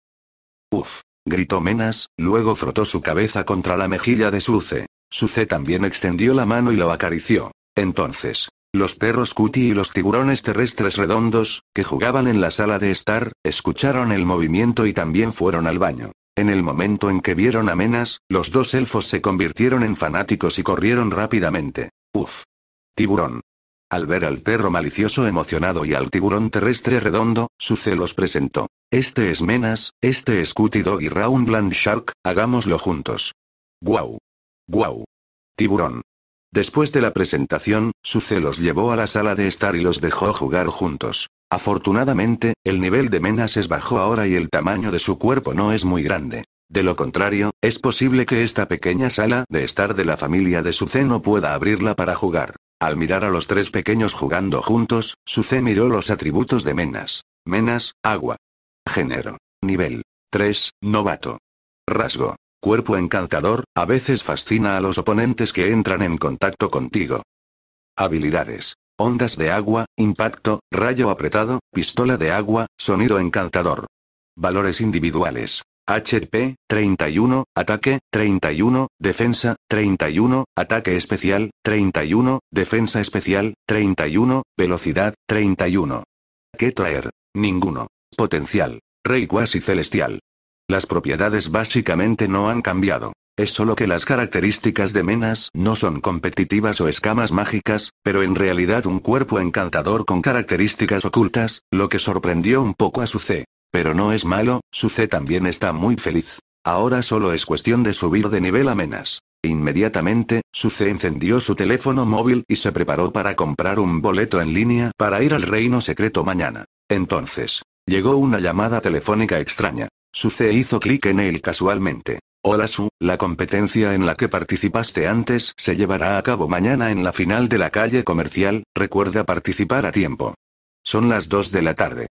Uf. Gritó Menas, luego frotó su cabeza contra la mejilla de Suce. Suce también extendió la mano y lo acarició. Entonces, los perros Cuti y los tiburones terrestres redondos, que jugaban en la sala de estar, escucharon el movimiento y también fueron al baño. En el momento en que vieron a Menas, los dos elfos se convirtieron en fanáticos y corrieron rápidamente. Uf. Tiburón. Al ver al perro malicioso emocionado y al tiburón terrestre redondo, su celos presentó. Este es Menas, este es Dog y Roundland Shark, hagámoslo juntos. Guau. Guau. Tiburón. Después de la presentación, Suce los llevó a la sala de estar y los dejó jugar juntos. Afortunadamente, el nivel de menas es bajo ahora y el tamaño de su cuerpo no es muy grande. De lo contrario, es posible que esta pequeña sala de estar de la familia de Suce no pueda abrirla para jugar. Al mirar a los tres pequeños jugando juntos, Suce miró los atributos de menas. Menas, agua. Género. Nivel. 3, novato. Rasgo cuerpo encantador, a veces fascina a los oponentes que entran en contacto contigo. Habilidades. Ondas de agua, impacto, rayo apretado, pistola de agua, sonido encantador. Valores individuales. HP, 31, ataque, 31, defensa, 31, ataque especial, 31, defensa especial, 31, velocidad, 31. ¿Qué traer? Ninguno. Potencial. Rey cuasi celestial. Las propiedades básicamente no han cambiado. Es solo que las características de Menas no son competitivas o escamas mágicas, pero en realidad un cuerpo encantador con características ocultas, lo que sorprendió un poco a C. Pero no es malo, C también está muy feliz. Ahora solo es cuestión de subir de nivel a Menas. Inmediatamente, C encendió su teléfono móvil y se preparó para comprar un boleto en línea para ir al reino secreto mañana. Entonces, llegó una llamada telefónica extraña. C hizo clic en él casualmente. Hola Su, la competencia en la que participaste antes se llevará a cabo mañana en la final de la calle comercial, recuerda participar a tiempo. Son las 2 de la tarde.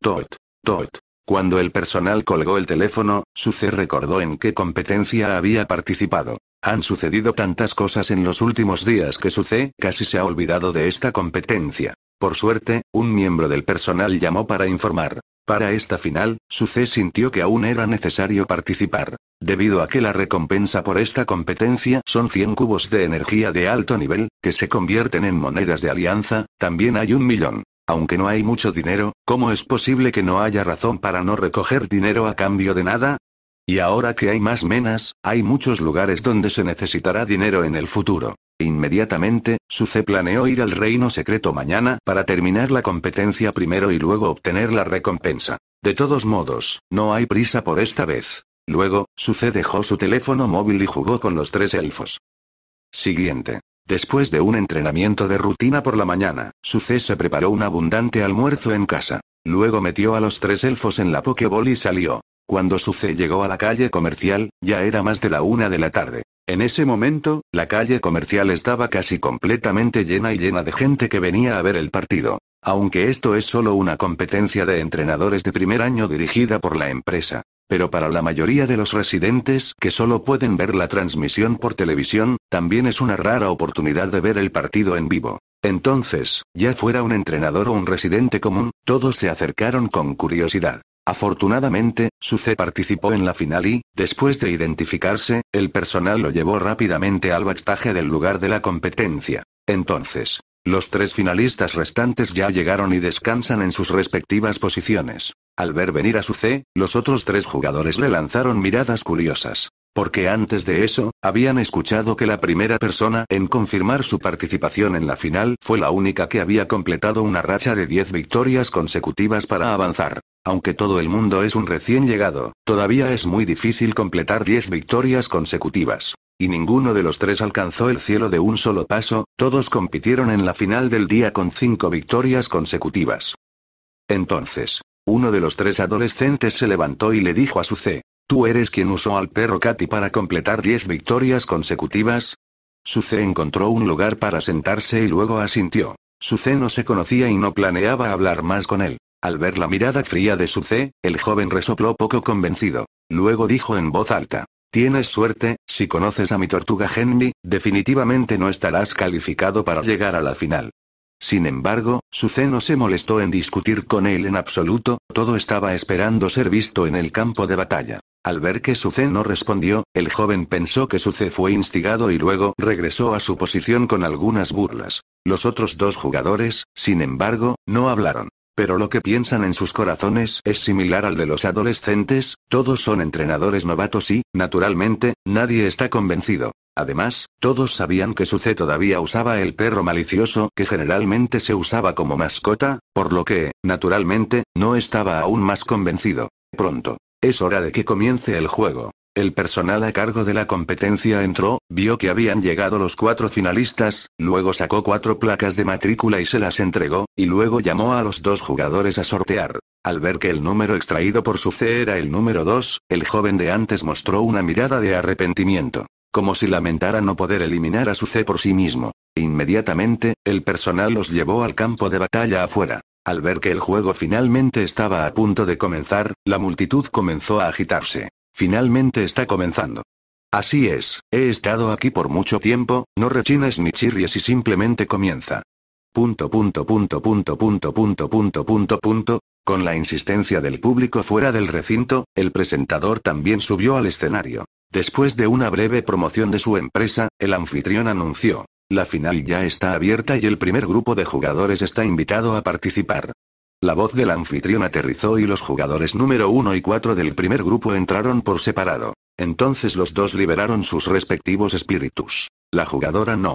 Tod, tot. Cuando el personal colgó el teléfono, C recordó en qué competencia había participado. Han sucedido tantas cosas en los últimos días que C casi se ha olvidado de esta competencia. Por suerte, un miembro del personal llamó para informar. Para esta final, Suce sintió que aún era necesario participar, debido a que la recompensa por esta competencia son 100 cubos de energía de alto nivel, que se convierten en monedas de alianza, también hay un millón. Aunque no hay mucho dinero, ¿cómo es posible que no haya razón para no recoger dinero a cambio de nada? Y ahora que hay más menas, hay muchos lugares donde se necesitará dinero en el futuro. Inmediatamente, Suce planeó ir al reino secreto mañana para terminar la competencia primero y luego obtener la recompensa. De todos modos, no hay prisa por esta vez. Luego, Suce dejó su teléfono móvil y jugó con los tres elfos. Siguiente. Después de un entrenamiento de rutina por la mañana, Suce se preparó un abundante almuerzo en casa. Luego metió a los tres elfos en la pokeball y salió. Cuando Suce llegó a la calle comercial, ya era más de la una de la tarde. En ese momento, la calle comercial estaba casi completamente llena y llena de gente que venía a ver el partido. Aunque esto es solo una competencia de entrenadores de primer año dirigida por la empresa. Pero para la mayoría de los residentes que solo pueden ver la transmisión por televisión, también es una rara oportunidad de ver el partido en vivo. Entonces, ya fuera un entrenador o un residente común, todos se acercaron con curiosidad. Afortunadamente, Suze participó en la final y, después de identificarse, el personal lo llevó rápidamente al backstage del lugar de la competencia. Entonces, los tres finalistas restantes ya llegaron y descansan en sus respectivas posiciones. Al ver venir a su C, los otros tres jugadores le lanzaron miradas curiosas. Porque antes de eso, habían escuchado que la primera persona en confirmar su participación en la final fue la única que había completado una racha de 10 victorias consecutivas para avanzar. Aunque todo el mundo es un recién llegado, todavía es muy difícil completar 10 victorias consecutivas. Y ninguno de los tres alcanzó el cielo de un solo paso, todos compitieron en la final del día con 5 victorias consecutivas. Entonces, uno de los tres adolescentes se levantó y le dijo a su C. ¿Tú eres quien usó al perro Katy para completar 10 victorias consecutivas? C encontró un lugar para sentarse y luego asintió. Su C no se conocía y no planeaba hablar más con él. Al ver la mirada fría de C, el joven resopló poco convencido. Luego dijo en voz alta. Tienes suerte, si conoces a mi tortuga Henry, definitivamente no estarás calificado para llegar a la final. Sin embargo, Suze no se molestó en discutir con él en absoluto, todo estaba esperando ser visto en el campo de batalla. Al ver que Suze no respondió, el joven pensó que Suze fue instigado y luego regresó a su posición con algunas burlas. Los otros dos jugadores, sin embargo, no hablaron pero lo que piensan en sus corazones es similar al de los adolescentes, todos son entrenadores novatos y, naturalmente, nadie está convencido. Además, todos sabían que su Suce todavía usaba el perro malicioso que generalmente se usaba como mascota, por lo que, naturalmente, no estaba aún más convencido. Pronto. Es hora de que comience el juego. El personal a cargo de la competencia entró, vio que habían llegado los cuatro finalistas, luego sacó cuatro placas de matrícula y se las entregó, y luego llamó a los dos jugadores a sortear. Al ver que el número extraído por su C era el número 2, el joven de antes mostró una mirada de arrepentimiento. Como si lamentara no poder eliminar a su C por sí mismo. Inmediatamente, el personal los llevó al campo de batalla afuera. Al ver que el juego finalmente estaba a punto de comenzar, la multitud comenzó a agitarse. Finalmente está comenzando. Así es, he estado aquí por mucho tiempo, no rechines ni chirries y simplemente comienza. Punto punto punto punto punto punto punto punto punto. Con la insistencia del público fuera del recinto, el presentador también subió al escenario. Después de una breve promoción de su empresa, el anfitrión anunció. La final ya está abierta y el primer grupo de jugadores está invitado a participar. La voz del anfitrión aterrizó y los jugadores número 1 y 4 del primer grupo entraron por separado. Entonces los dos liberaron sus respectivos espíritus. La jugadora no.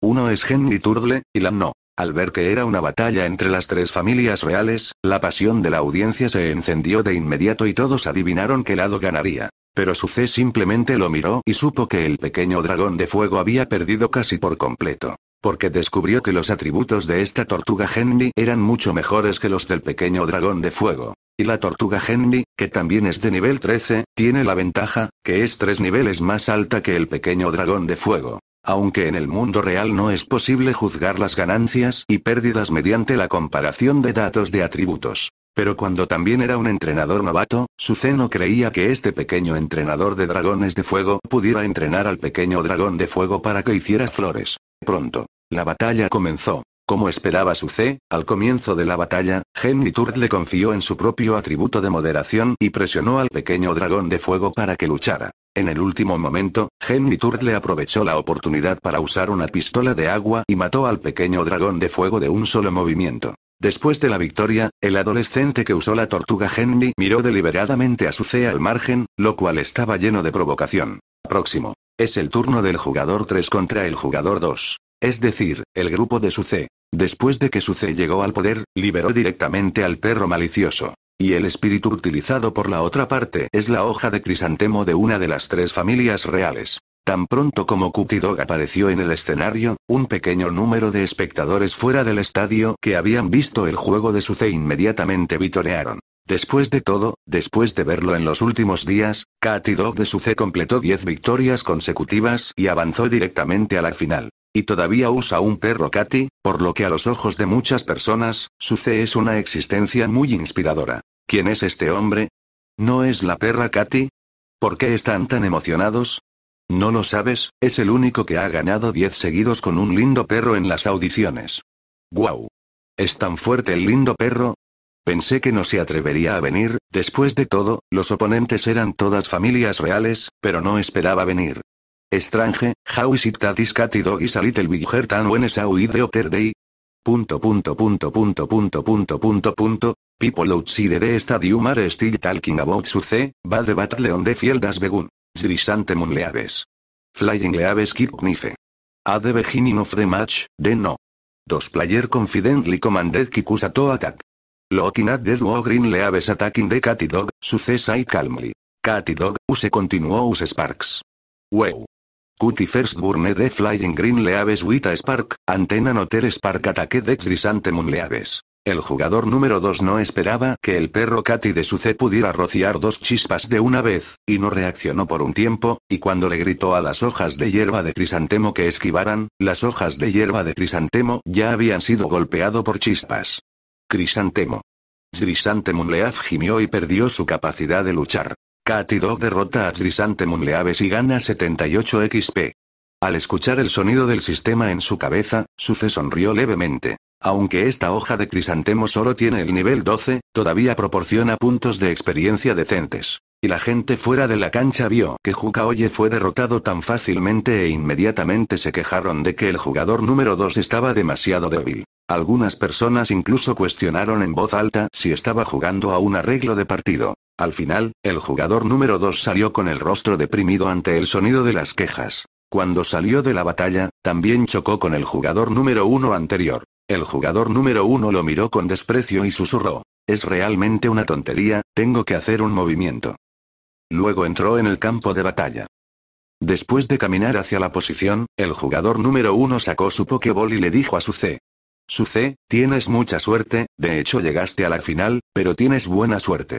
Uno es Henry Turdle, y la no. Al ver que era una batalla entre las tres familias reales, la pasión de la audiencia se encendió de inmediato y todos adivinaron qué lado ganaría. Pero su simplemente lo miró y supo que el pequeño dragón de fuego había perdido casi por completo porque descubrió que los atributos de esta tortuga Henry eran mucho mejores que los del pequeño dragón de fuego. Y la tortuga Henry, que también es de nivel 13, tiene la ventaja, que es tres niveles más alta que el pequeño dragón de fuego. Aunque en el mundo real no es posible juzgar las ganancias y pérdidas mediante la comparación de datos de atributos. Pero cuando también era un entrenador novato, Suceno creía que este pequeño entrenador de dragones de fuego pudiera entrenar al pequeño dragón de fuego para que hiciera flores. Pronto, la batalla comenzó. Como esperaba su C, al comienzo de la batalla, Henry turtle le confió en su propio atributo de moderación y presionó al pequeño dragón de fuego para que luchara. En el último momento, Henry Turtle le aprovechó la oportunidad para usar una pistola de agua y mató al pequeño dragón de fuego de un solo movimiento. Después de la victoria, el adolescente que usó la tortuga Henry miró deliberadamente a su C al margen, lo cual estaba lleno de provocación. Próximo. Es el turno del jugador 3 contra el jugador 2. Es decir, el grupo de Suce. Después de que Suce llegó al poder, liberó directamente al perro malicioso. Y el espíritu utilizado por la otra parte es la hoja de crisantemo de una de las tres familias reales. Tan pronto como Dog apareció en el escenario, un pequeño número de espectadores fuera del estadio que habían visto el juego de Suce inmediatamente vitorearon. Después de todo, después de verlo en los últimos días, Katy Dog de Suce completó 10 victorias consecutivas y avanzó directamente a la final. Y todavía usa un perro Katy, por lo que a los ojos de muchas personas, su C es una existencia muy inspiradora. ¿Quién es este hombre? ¿No es la perra Katy? ¿Por qué están tan emocionados? No lo sabes, es el único que ha ganado 10 seguidos con un lindo perro en las audiciones. ¡Guau! ¿Es tan fuerte el lindo perro? Pensé que no se atrevería a venir, después de todo, los oponentes eran todas familias reales, pero no esperaba venir. Strange, how is it that this cat dog is a little bigger than when saw it the other day? Punto punto punto punto punto punto punto punto, people outside the stadium are still talking about Suce, bad battle on the field as begun. Grisante leaves. Flying leaves keep knife. At the beginning of the match, de no. Dos player confidently commanded Kikusa to attack. Looking at the duo green leaves attacking the catty dog, and calmly. Catty dog, use continuous sparks. Wow. Cutie first Burnet de flying green leaves with spark, antena noter spark ataque de crisantemo leaves. El jugador número 2 no esperaba que el perro Katy de su C pudiera rociar dos chispas de una vez, y no reaccionó por un tiempo, y cuando le gritó a las hojas de hierba de crisantemo que esquivaran, las hojas de hierba de crisantemo ya habían sido golpeado por chispas. Crisantemo. Crisantemo leaves gimió y perdió su capacidad de luchar. Katy derrota a Drisante Leaves y gana 78 XP. Al escuchar el sonido del sistema en su cabeza, Suce sonrió levemente. Aunque esta hoja de crisantemo solo tiene el nivel 12, todavía proporciona puntos de experiencia decentes. Y la gente fuera de la cancha vio que Jukaoye fue derrotado tan fácilmente e inmediatamente se quejaron de que el jugador número 2 estaba demasiado débil. Algunas personas incluso cuestionaron en voz alta si estaba jugando a un arreglo de partido. Al final, el jugador número 2 salió con el rostro deprimido ante el sonido de las quejas. Cuando salió de la batalla, también chocó con el jugador número 1 anterior. El jugador número 1 lo miró con desprecio y susurró. Es realmente una tontería, tengo que hacer un movimiento. Luego entró en el campo de batalla. Después de caminar hacia la posición, el jugador número uno sacó su pokeball y le dijo a su C. Su C, tienes mucha suerte, de hecho llegaste a la final, pero tienes buena suerte.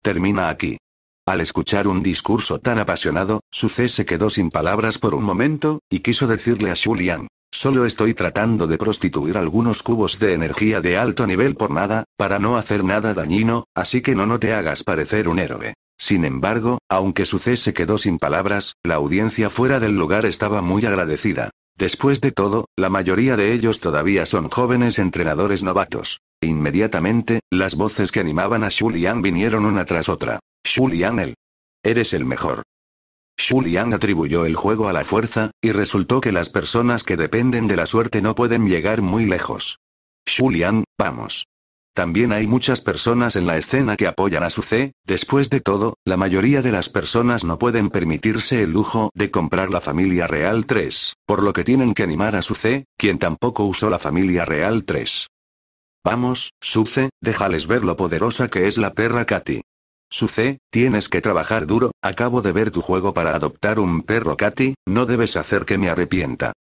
Termina aquí. Al escuchar un discurso tan apasionado, su C se quedó sin palabras por un momento, y quiso decirle a Julian. Solo estoy tratando de prostituir algunos cubos de energía de alto nivel por nada, para no hacer nada dañino, así que no, no te hagas parecer un héroe. Sin embargo, aunque su se quedó sin palabras, la audiencia fuera del lugar estaba muy agradecida. Después de todo, la mayoría de ellos todavía son jóvenes entrenadores novatos. Inmediatamente, las voces que animaban a Shulian vinieron una tras otra. Shulian el. Eres el mejor. Shulian atribuyó el juego a la fuerza, y resultó que las personas que dependen de la suerte no pueden llegar muy lejos. Shulian, vamos. También hay muchas personas en la escena que apoyan a su C, después de todo, la mayoría de las personas no pueden permitirse el lujo de comprar la familia real 3, por lo que tienen que animar a su quien tampoco usó la familia real 3. Vamos, Suce, déjales ver lo poderosa que es la perra Katy. Suce, tienes que trabajar duro, acabo de ver tu juego para adoptar un perro Katy, no debes hacer que me arrepienta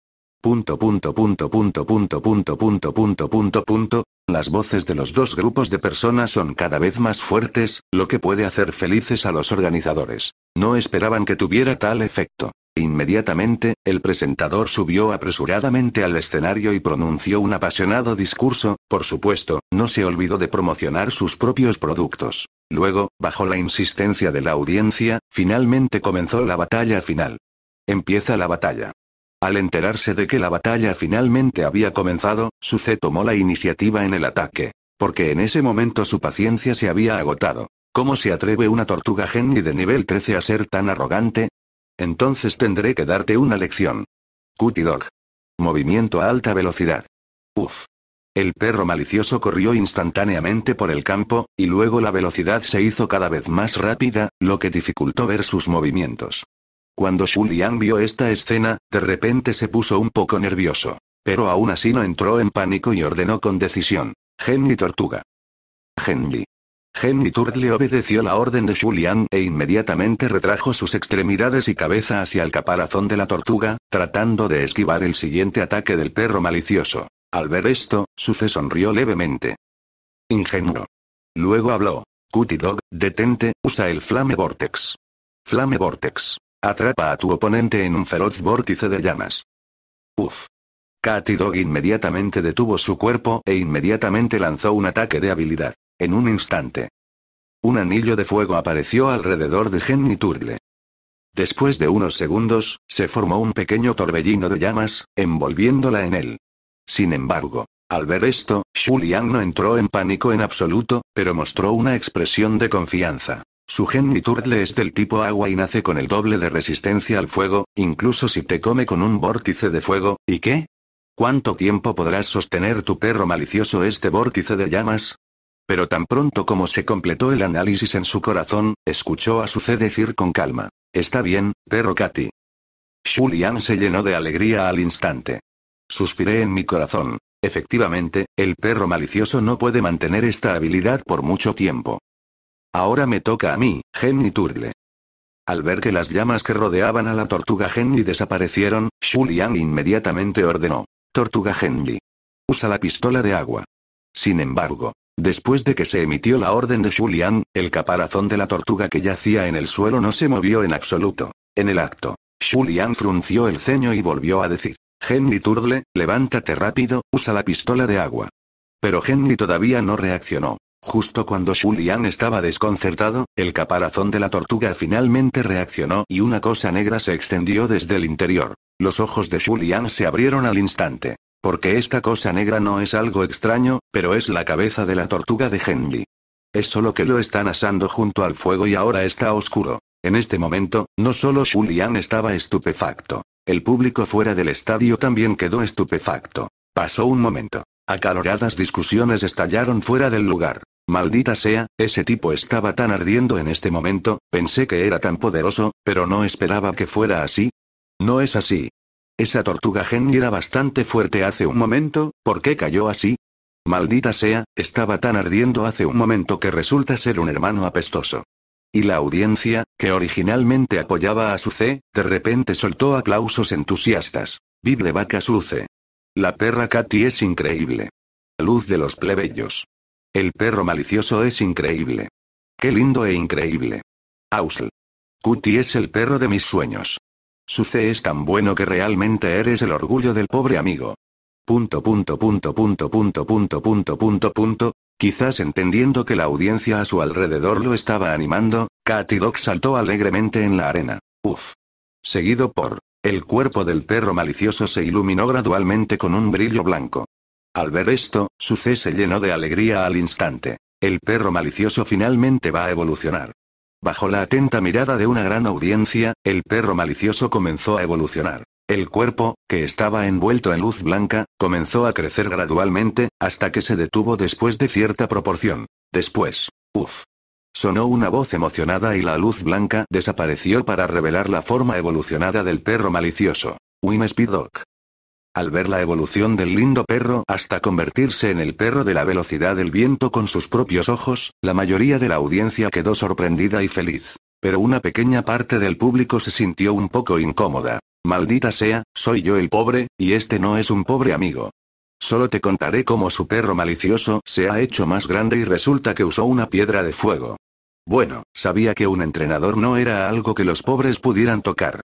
punto punto punto punto punto punto punto punto punto las voces de los dos grupos de personas son cada vez más fuertes, lo que puede hacer felices a los organizadores. No esperaban que tuviera tal efecto. Inmediatamente, el presentador subió apresuradamente al escenario y pronunció un apasionado discurso, por supuesto, no se olvidó de promocionar sus propios productos. Luego, bajo la insistencia de la audiencia, finalmente comenzó la batalla final. Empieza la batalla. Al enterarse de que la batalla finalmente había comenzado, Suce tomó la iniciativa en el ataque. Porque en ese momento su paciencia se había agotado. ¿Cómo se atreve una tortuga genie de nivel 13 a ser tan arrogante? Entonces tendré que darte una lección. Cutie Dog. Movimiento a alta velocidad. Uf. El perro malicioso corrió instantáneamente por el campo, y luego la velocidad se hizo cada vez más rápida, lo que dificultó ver sus movimientos. Cuando Julian vio esta escena, de repente se puso un poco nervioso. Pero aún así no entró en pánico y ordenó con decisión. Henry Tortuga. Henry. Henry le obedeció la orden de Shulian e inmediatamente retrajo sus extremidades y cabeza hacia el caparazón de la tortuga, tratando de esquivar el siguiente ataque del perro malicioso. Al ver esto, Suze sonrió levemente. Ingenuo. Luego habló. Cutie Dog, detente, usa el Flame Vortex. Flame Vortex. Atrapa a tu oponente en un feroz vórtice de llamas. Uf. Katy Dog inmediatamente detuvo su cuerpo e inmediatamente lanzó un ataque de habilidad. En un instante. Un anillo de fuego apareció alrededor de Jenny Turgle. Después de unos segundos, se formó un pequeño torbellino de llamas, envolviéndola en él. Sin embargo, al ver esto, Julian no entró en pánico en absoluto, pero mostró una expresión de confianza. Su geniturdle es del tipo agua y nace con el doble de resistencia al fuego, incluso si te come con un vórtice de fuego, ¿y qué? ¿Cuánto tiempo podrás sostener tu perro malicioso este vórtice de llamas? Pero tan pronto como se completó el análisis en su corazón, escuchó a su C decir con calma. Está bien, perro Katy. Julian se llenó de alegría al instante. Suspiré en mi corazón. Efectivamente, el perro malicioso no puede mantener esta habilidad por mucho tiempo. Ahora me toca a mí, Henny Turle. Al ver que las llamas que rodeaban a la tortuga Henry desaparecieron, Shulian inmediatamente ordenó. Tortuga Henry. Usa la pistola de agua. Sin embargo, después de que se emitió la orden de Julian, el caparazón de la tortuga que yacía en el suelo no se movió en absoluto. En el acto, Julian frunció el ceño y volvió a decir. Henry Turle, levántate rápido, usa la pistola de agua. Pero Henry todavía no reaccionó. Justo cuando Julian estaba desconcertado, el caparazón de la tortuga finalmente reaccionó y una cosa negra se extendió desde el interior. Los ojos de Julian se abrieron al instante. Porque esta cosa negra no es algo extraño, pero es la cabeza de la tortuga de Henry. Es solo que lo están asando junto al fuego y ahora está oscuro. En este momento, no solo Julian estaba estupefacto. El público fuera del estadio también quedó estupefacto. Pasó un momento. Acaloradas discusiones estallaron fuera del lugar. Maldita sea, ese tipo estaba tan ardiendo en este momento, pensé que era tan poderoso, pero no esperaba que fuera así. No es así. Esa tortuga gen era bastante fuerte hace un momento, ¿por qué cayó así? Maldita sea, estaba tan ardiendo hace un momento que resulta ser un hermano apestoso. Y la audiencia, que originalmente apoyaba a Suce, de repente soltó aplausos entusiastas. Vive vaca Suce. La perra Katy es increíble. Luz de los plebeyos. El perro malicioso es increíble. Qué lindo e increíble. Ausl. Cutie es el perro de mis sueños. Su C es tan bueno que realmente eres el orgullo del pobre amigo. Punto punto punto punto punto punto punto punto Quizás entendiendo que la audiencia a su alrededor lo estaba animando, Katy Dog saltó alegremente en la arena. Uf. Seguido por. El cuerpo del perro malicioso se iluminó gradualmente con un brillo blanco. Al ver esto, su se llenó de alegría al instante. El perro malicioso finalmente va a evolucionar. Bajo la atenta mirada de una gran audiencia, el perro malicioso comenzó a evolucionar. El cuerpo, que estaba envuelto en luz blanca, comenzó a crecer gradualmente, hasta que se detuvo después de cierta proporción. Después, uff. Sonó una voz emocionada y la luz blanca desapareció para revelar la forma evolucionada del perro malicioso. Win Speed al ver la evolución del lindo perro hasta convertirse en el perro de la velocidad del viento con sus propios ojos, la mayoría de la audiencia quedó sorprendida y feliz. Pero una pequeña parte del público se sintió un poco incómoda. Maldita sea, soy yo el pobre, y este no es un pobre amigo. Solo te contaré cómo su perro malicioso se ha hecho más grande y resulta que usó una piedra de fuego. Bueno, sabía que un entrenador no era algo que los pobres pudieran tocar.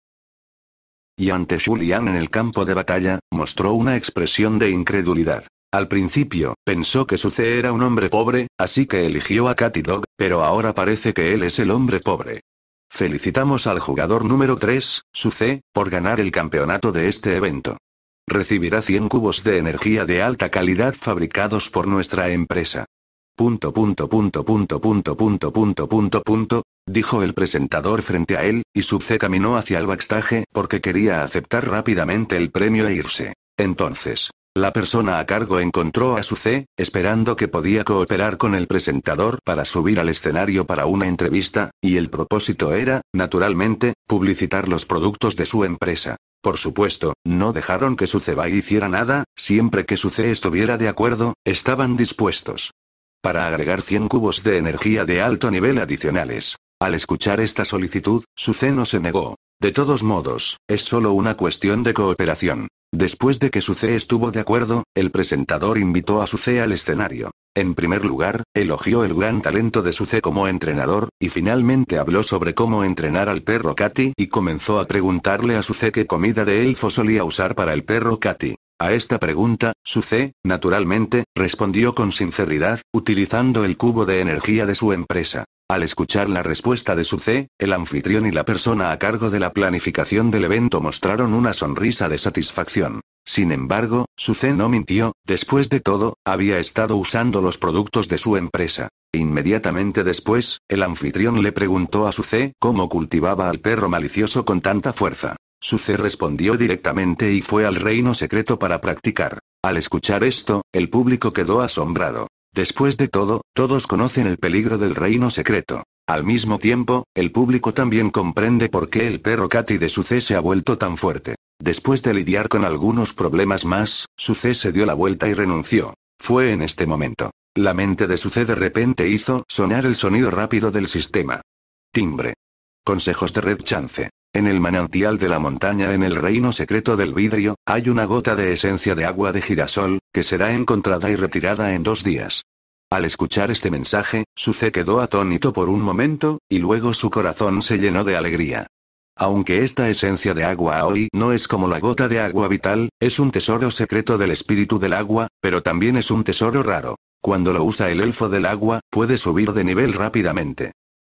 Y ante Julian en el campo de batalla, mostró una expresión de incredulidad. Al principio, pensó que Suce era un hombre pobre, así que eligió a Cathy Dog, pero ahora parece que él es el hombre pobre. Felicitamos al jugador número 3, Suce, por ganar el campeonato de este evento. Recibirá 100 cubos de energía de alta calidad fabricados por nuestra empresa. Punto punto punto punto punto punto punto punto dijo el presentador frente a él, y Subce caminó hacia el backstage porque quería aceptar rápidamente el premio e irse. Entonces, la persona a cargo encontró a C, esperando que podía cooperar con el presentador para subir al escenario para una entrevista, y el propósito era, naturalmente, publicitar los productos de su empresa. Por supuesto, no dejaron que Suceba hiciera nada, siempre que C estuviera de acuerdo, estaban dispuestos para agregar 100 cubos de energía de alto nivel adicionales. Al escuchar esta solicitud, no se negó. De todos modos, es solo una cuestión de cooperación. Después de que Suce estuvo de acuerdo, el presentador invitó a Suce al escenario. En primer lugar, elogió el gran talento de Suce como entrenador, y finalmente habló sobre cómo entrenar al perro Katy y comenzó a preguntarle a Suce qué comida de elfo solía usar para el perro Katy. A esta pregunta, C, naturalmente, respondió con sinceridad, utilizando el cubo de energía de su empresa. Al escuchar la respuesta de su C, el anfitrión y la persona a cargo de la planificación del evento mostraron una sonrisa de satisfacción. Sin embargo, su C no mintió, después de todo, había estado usando los productos de su empresa. Inmediatamente después, el anfitrión le preguntó a C cómo cultivaba al perro malicioso con tanta fuerza. Suce respondió directamente y fue al reino secreto para practicar. Al escuchar esto, el público quedó asombrado. Después de todo, todos conocen el peligro del reino secreto. Al mismo tiempo, el público también comprende por qué el perro Katy de Suce se ha vuelto tan fuerte. Después de lidiar con algunos problemas más, Suce se dio la vuelta y renunció. Fue en este momento. La mente de Suce de repente hizo sonar el sonido rápido del sistema. Timbre. Consejos de Red Chance. En el manantial de la montaña en el reino secreto del vidrio, hay una gota de esencia de agua de girasol, que será encontrada y retirada en dos días. Al escuchar este mensaje, Suce quedó atónito por un momento, y luego su corazón se llenó de alegría. Aunque esta esencia de agua hoy no es como la gota de agua vital, es un tesoro secreto del espíritu del agua, pero también es un tesoro raro. Cuando lo usa el elfo del agua, puede subir de nivel rápidamente.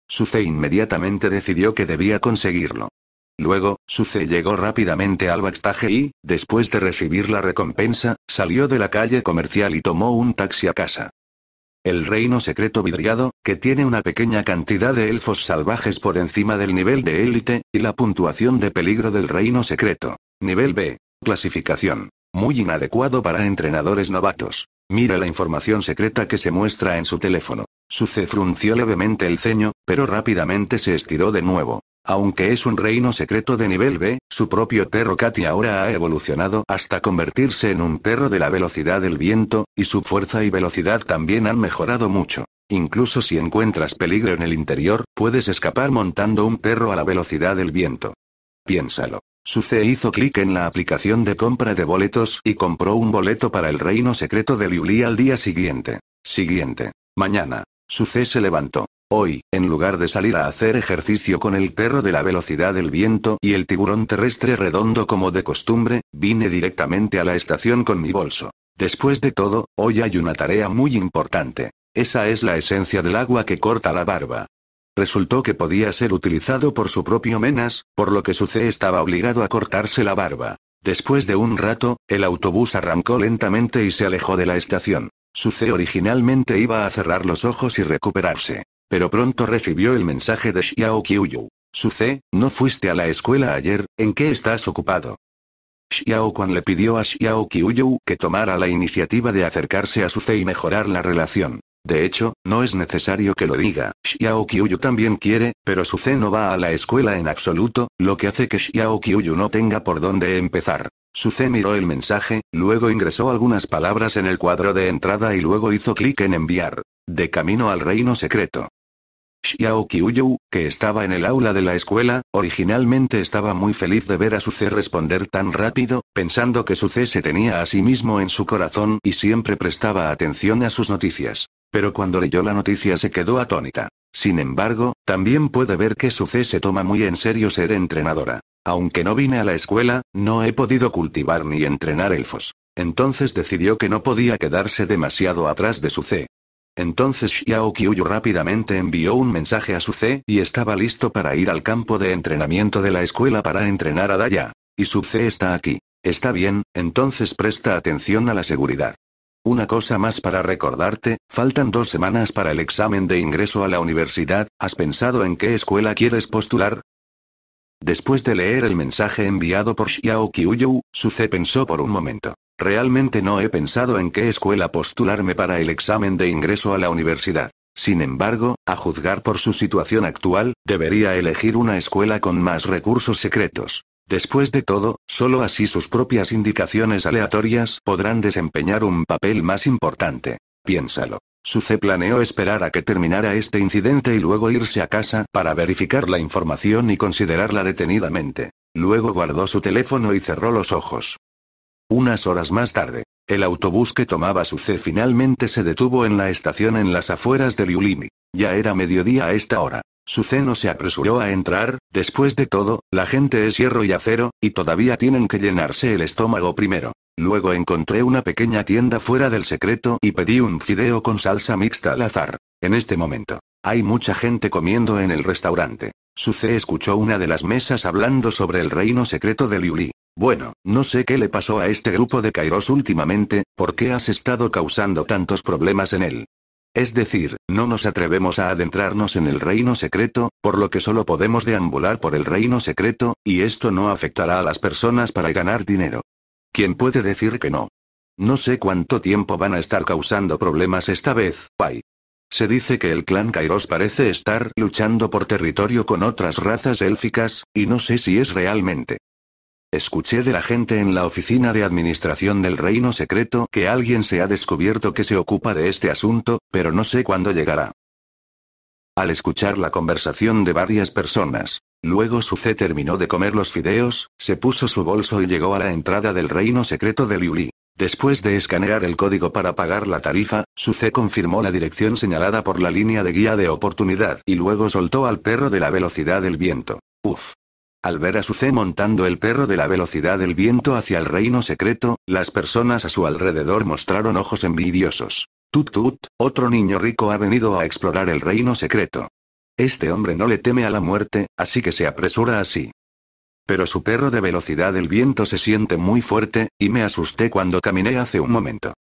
Suce inmediatamente decidió que debía conseguirlo. Luego, Suce llegó rápidamente al backstage y, después de recibir la recompensa, salió de la calle comercial y tomó un taxi a casa. El reino secreto vidriado, que tiene una pequeña cantidad de elfos salvajes por encima del nivel de élite, y la puntuación de peligro del reino secreto. Nivel B. Clasificación. Muy inadecuado para entrenadores novatos. Mira la información secreta que se muestra en su teléfono. Suce frunció levemente el ceño, pero rápidamente se estiró de nuevo. Aunque es un reino secreto de nivel B, su propio perro Katy ahora ha evolucionado hasta convertirse en un perro de la velocidad del viento, y su fuerza y velocidad también han mejorado mucho. Incluso si encuentras peligro en el interior, puedes escapar montando un perro a la velocidad del viento. Piénsalo. C hizo clic en la aplicación de compra de boletos y compró un boleto para el reino secreto de Liuli al día siguiente. Siguiente. Mañana. Su C se levantó. Hoy, en lugar de salir a hacer ejercicio con el perro de la velocidad del viento y el tiburón terrestre redondo como de costumbre, vine directamente a la estación con mi bolso. Después de todo, hoy hay una tarea muy importante. Esa es la esencia del agua que corta la barba. Resultó que podía ser utilizado por su propio menas, por lo que C estaba obligado a cortarse la barba. Después de un rato, el autobús arrancó lentamente y se alejó de la estación. Su C originalmente iba a cerrar los ojos y recuperarse. Pero pronto recibió el mensaje de Xiao Qiuyu. Suce, no fuiste a la escuela ayer, ¿en qué estás ocupado? Xiao Quan le pidió a Xiao Qiuyu que tomara la iniciativa de acercarse a Suce y mejorar la relación. De hecho, no es necesario que lo diga, Xiao Qiuyu también quiere, pero C no va a la escuela en absoluto, lo que hace que Xiao Qiuyu no tenga por dónde empezar. Suce miró el mensaje, luego ingresó algunas palabras en el cuadro de entrada y luego hizo clic en enviar. De camino al reino secreto. Xiao Qiuyu, que estaba en el aula de la escuela, originalmente estaba muy feliz de ver a su C responder tan rápido, pensando que su se tenía a sí mismo en su corazón y siempre prestaba atención a sus noticias. Pero cuando leyó la noticia se quedó atónita. Sin embargo, también puede ver que su C se toma muy en serio ser entrenadora. Aunque no vine a la escuela, no he podido cultivar ni entrenar elfos. Entonces decidió que no podía quedarse demasiado atrás de su entonces Xiao Qiuyu rápidamente envió un mensaje a su C, y estaba listo para ir al campo de entrenamiento de la escuela para entrenar a Daya. Y su C está aquí. Está bien, entonces presta atención a la seguridad. Una cosa más para recordarte, faltan dos semanas para el examen de ingreso a la universidad, ¿has pensado en qué escuela quieres postular? Después de leer el mensaje enviado por Xiao su Suce pensó por un momento. Realmente no he pensado en qué escuela postularme para el examen de ingreso a la universidad. Sin embargo, a juzgar por su situación actual, debería elegir una escuela con más recursos secretos. Después de todo, solo así sus propias indicaciones aleatorias podrán desempeñar un papel más importante. Piénsalo. Su c planeó esperar a que terminara este incidente y luego irse a casa para verificar la información y considerarla detenidamente. Luego guardó su teléfono y cerró los ojos. Unas horas más tarde, el autobús que tomaba su c finalmente se detuvo en la estación en las afueras de Liulimi. Ya era mediodía a esta hora no se apresuró a entrar, después de todo, la gente es hierro y acero, y todavía tienen que llenarse el estómago primero. Luego encontré una pequeña tienda fuera del secreto y pedí un fideo con salsa mixta al azar. En este momento, hay mucha gente comiendo en el restaurante. Suce escuchó una de las mesas hablando sobre el reino secreto de Liuli. Bueno, no sé qué le pasó a este grupo de Kairos últimamente, ¿por qué has estado causando tantos problemas en él? Es decir, no nos atrevemos a adentrarnos en el reino secreto, por lo que solo podemos deambular por el reino secreto, y esto no afectará a las personas para ganar dinero. ¿Quién puede decir que no? No sé cuánto tiempo van a estar causando problemas esta vez, Pai. Se dice que el clan Kairos parece estar luchando por territorio con otras razas élficas, y no sé si es realmente Escuché de la gente en la oficina de administración del reino secreto que alguien se ha descubierto que se ocupa de este asunto, pero no sé cuándo llegará. Al escuchar la conversación de varias personas, luego Suze terminó de comer los fideos, se puso su bolso y llegó a la entrada del reino secreto de Liuli. Después de escanear el código para pagar la tarifa, Suze confirmó la dirección señalada por la línea de guía de oportunidad y luego soltó al perro de la velocidad del viento. Uf. Al ver a Suce montando el perro de la velocidad del viento hacia el reino secreto, las personas a su alrededor mostraron ojos envidiosos. Tut tut, otro niño rico ha venido a explorar el reino secreto. Este hombre no le teme a la muerte, así que se apresura así. Pero su perro de velocidad del viento se siente muy fuerte, y me asusté cuando caminé hace un momento.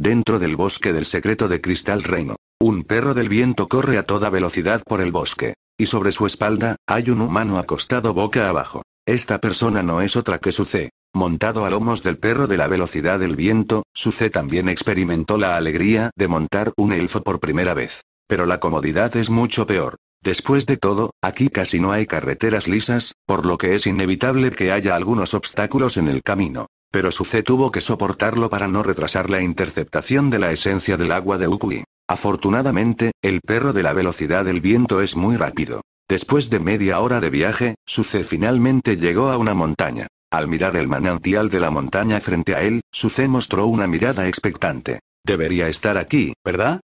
Dentro del bosque del secreto de Cristal Reino. Un perro del viento corre a toda velocidad por el bosque. Y sobre su espalda, hay un humano acostado boca abajo. Esta persona no es otra que su C. Montado a lomos del perro de la velocidad del viento, C también experimentó la alegría de montar un elfo por primera vez. Pero la comodidad es mucho peor. Después de todo, aquí casi no hay carreteras lisas, por lo que es inevitable que haya algunos obstáculos en el camino. Pero Suce tuvo que soportarlo para no retrasar la interceptación de la esencia del agua de Ukui. Afortunadamente, el perro de la velocidad del viento es muy rápido. Después de media hora de viaje, Suce finalmente llegó a una montaña. Al mirar el manantial de la montaña frente a él, Suce mostró una mirada expectante. Debería estar aquí, ¿verdad?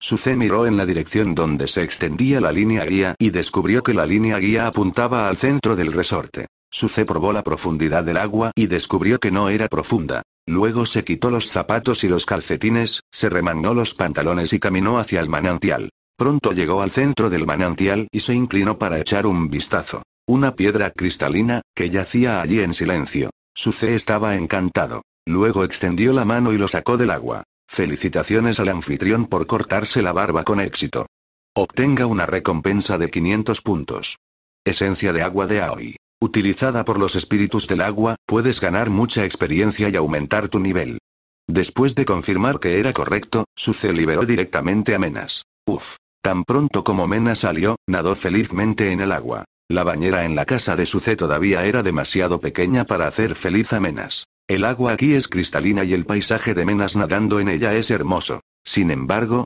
Suce miró en la dirección donde se extendía la línea guía y descubrió que la línea guía apuntaba al centro del resorte. Suce probó la profundidad del agua y descubrió que no era profunda. Luego se quitó los zapatos y los calcetines, se remangó los pantalones y caminó hacia el manantial. Pronto llegó al centro del manantial y se inclinó para echar un vistazo. Una piedra cristalina, que yacía allí en silencio. Suce estaba encantado. Luego extendió la mano y lo sacó del agua. Felicitaciones al anfitrión por cortarse la barba con éxito. Obtenga una recompensa de 500 puntos. Esencia de agua de Aoi. Utilizada por los espíritus del agua, puedes ganar mucha experiencia y aumentar tu nivel. Después de confirmar que era correcto, Suce liberó directamente a Menas. Uf. Tan pronto como Menas salió, nadó felizmente en el agua. La bañera en la casa de Suce todavía era demasiado pequeña para hacer feliz a Menas. El agua aquí es cristalina y el paisaje de Menas nadando en ella es hermoso. Sin embargo,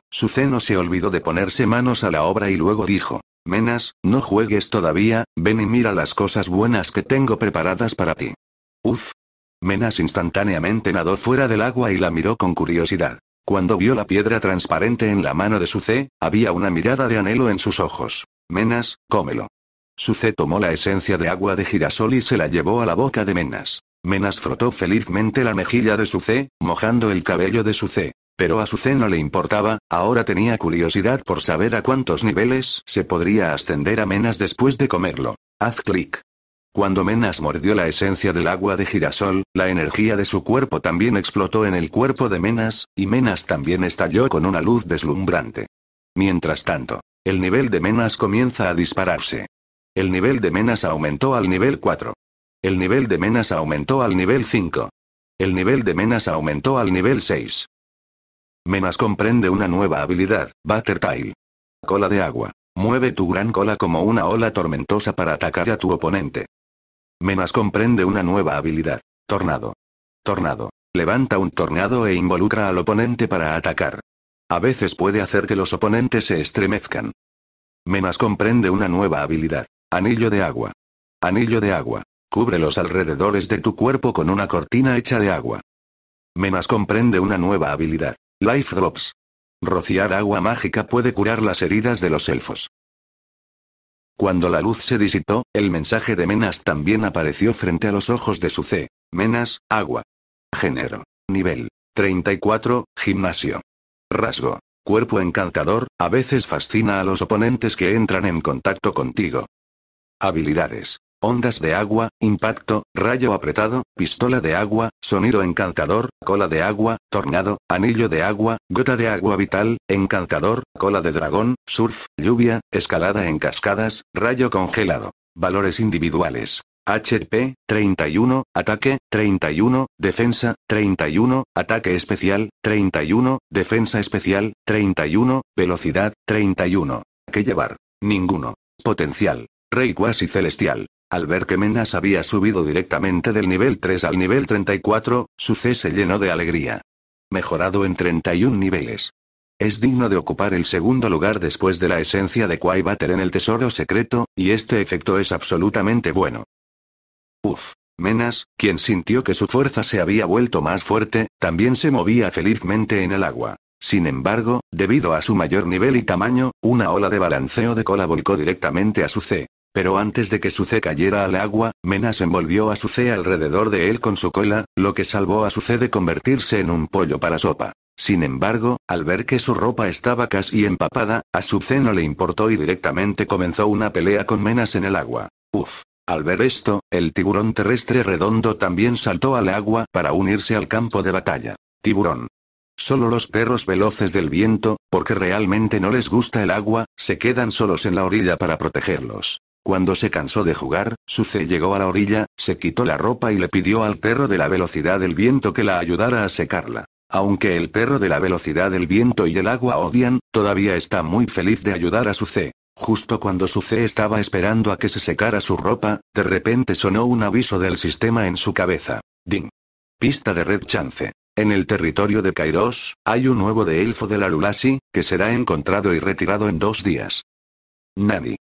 no se olvidó de ponerse manos a la obra y luego dijo, Menas, no juegues todavía, ven y mira las cosas buenas que tengo preparadas para ti. Uf. Menas instantáneamente nadó fuera del agua y la miró con curiosidad. Cuando vio la piedra transparente en la mano de Suce, había una mirada de anhelo en sus ojos. Menas, cómelo. Suce tomó la esencia de agua de girasol y se la llevó a la boca de Menas. Menas frotó felizmente la mejilla de Suce, mojando el cabello de Suce. Pero a zen no le importaba, ahora tenía curiosidad por saber a cuántos niveles se podría ascender a Menas después de comerlo. Haz clic. Cuando Menas mordió la esencia del agua de girasol, la energía de su cuerpo también explotó en el cuerpo de Menas, y Menas también estalló con una luz deslumbrante. Mientras tanto, el nivel de Menas comienza a dispararse. El nivel de Menas aumentó al nivel 4. El nivel de Menas aumentó al nivel 5. El nivel de Menas aumentó al nivel 6. Menas comprende una nueva habilidad, Tile. Cola de agua. Mueve tu gran cola como una ola tormentosa para atacar a tu oponente. Menas comprende una nueva habilidad, Tornado. Tornado. Levanta un tornado e involucra al oponente para atacar. A veces puede hacer que los oponentes se estremezcan. Menas comprende una nueva habilidad, Anillo de agua. Anillo de agua. Cubre los alrededores de tu cuerpo con una cortina hecha de agua. Menas comprende una nueva habilidad, Life Drops. Rociar agua mágica puede curar las heridas de los elfos. Cuando la luz se disipó, el mensaje de Menas también apareció frente a los ojos de su C. Menas, agua. Género. Nivel. 34, gimnasio. Rasgo. Cuerpo encantador, a veces fascina a los oponentes que entran en contacto contigo. Habilidades. Ondas de agua, impacto, rayo apretado, pistola de agua, sonido encantador, cola de agua, tornado, anillo de agua, gota de agua vital, encantador, cola de dragón, surf, lluvia, escalada en cascadas, rayo congelado. Valores individuales. HP, 31, ataque, 31, defensa, 31, ataque especial, 31, defensa especial, 31, velocidad, 31. ¿Qué llevar? Ninguno. Potencial. Rey cuasi celestial. Al ver que Menas había subido directamente del nivel 3 al nivel 34, su C se llenó de alegría. Mejorado en 31 niveles. Es digno de ocupar el segundo lugar después de la esencia de Quai en el tesoro secreto, y este efecto es absolutamente bueno. Uf. Menas, quien sintió que su fuerza se había vuelto más fuerte, también se movía felizmente en el agua. Sin embargo, debido a su mayor nivel y tamaño, una ola de balanceo de cola volcó directamente a su C. Pero antes de que Suce cayera al agua, Menas envolvió a Suce alrededor de él con su cola, lo que salvó a Suce de convertirse en un pollo para sopa. Sin embargo, al ver que su ropa estaba casi empapada, a Suce no le importó y directamente comenzó una pelea con Menas en el agua. Uf. Al ver esto, el tiburón terrestre redondo también saltó al agua para unirse al campo de batalla. Tiburón. Solo los perros veloces del viento, porque realmente no les gusta el agua, se quedan solos en la orilla para protegerlos. Cuando se cansó de jugar, Suce llegó a la orilla, se quitó la ropa y le pidió al perro de la velocidad del viento que la ayudara a secarla. Aunque el perro de la velocidad del viento y el agua odian, todavía está muy feliz de ayudar a C. Justo cuando C estaba esperando a que se secara su ropa, de repente sonó un aviso del sistema en su cabeza. Ding. Pista de Red Chance. En el territorio de Kairos, hay un nuevo de elfo de la Lulasi, que será encontrado y retirado en dos días. Nani.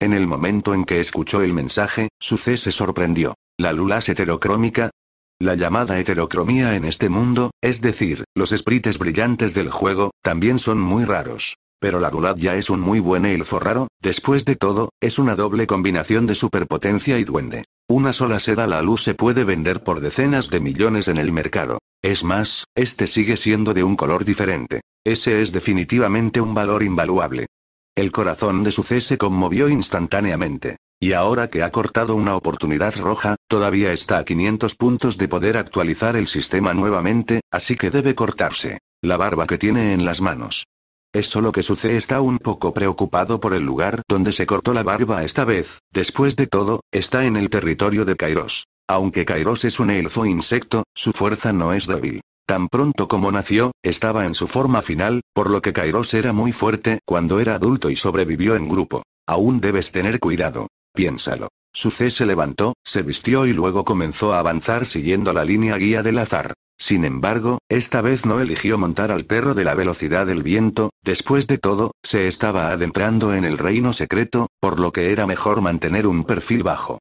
En el momento en que escuchó el mensaje, su C se sorprendió. ¿La lula es heterocrómica? La llamada heterocromía en este mundo, es decir, los sprites brillantes del juego, también son muy raros. Pero la lula ya es un muy buen elfo raro, después de todo, es una doble combinación de superpotencia y duende. Una sola seda a la luz se puede vender por decenas de millones en el mercado. Es más, este sigue siendo de un color diferente. Ese es definitivamente un valor invaluable. El corazón de Suce se conmovió instantáneamente. Y ahora que ha cortado una oportunidad roja, todavía está a 500 puntos de poder actualizar el sistema nuevamente, así que debe cortarse. La barba que tiene en las manos. Es solo que Suce está un poco preocupado por el lugar donde se cortó la barba esta vez, después de todo, está en el territorio de Kairos. Aunque Kairos es un elfo insecto, su fuerza no es débil. Tan pronto como nació, estaba en su forma final, por lo que Kairos era muy fuerte cuando era adulto y sobrevivió en grupo. Aún debes tener cuidado. Piénsalo. C se levantó, se vistió y luego comenzó a avanzar siguiendo la línea guía del azar. Sin embargo, esta vez no eligió montar al perro de la velocidad del viento, después de todo, se estaba adentrando en el reino secreto, por lo que era mejor mantener un perfil bajo.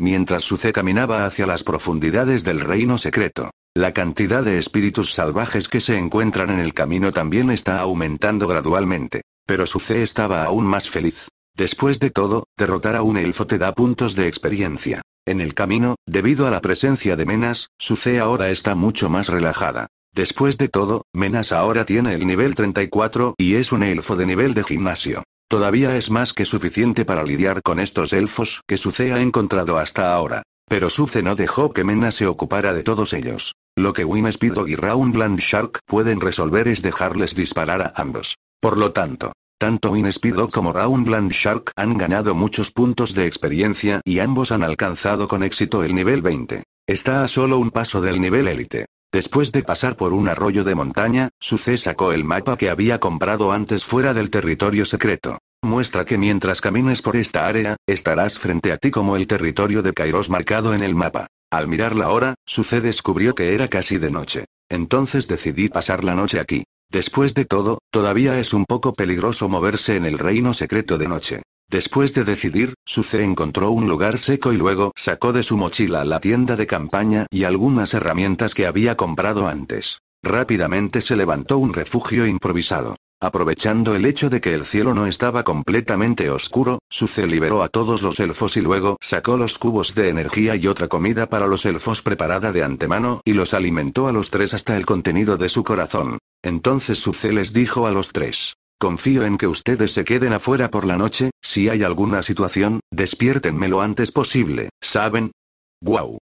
Mientras su C caminaba hacia las profundidades del reino secreto, la cantidad de espíritus salvajes que se encuentran en el camino también está aumentando gradualmente. Pero su C estaba aún más feliz. Después de todo, derrotar a un elfo te da puntos de experiencia. En el camino, debido a la presencia de Menas, su ahora está mucho más relajada. Después de todo, Menas ahora tiene el nivel 34 y es un elfo de nivel de gimnasio. Todavía es más que suficiente para lidiar con estos elfos que Suce ha encontrado hasta ahora. Pero Suze no dejó que Mena se ocupara de todos ellos. Lo que Wim Speedo y Roundland Shark pueden resolver es dejarles disparar a ambos. Por lo tanto, tanto Wim Speedo como Roundland Shark han ganado muchos puntos de experiencia y ambos han alcanzado con éxito el nivel 20. Está a solo un paso del nivel élite. Después de pasar por un arroyo de montaña, Suce sacó el mapa que había comprado antes fuera del territorio secreto muestra que mientras camines por esta área, estarás frente a ti como el territorio de Kairos marcado en el mapa. Al mirar la hora, Suce descubrió que era casi de noche. Entonces decidí pasar la noche aquí. Después de todo, todavía es un poco peligroso moverse en el reino secreto de noche. Después de decidir, Suce encontró un lugar seco y luego sacó de su mochila la tienda de campaña y algunas herramientas que había comprado antes. Rápidamente se levantó un refugio improvisado. Aprovechando el hecho de que el cielo no estaba completamente oscuro, Suce liberó a todos los elfos y luego sacó los cubos de energía y otra comida para los elfos preparada de antemano y los alimentó a los tres hasta el contenido de su corazón. Entonces Suce les dijo a los tres. Confío en que ustedes se queden afuera por la noche, si hay alguna situación, despiértenme lo antes posible, ¿saben? Guau.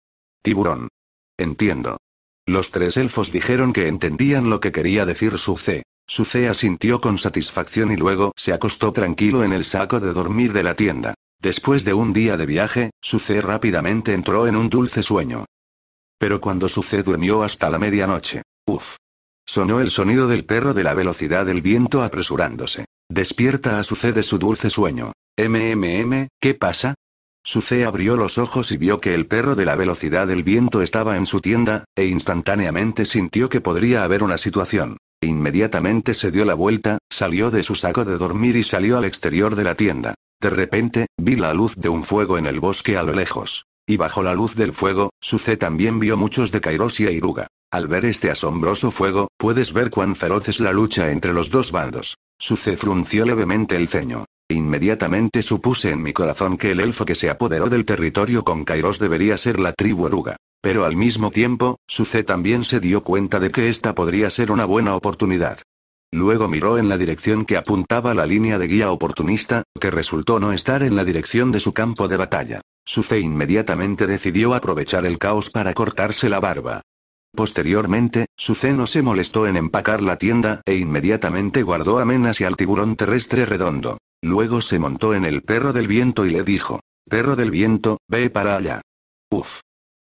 Tiburón. Entiendo. Los tres elfos dijeron que entendían lo que quería decir Suce. Sucea sintió con satisfacción y luego se acostó tranquilo en el saco de dormir de la tienda. Después de un día de viaje, Suce rápidamente entró en un dulce sueño. Pero cuando Suce durmió hasta la medianoche, uff. Sonó el sonido del perro de la velocidad del viento apresurándose. Despierta a Suce de su dulce sueño. MMM, ¿qué pasa? Suce abrió los ojos y vio que el perro de la velocidad del viento estaba en su tienda, e instantáneamente sintió que podría haber una situación. Inmediatamente se dio la vuelta, salió de su saco de dormir y salió al exterior de la tienda. De repente, vi la luz de un fuego en el bosque a lo lejos. Y bajo la luz del fuego, Suce también vio muchos de Kairos y Iruga. Al ver este asombroso fuego, puedes ver cuán feroz es la lucha entre los dos bandos. Suce frunció levemente el ceño. Inmediatamente supuse en mi corazón que el elfo que se apoderó del territorio con Kairos debería ser la tribu Aruga. Pero al mismo tiempo, Suce también se dio cuenta de que esta podría ser una buena oportunidad. Luego miró en la dirección que apuntaba la línea de guía oportunista, que resultó no estar en la dirección de su campo de batalla. Suze inmediatamente decidió aprovechar el caos para cortarse la barba. Posteriormente, Suze no se molestó en empacar la tienda e inmediatamente guardó a Menas y al tiburón terrestre redondo. Luego se montó en el perro del viento y le dijo, Perro del viento, ve para allá. Uf.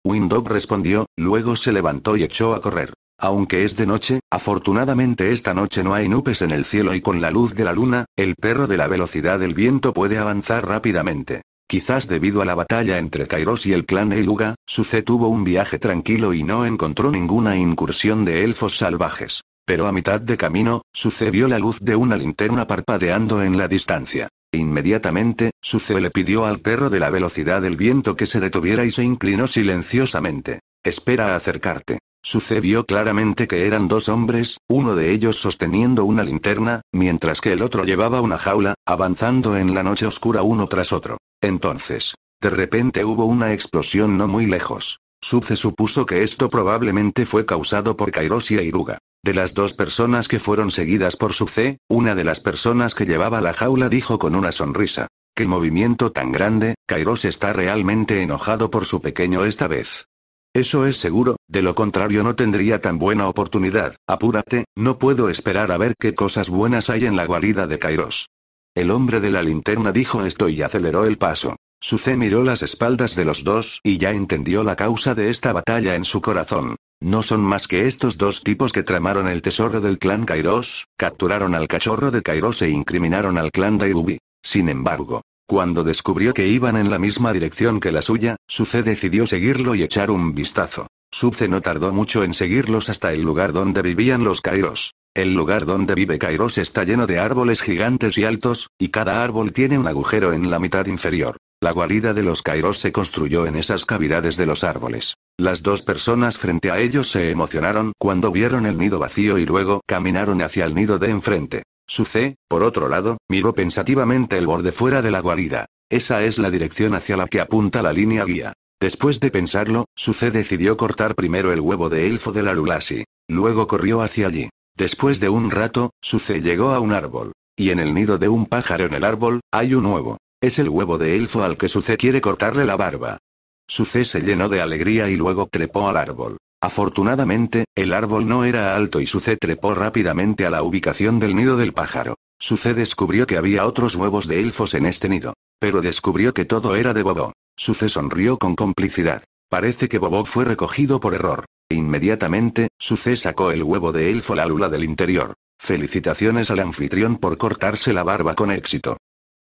Windhoek respondió, luego se levantó y echó a correr. Aunque es de noche, afortunadamente esta noche no hay nubes en el cielo y con la luz de la luna, el perro de la velocidad del viento puede avanzar rápidamente. Quizás debido a la batalla entre Kairos y el clan Eiluga, Suce tuvo un viaje tranquilo y no encontró ninguna incursión de elfos salvajes. Pero a mitad de camino, Suce vio la luz de una linterna parpadeando en la distancia. Inmediatamente, Suze le pidió al perro de la velocidad del viento que se detuviera y se inclinó silenciosamente. Espera a acercarte. Suze vio claramente que eran dos hombres, uno de ellos sosteniendo una linterna, mientras que el otro llevaba una jaula, avanzando en la noche oscura uno tras otro. Entonces, de repente hubo una explosión no muy lejos. Suce supuso que esto probablemente fue causado por Kairos y Airuga. De las dos personas que fueron seguidas por su una de las personas que llevaba la jaula dijo con una sonrisa. ¡Qué movimiento tan grande! Kairos está realmente enojado por su pequeño esta vez. Eso es seguro, de lo contrario no tendría tan buena oportunidad. Apúrate, no puedo esperar a ver qué cosas buenas hay en la guarida de Kairos. El hombre de la linterna dijo esto y aceleró el paso. C miró las espaldas de los dos y ya entendió la causa de esta batalla en su corazón. No son más que estos dos tipos que tramaron el tesoro del clan Kairos, capturaron al cachorro de Kairos e incriminaron al clan Dairubi. Sin embargo, cuando descubrió que iban en la misma dirección que la suya, Suce decidió seguirlo y echar un vistazo. Suce no tardó mucho en seguirlos hasta el lugar donde vivían los Kairos. El lugar donde vive Kairos está lleno de árboles gigantes y altos, y cada árbol tiene un agujero en la mitad inferior. La guarida de los Kairos se construyó en esas cavidades de los árboles. Las dos personas frente a ellos se emocionaron cuando vieron el nido vacío y luego caminaron hacia el nido de enfrente. Suce, por otro lado, miró pensativamente el borde fuera de la guarida. Esa es la dirección hacia la que apunta la línea guía. Después de pensarlo, Suce decidió cortar primero el huevo de elfo de la Lulasi. Luego corrió hacia allí. Después de un rato, Suce llegó a un árbol. Y en el nido de un pájaro en el árbol, hay un huevo. Es el huevo de elfo al que Suce quiere cortarle la barba. Suce se llenó de alegría y luego trepó al árbol. Afortunadamente, el árbol no era alto y Suce trepó rápidamente a la ubicación del nido del pájaro. Suce descubrió que había otros huevos de elfos en este nido, pero descubrió que todo era de Bobo. Suce sonrió con complicidad. Parece que Bobo fue recogido por error. E inmediatamente, Suce sacó el huevo de elfo la lula del interior. Felicitaciones al anfitrión por cortarse la barba con éxito.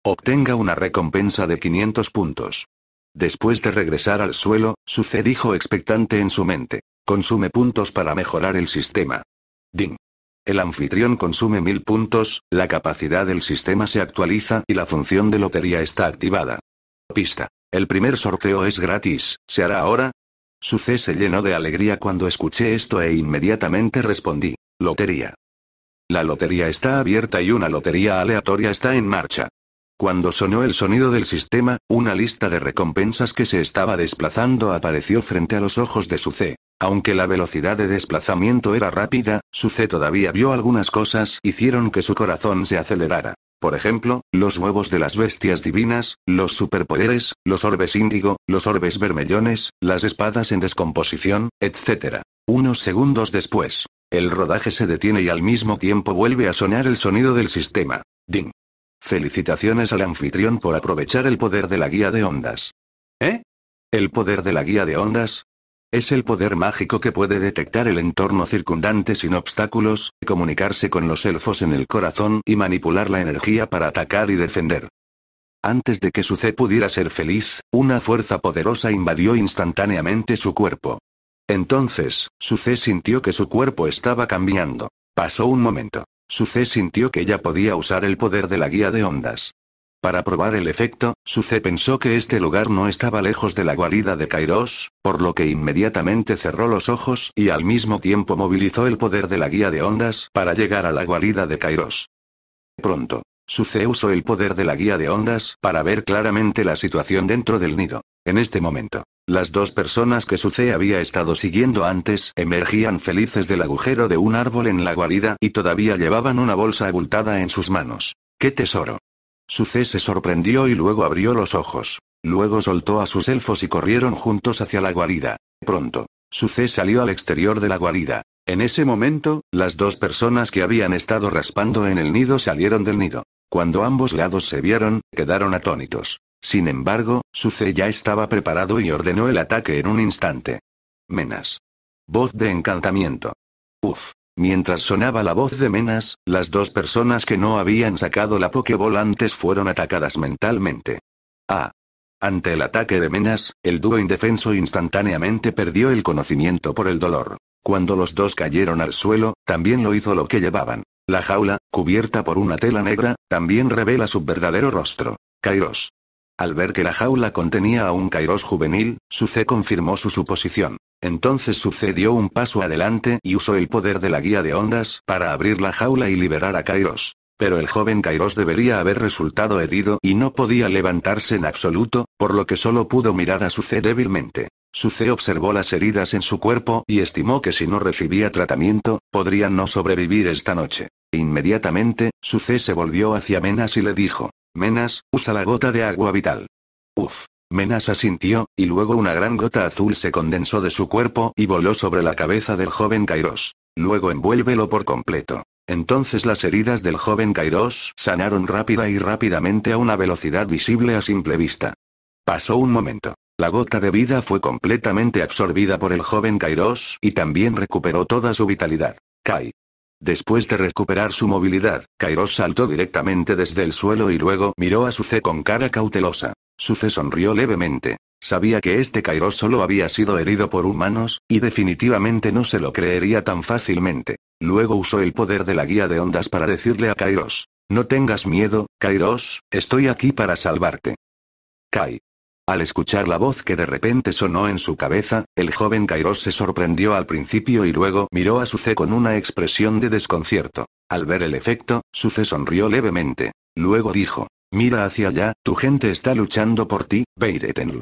Obtenga una recompensa de 500 puntos. Después de regresar al suelo, Suce dijo expectante en su mente. Consume puntos para mejorar el sistema. Ding. El anfitrión consume 1000 puntos, la capacidad del sistema se actualiza y la función de lotería está activada. Pista. El primer sorteo es gratis, ¿se hará ahora? Suce se llenó de alegría cuando escuché esto e inmediatamente respondí. Lotería. La lotería está abierta y una lotería aleatoria está en marcha. Cuando sonó el sonido del sistema, una lista de recompensas que se estaba desplazando apareció frente a los ojos de C. Aunque la velocidad de desplazamiento era rápida, C todavía vio algunas cosas hicieron que su corazón se acelerara. Por ejemplo, los huevos de las bestias divinas, los superpoderes, los orbes índigo, los orbes vermellones, las espadas en descomposición, etc. Unos segundos después, el rodaje se detiene y al mismo tiempo vuelve a sonar el sonido del sistema. Ding. Felicitaciones al anfitrión por aprovechar el poder de la guía de ondas. ¿Eh? ¿El poder de la guía de ondas? Es el poder mágico que puede detectar el entorno circundante sin obstáculos, comunicarse con los elfos en el corazón y manipular la energía para atacar y defender. Antes de que Suce pudiera ser feliz, una fuerza poderosa invadió instantáneamente su cuerpo. Entonces, Suce sintió que su cuerpo estaba cambiando. Pasó un momento. Suze sintió que ella podía usar el poder de la guía de ondas. Para probar el efecto, Suze pensó que este lugar no estaba lejos de la guarida de Kairos, por lo que inmediatamente cerró los ojos y al mismo tiempo movilizó el poder de la guía de ondas para llegar a la guarida de Kairos. Pronto, Suce usó el poder de la guía de ondas para ver claramente la situación dentro del nido. En este momento, las dos personas que Suce había estado siguiendo antes emergían felices del agujero de un árbol en la guarida y todavía llevaban una bolsa abultada en sus manos. ¡Qué tesoro! Suce se sorprendió y luego abrió los ojos. Luego soltó a sus elfos y corrieron juntos hacia la guarida. Pronto, Suce salió al exterior de la guarida. En ese momento, las dos personas que habían estado raspando en el nido salieron del nido. Cuando ambos lados se vieron, quedaron atónitos. Sin embargo, Suce ya estaba preparado y ordenó el ataque en un instante. Menas. Voz de encantamiento. Uf. Mientras sonaba la voz de Menas, las dos personas que no habían sacado la pokeball antes fueron atacadas mentalmente. Ah. Ante el ataque de Menas, el dúo indefenso instantáneamente perdió el conocimiento por el dolor. Cuando los dos cayeron al suelo, también lo hizo lo que llevaban. La jaula, cubierta por una tela negra, también revela su verdadero rostro. Kairos. Al ver que la jaula contenía a un Kairos juvenil, Suce confirmó su suposición. Entonces sucedió dio un paso adelante y usó el poder de la guía de ondas para abrir la jaula y liberar a Kairos. Pero el joven Kairos debería haber resultado herido y no podía levantarse en absoluto, por lo que solo pudo mirar a Suce débilmente. Suce observó las heridas en su cuerpo y estimó que si no recibía tratamiento, podrían no sobrevivir esta noche. Inmediatamente, C se volvió hacia Menas y le dijo, Menas, usa la gota de agua vital. Uf. Menas asintió, y luego una gran gota azul se condensó de su cuerpo y voló sobre la cabeza del joven Kairos. Luego envuélvelo por completo. Entonces las heridas del joven Kairos sanaron rápida y rápidamente a una velocidad visible a simple vista. Pasó un momento. La gota de vida fue completamente absorbida por el joven Kairos y también recuperó toda su vitalidad. Kai. Después de recuperar su movilidad, Kairos saltó directamente desde el suelo y luego miró a Suce con cara cautelosa. Suce sonrió levemente. Sabía que este Kairos solo había sido herido por humanos, y definitivamente no se lo creería tan fácilmente. Luego usó el poder de la guía de ondas para decirle a Kairos. No tengas miedo, Kairos, estoy aquí para salvarte. Kai. Al escuchar la voz que de repente sonó en su cabeza, el joven Kairos se sorprendió al principio y luego miró a Suce con una expresión de desconcierto. Al ver el efecto, Suce sonrió levemente. Luego dijo, mira hacia allá, tu gente está luchando por ti, ve y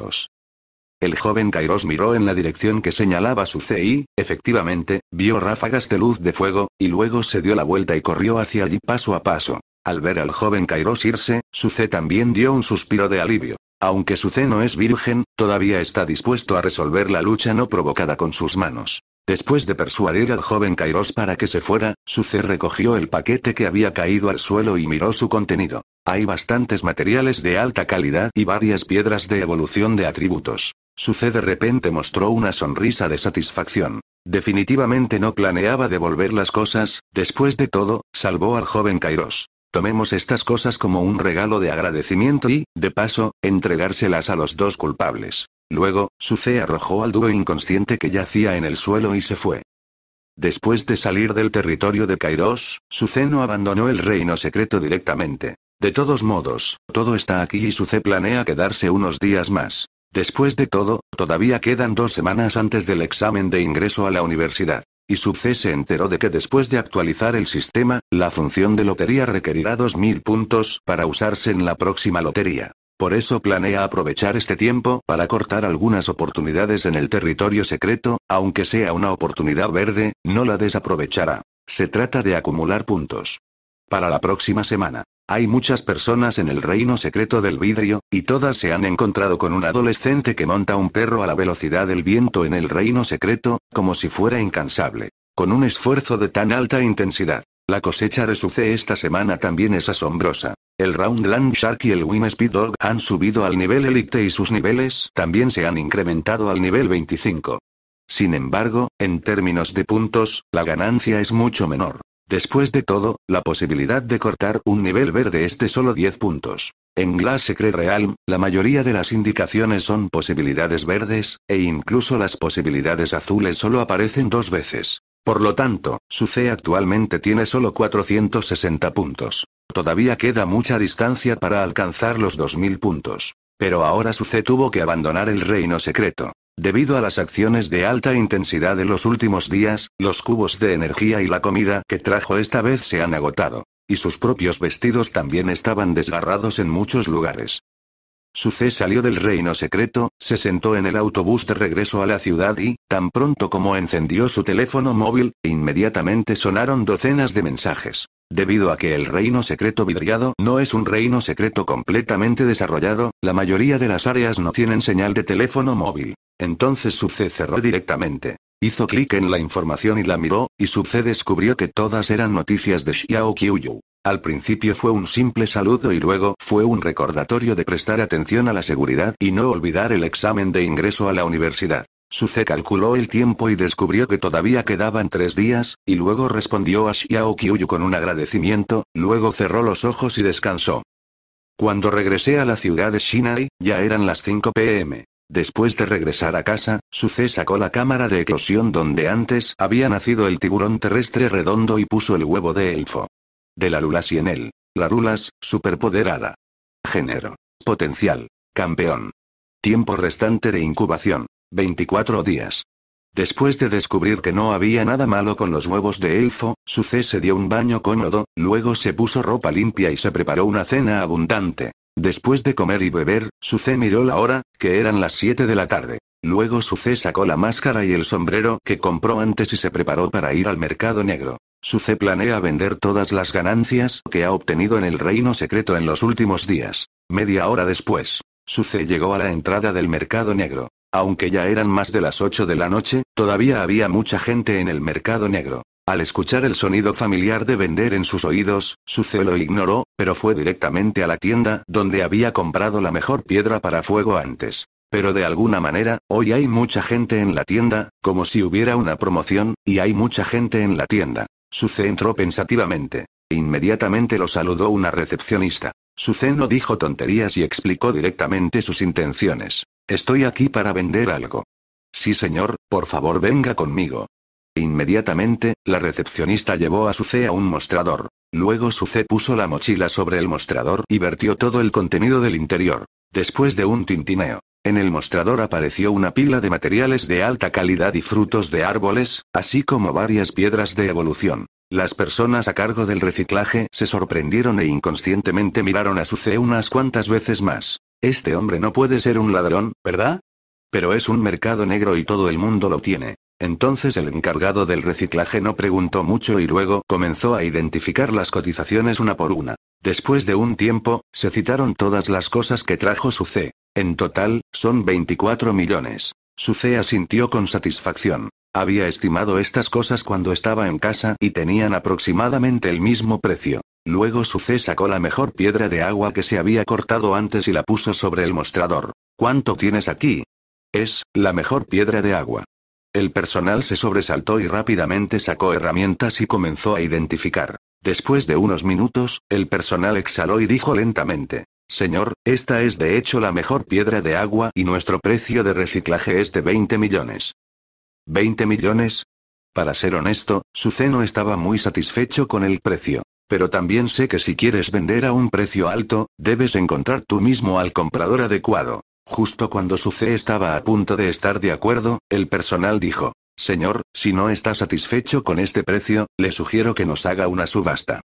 El joven Kairos miró en la dirección que señalaba Suce y, efectivamente, vio ráfagas de luz de fuego, y luego se dio la vuelta y corrió hacia allí paso a paso. Al ver al joven Kairos irse, Suce también dio un suspiro de alivio. Aunque su no es virgen, todavía está dispuesto a resolver la lucha no provocada con sus manos. Después de persuadir al joven Kairos para que se fuera, Suce recogió el paquete que había caído al suelo y miró su contenido. Hay bastantes materiales de alta calidad y varias piedras de evolución de atributos. Suce de repente mostró una sonrisa de satisfacción. Definitivamente no planeaba devolver las cosas, después de todo, salvó al joven Kairos. Tomemos estas cosas como un regalo de agradecimiento y, de paso, entregárselas a los dos culpables. Luego, Suce arrojó al dúo inconsciente que yacía en el suelo y se fue. Después de salir del territorio de Kairos, Suce no abandonó el reino secreto directamente. De todos modos, todo está aquí y Suce planea quedarse unos días más. Después de todo, todavía quedan dos semanas antes del examen de ingreso a la universidad y Sub-C se enteró de que después de actualizar el sistema, la función de lotería requerirá 2.000 puntos para usarse en la próxima lotería. Por eso planea aprovechar este tiempo para cortar algunas oportunidades en el territorio secreto, aunque sea una oportunidad verde, no la desaprovechará. Se trata de acumular puntos. Para la próxima semana. Hay muchas personas en el reino secreto del vidrio, y todas se han encontrado con un adolescente que monta un perro a la velocidad del viento en el reino secreto, como si fuera incansable. Con un esfuerzo de tan alta intensidad. La cosecha de Suce esta semana también es asombrosa. El Roundland Shark y el Wim Speed Dog han subido al nivel Elite y sus niveles también se han incrementado al nivel 25. Sin embargo, en términos de puntos, la ganancia es mucho menor. Después de todo, la posibilidad de cortar un nivel verde es de solo 10 puntos. En Glass Secret Realm, la mayoría de las indicaciones son posibilidades verdes, e incluso las posibilidades azules solo aparecen dos veces. Por lo tanto, su C actualmente tiene solo 460 puntos. Todavía queda mucha distancia para alcanzar los 2000 puntos. Pero ahora su C tuvo que abandonar el reino secreto. Debido a las acciones de alta intensidad de los últimos días, los cubos de energía y la comida que trajo esta vez se han agotado. Y sus propios vestidos también estaban desgarrados en muchos lugares. Su C salió del reino secreto, se sentó en el autobús de regreso a la ciudad y, tan pronto como encendió su teléfono móvil, inmediatamente sonaron docenas de mensajes. Debido a que el reino secreto vidriado no es un reino secreto completamente desarrollado, la mayoría de las áreas no tienen señal de teléfono móvil. Entonces C cerró directamente. Hizo clic en la información y la miró, y C descubrió que todas eran noticias de Xiao Qiuyu. Al principio fue un simple saludo y luego fue un recordatorio de prestar atención a la seguridad y no olvidar el examen de ingreso a la universidad. C calculó el tiempo y descubrió que todavía quedaban tres días, y luego respondió a Xiao Qiuyu con un agradecimiento, luego cerró los ojos y descansó. Cuando regresé a la ciudad de Shinai, ya eran las 5 pm. Después de regresar a casa, Suce sacó la cámara de eclosión donde antes había nacido el tiburón terrestre redondo y puso el huevo de elfo. De la Lulas y en él. La Lulas, superpoderada. Género. Potencial. Campeón. Tiempo restante de incubación. 24 días. Después de descubrir que no había nada malo con los huevos de elfo, Suce se dio un baño cómodo, luego se puso ropa limpia y se preparó una cena abundante. Después de comer y beber, Suce miró la hora, que eran las 7 de la tarde. Luego Suce sacó la máscara y el sombrero que compró antes y se preparó para ir al mercado negro. Suce planea vender todas las ganancias que ha obtenido en el reino secreto en los últimos días. Media hora después, Suce llegó a la entrada del mercado negro. Aunque ya eran más de las 8 de la noche, todavía había mucha gente en el mercado negro. Al escuchar el sonido familiar de vender en sus oídos, Suce lo ignoró, pero fue directamente a la tienda donde había comprado la mejor piedra para fuego antes. Pero de alguna manera, hoy hay mucha gente en la tienda, como si hubiera una promoción, y hay mucha gente en la tienda. Suce entró pensativamente. Inmediatamente lo saludó una recepcionista. Suce no dijo tonterías y explicó directamente sus intenciones. Estoy aquí para vender algo. Sí señor, por favor venga conmigo. Inmediatamente, la recepcionista llevó a C a un mostrador. Luego C puso la mochila sobre el mostrador y vertió todo el contenido del interior. Después de un tintineo, en el mostrador apareció una pila de materiales de alta calidad y frutos de árboles, así como varias piedras de evolución. Las personas a cargo del reciclaje se sorprendieron e inconscientemente miraron a C unas cuantas veces más. Este hombre no puede ser un ladrón, ¿verdad? Pero es un mercado negro y todo el mundo lo tiene. Entonces el encargado del reciclaje no preguntó mucho y luego comenzó a identificar las cotizaciones una por una. Después de un tiempo, se citaron todas las cosas que trajo su C. En total, son 24 millones. Su C asintió con satisfacción. Había estimado estas cosas cuando estaba en casa y tenían aproximadamente el mismo precio. Luego Suce sacó la mejor piedra de agua que se había cortado antes y la puso sobre el mostrador. ¿Cuánto tienes aquí? Es, la mejor piedra de agua. El personal se sobresaltó y rápidamente sacó herramientas y comenzó a identificar. Después de unos minutos, el personal exhaló y dijo lentamente. Señor, esta es de hecho la mejor piedra de agua y nuestro precio de reciclaje es de 20 millones. ¿20 millones? Para ser honesto, su Suceno estaba muy satisfecho con el precio. Pero también sé que si quieres vender a un precio alto, debes encontrar tú mismo al comprador adecuado. Justo cuando su C estaba a punto de estar de acuerdo, el personal dijo, Señor, si no está satisfecho con este precio, le sugiero que nos haga una subasta.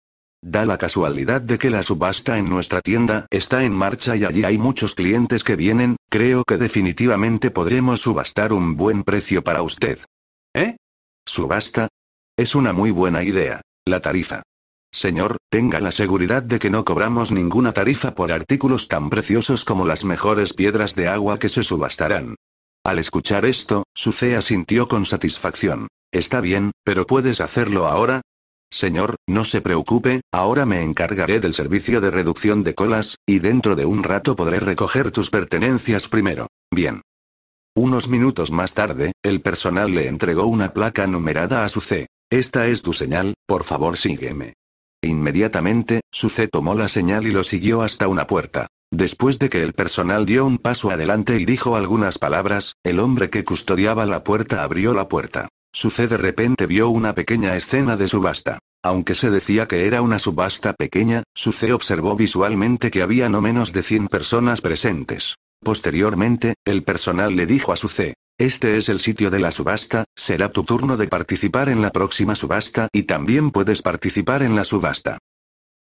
Da la casualidad de que la subasta en nuestra tienda está en marcha y allí hay muchos clientes que vienen, creo que definitivamente podremos subastar un buen precio para usted. ¿Eh? ¿Subasta? Es una muy buena idea. La tarifa. Señor, tenga la seguridad de que no cobramos ninguna tarifa por artículos tan preciosos como las mejores piedras de agua que se subastarán. Al escuchar esto, Sucea asintió con satisfacción. Está bien, pero ¿puedes hacerlo ahora? Señor, no se preocupe, ahora me encargaré del servicio de reducción de colas, y dentro de un rato podré recoger tus pertenencias primero. Bien. Unos minutos más tarde, el personal le entregó una placa numerada a C. Esta es tu señal, por favor sígueme. Inmediatamente, suce tomó la señal y lo siguió hasta una puerta. Después de que el personal dio un paso adelante y dijo algunas palabras, el hombre que custodiaba la puerta abrió la puerta. Suce de repente vio una pequeña escena de subasta. Aunque se decía que era una subasta pequeña, Suce observó visualmente que había no menos de 100 personas presentes. Posteriormente, el personal le dijo a Suce, este es el sitio de la subasta, será tu turno de participar en la próxima subasta y también puedes participar en la subasta.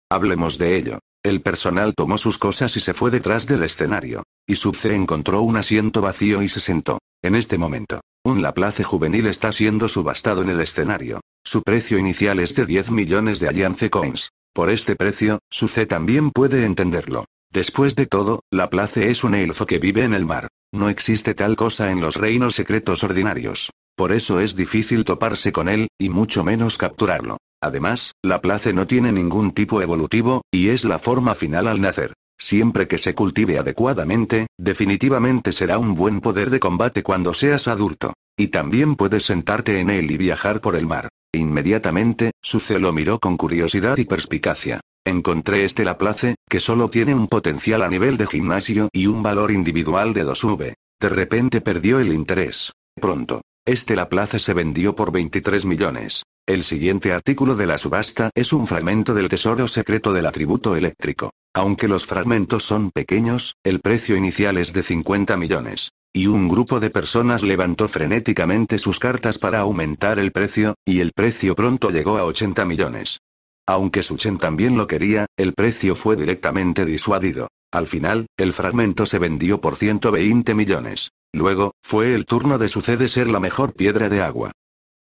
Hablemos de ello. El personal tomó sus cosas y se fue detrás del escenario. Y C encontró un asiento vacío y se sentó. En este momento, un Laplace juvenil está siendo subastado en el escenario. Su precio inicial es de 10 millones de Alliance Coins. Por este precio, C también puede entenderlo. Después de todo, Laplace es un elfo que vive en el mar. No existe tal cosa en los reinos secretos ordinarios. Por eso es difícil toparse con él, y mucho menos capturarlo. Además, la place no tiene ningún tipo evolutivo, y es la forma final al nacer. Siempre que se cultive adecuadamente, definitivamente será un buen poder de combate cuando seas adulto. Y también puedes sentarte en él y viajar por el mar. Inmediatamente, Suce lo miró con curiosidad y perspicacia. Encontré este Laplace, que solo tiene un potencial a nivel de gimnasio y un valor individual de 2V. De repente perdió el interés. Pronto. Este Laplace se vendió por 23 millones. El siguiente artículo de la subasta es un fragmento del tesoro secreto del atributo eléctrico. Aunque los fragmentos son pequeños, el precio inicial es de 50 millones. Y un grupo de personas levantó frenéticamente sus cartas para aumentar el precio, y el precio pronto llegó a 80 millones. Aunque Suchen también lo quería, el precio fue directamente disuadido. Al final, el fragmento se vendió por 120 millones. Luego, fue el turno de Sucede ser la mejor piedra de agua.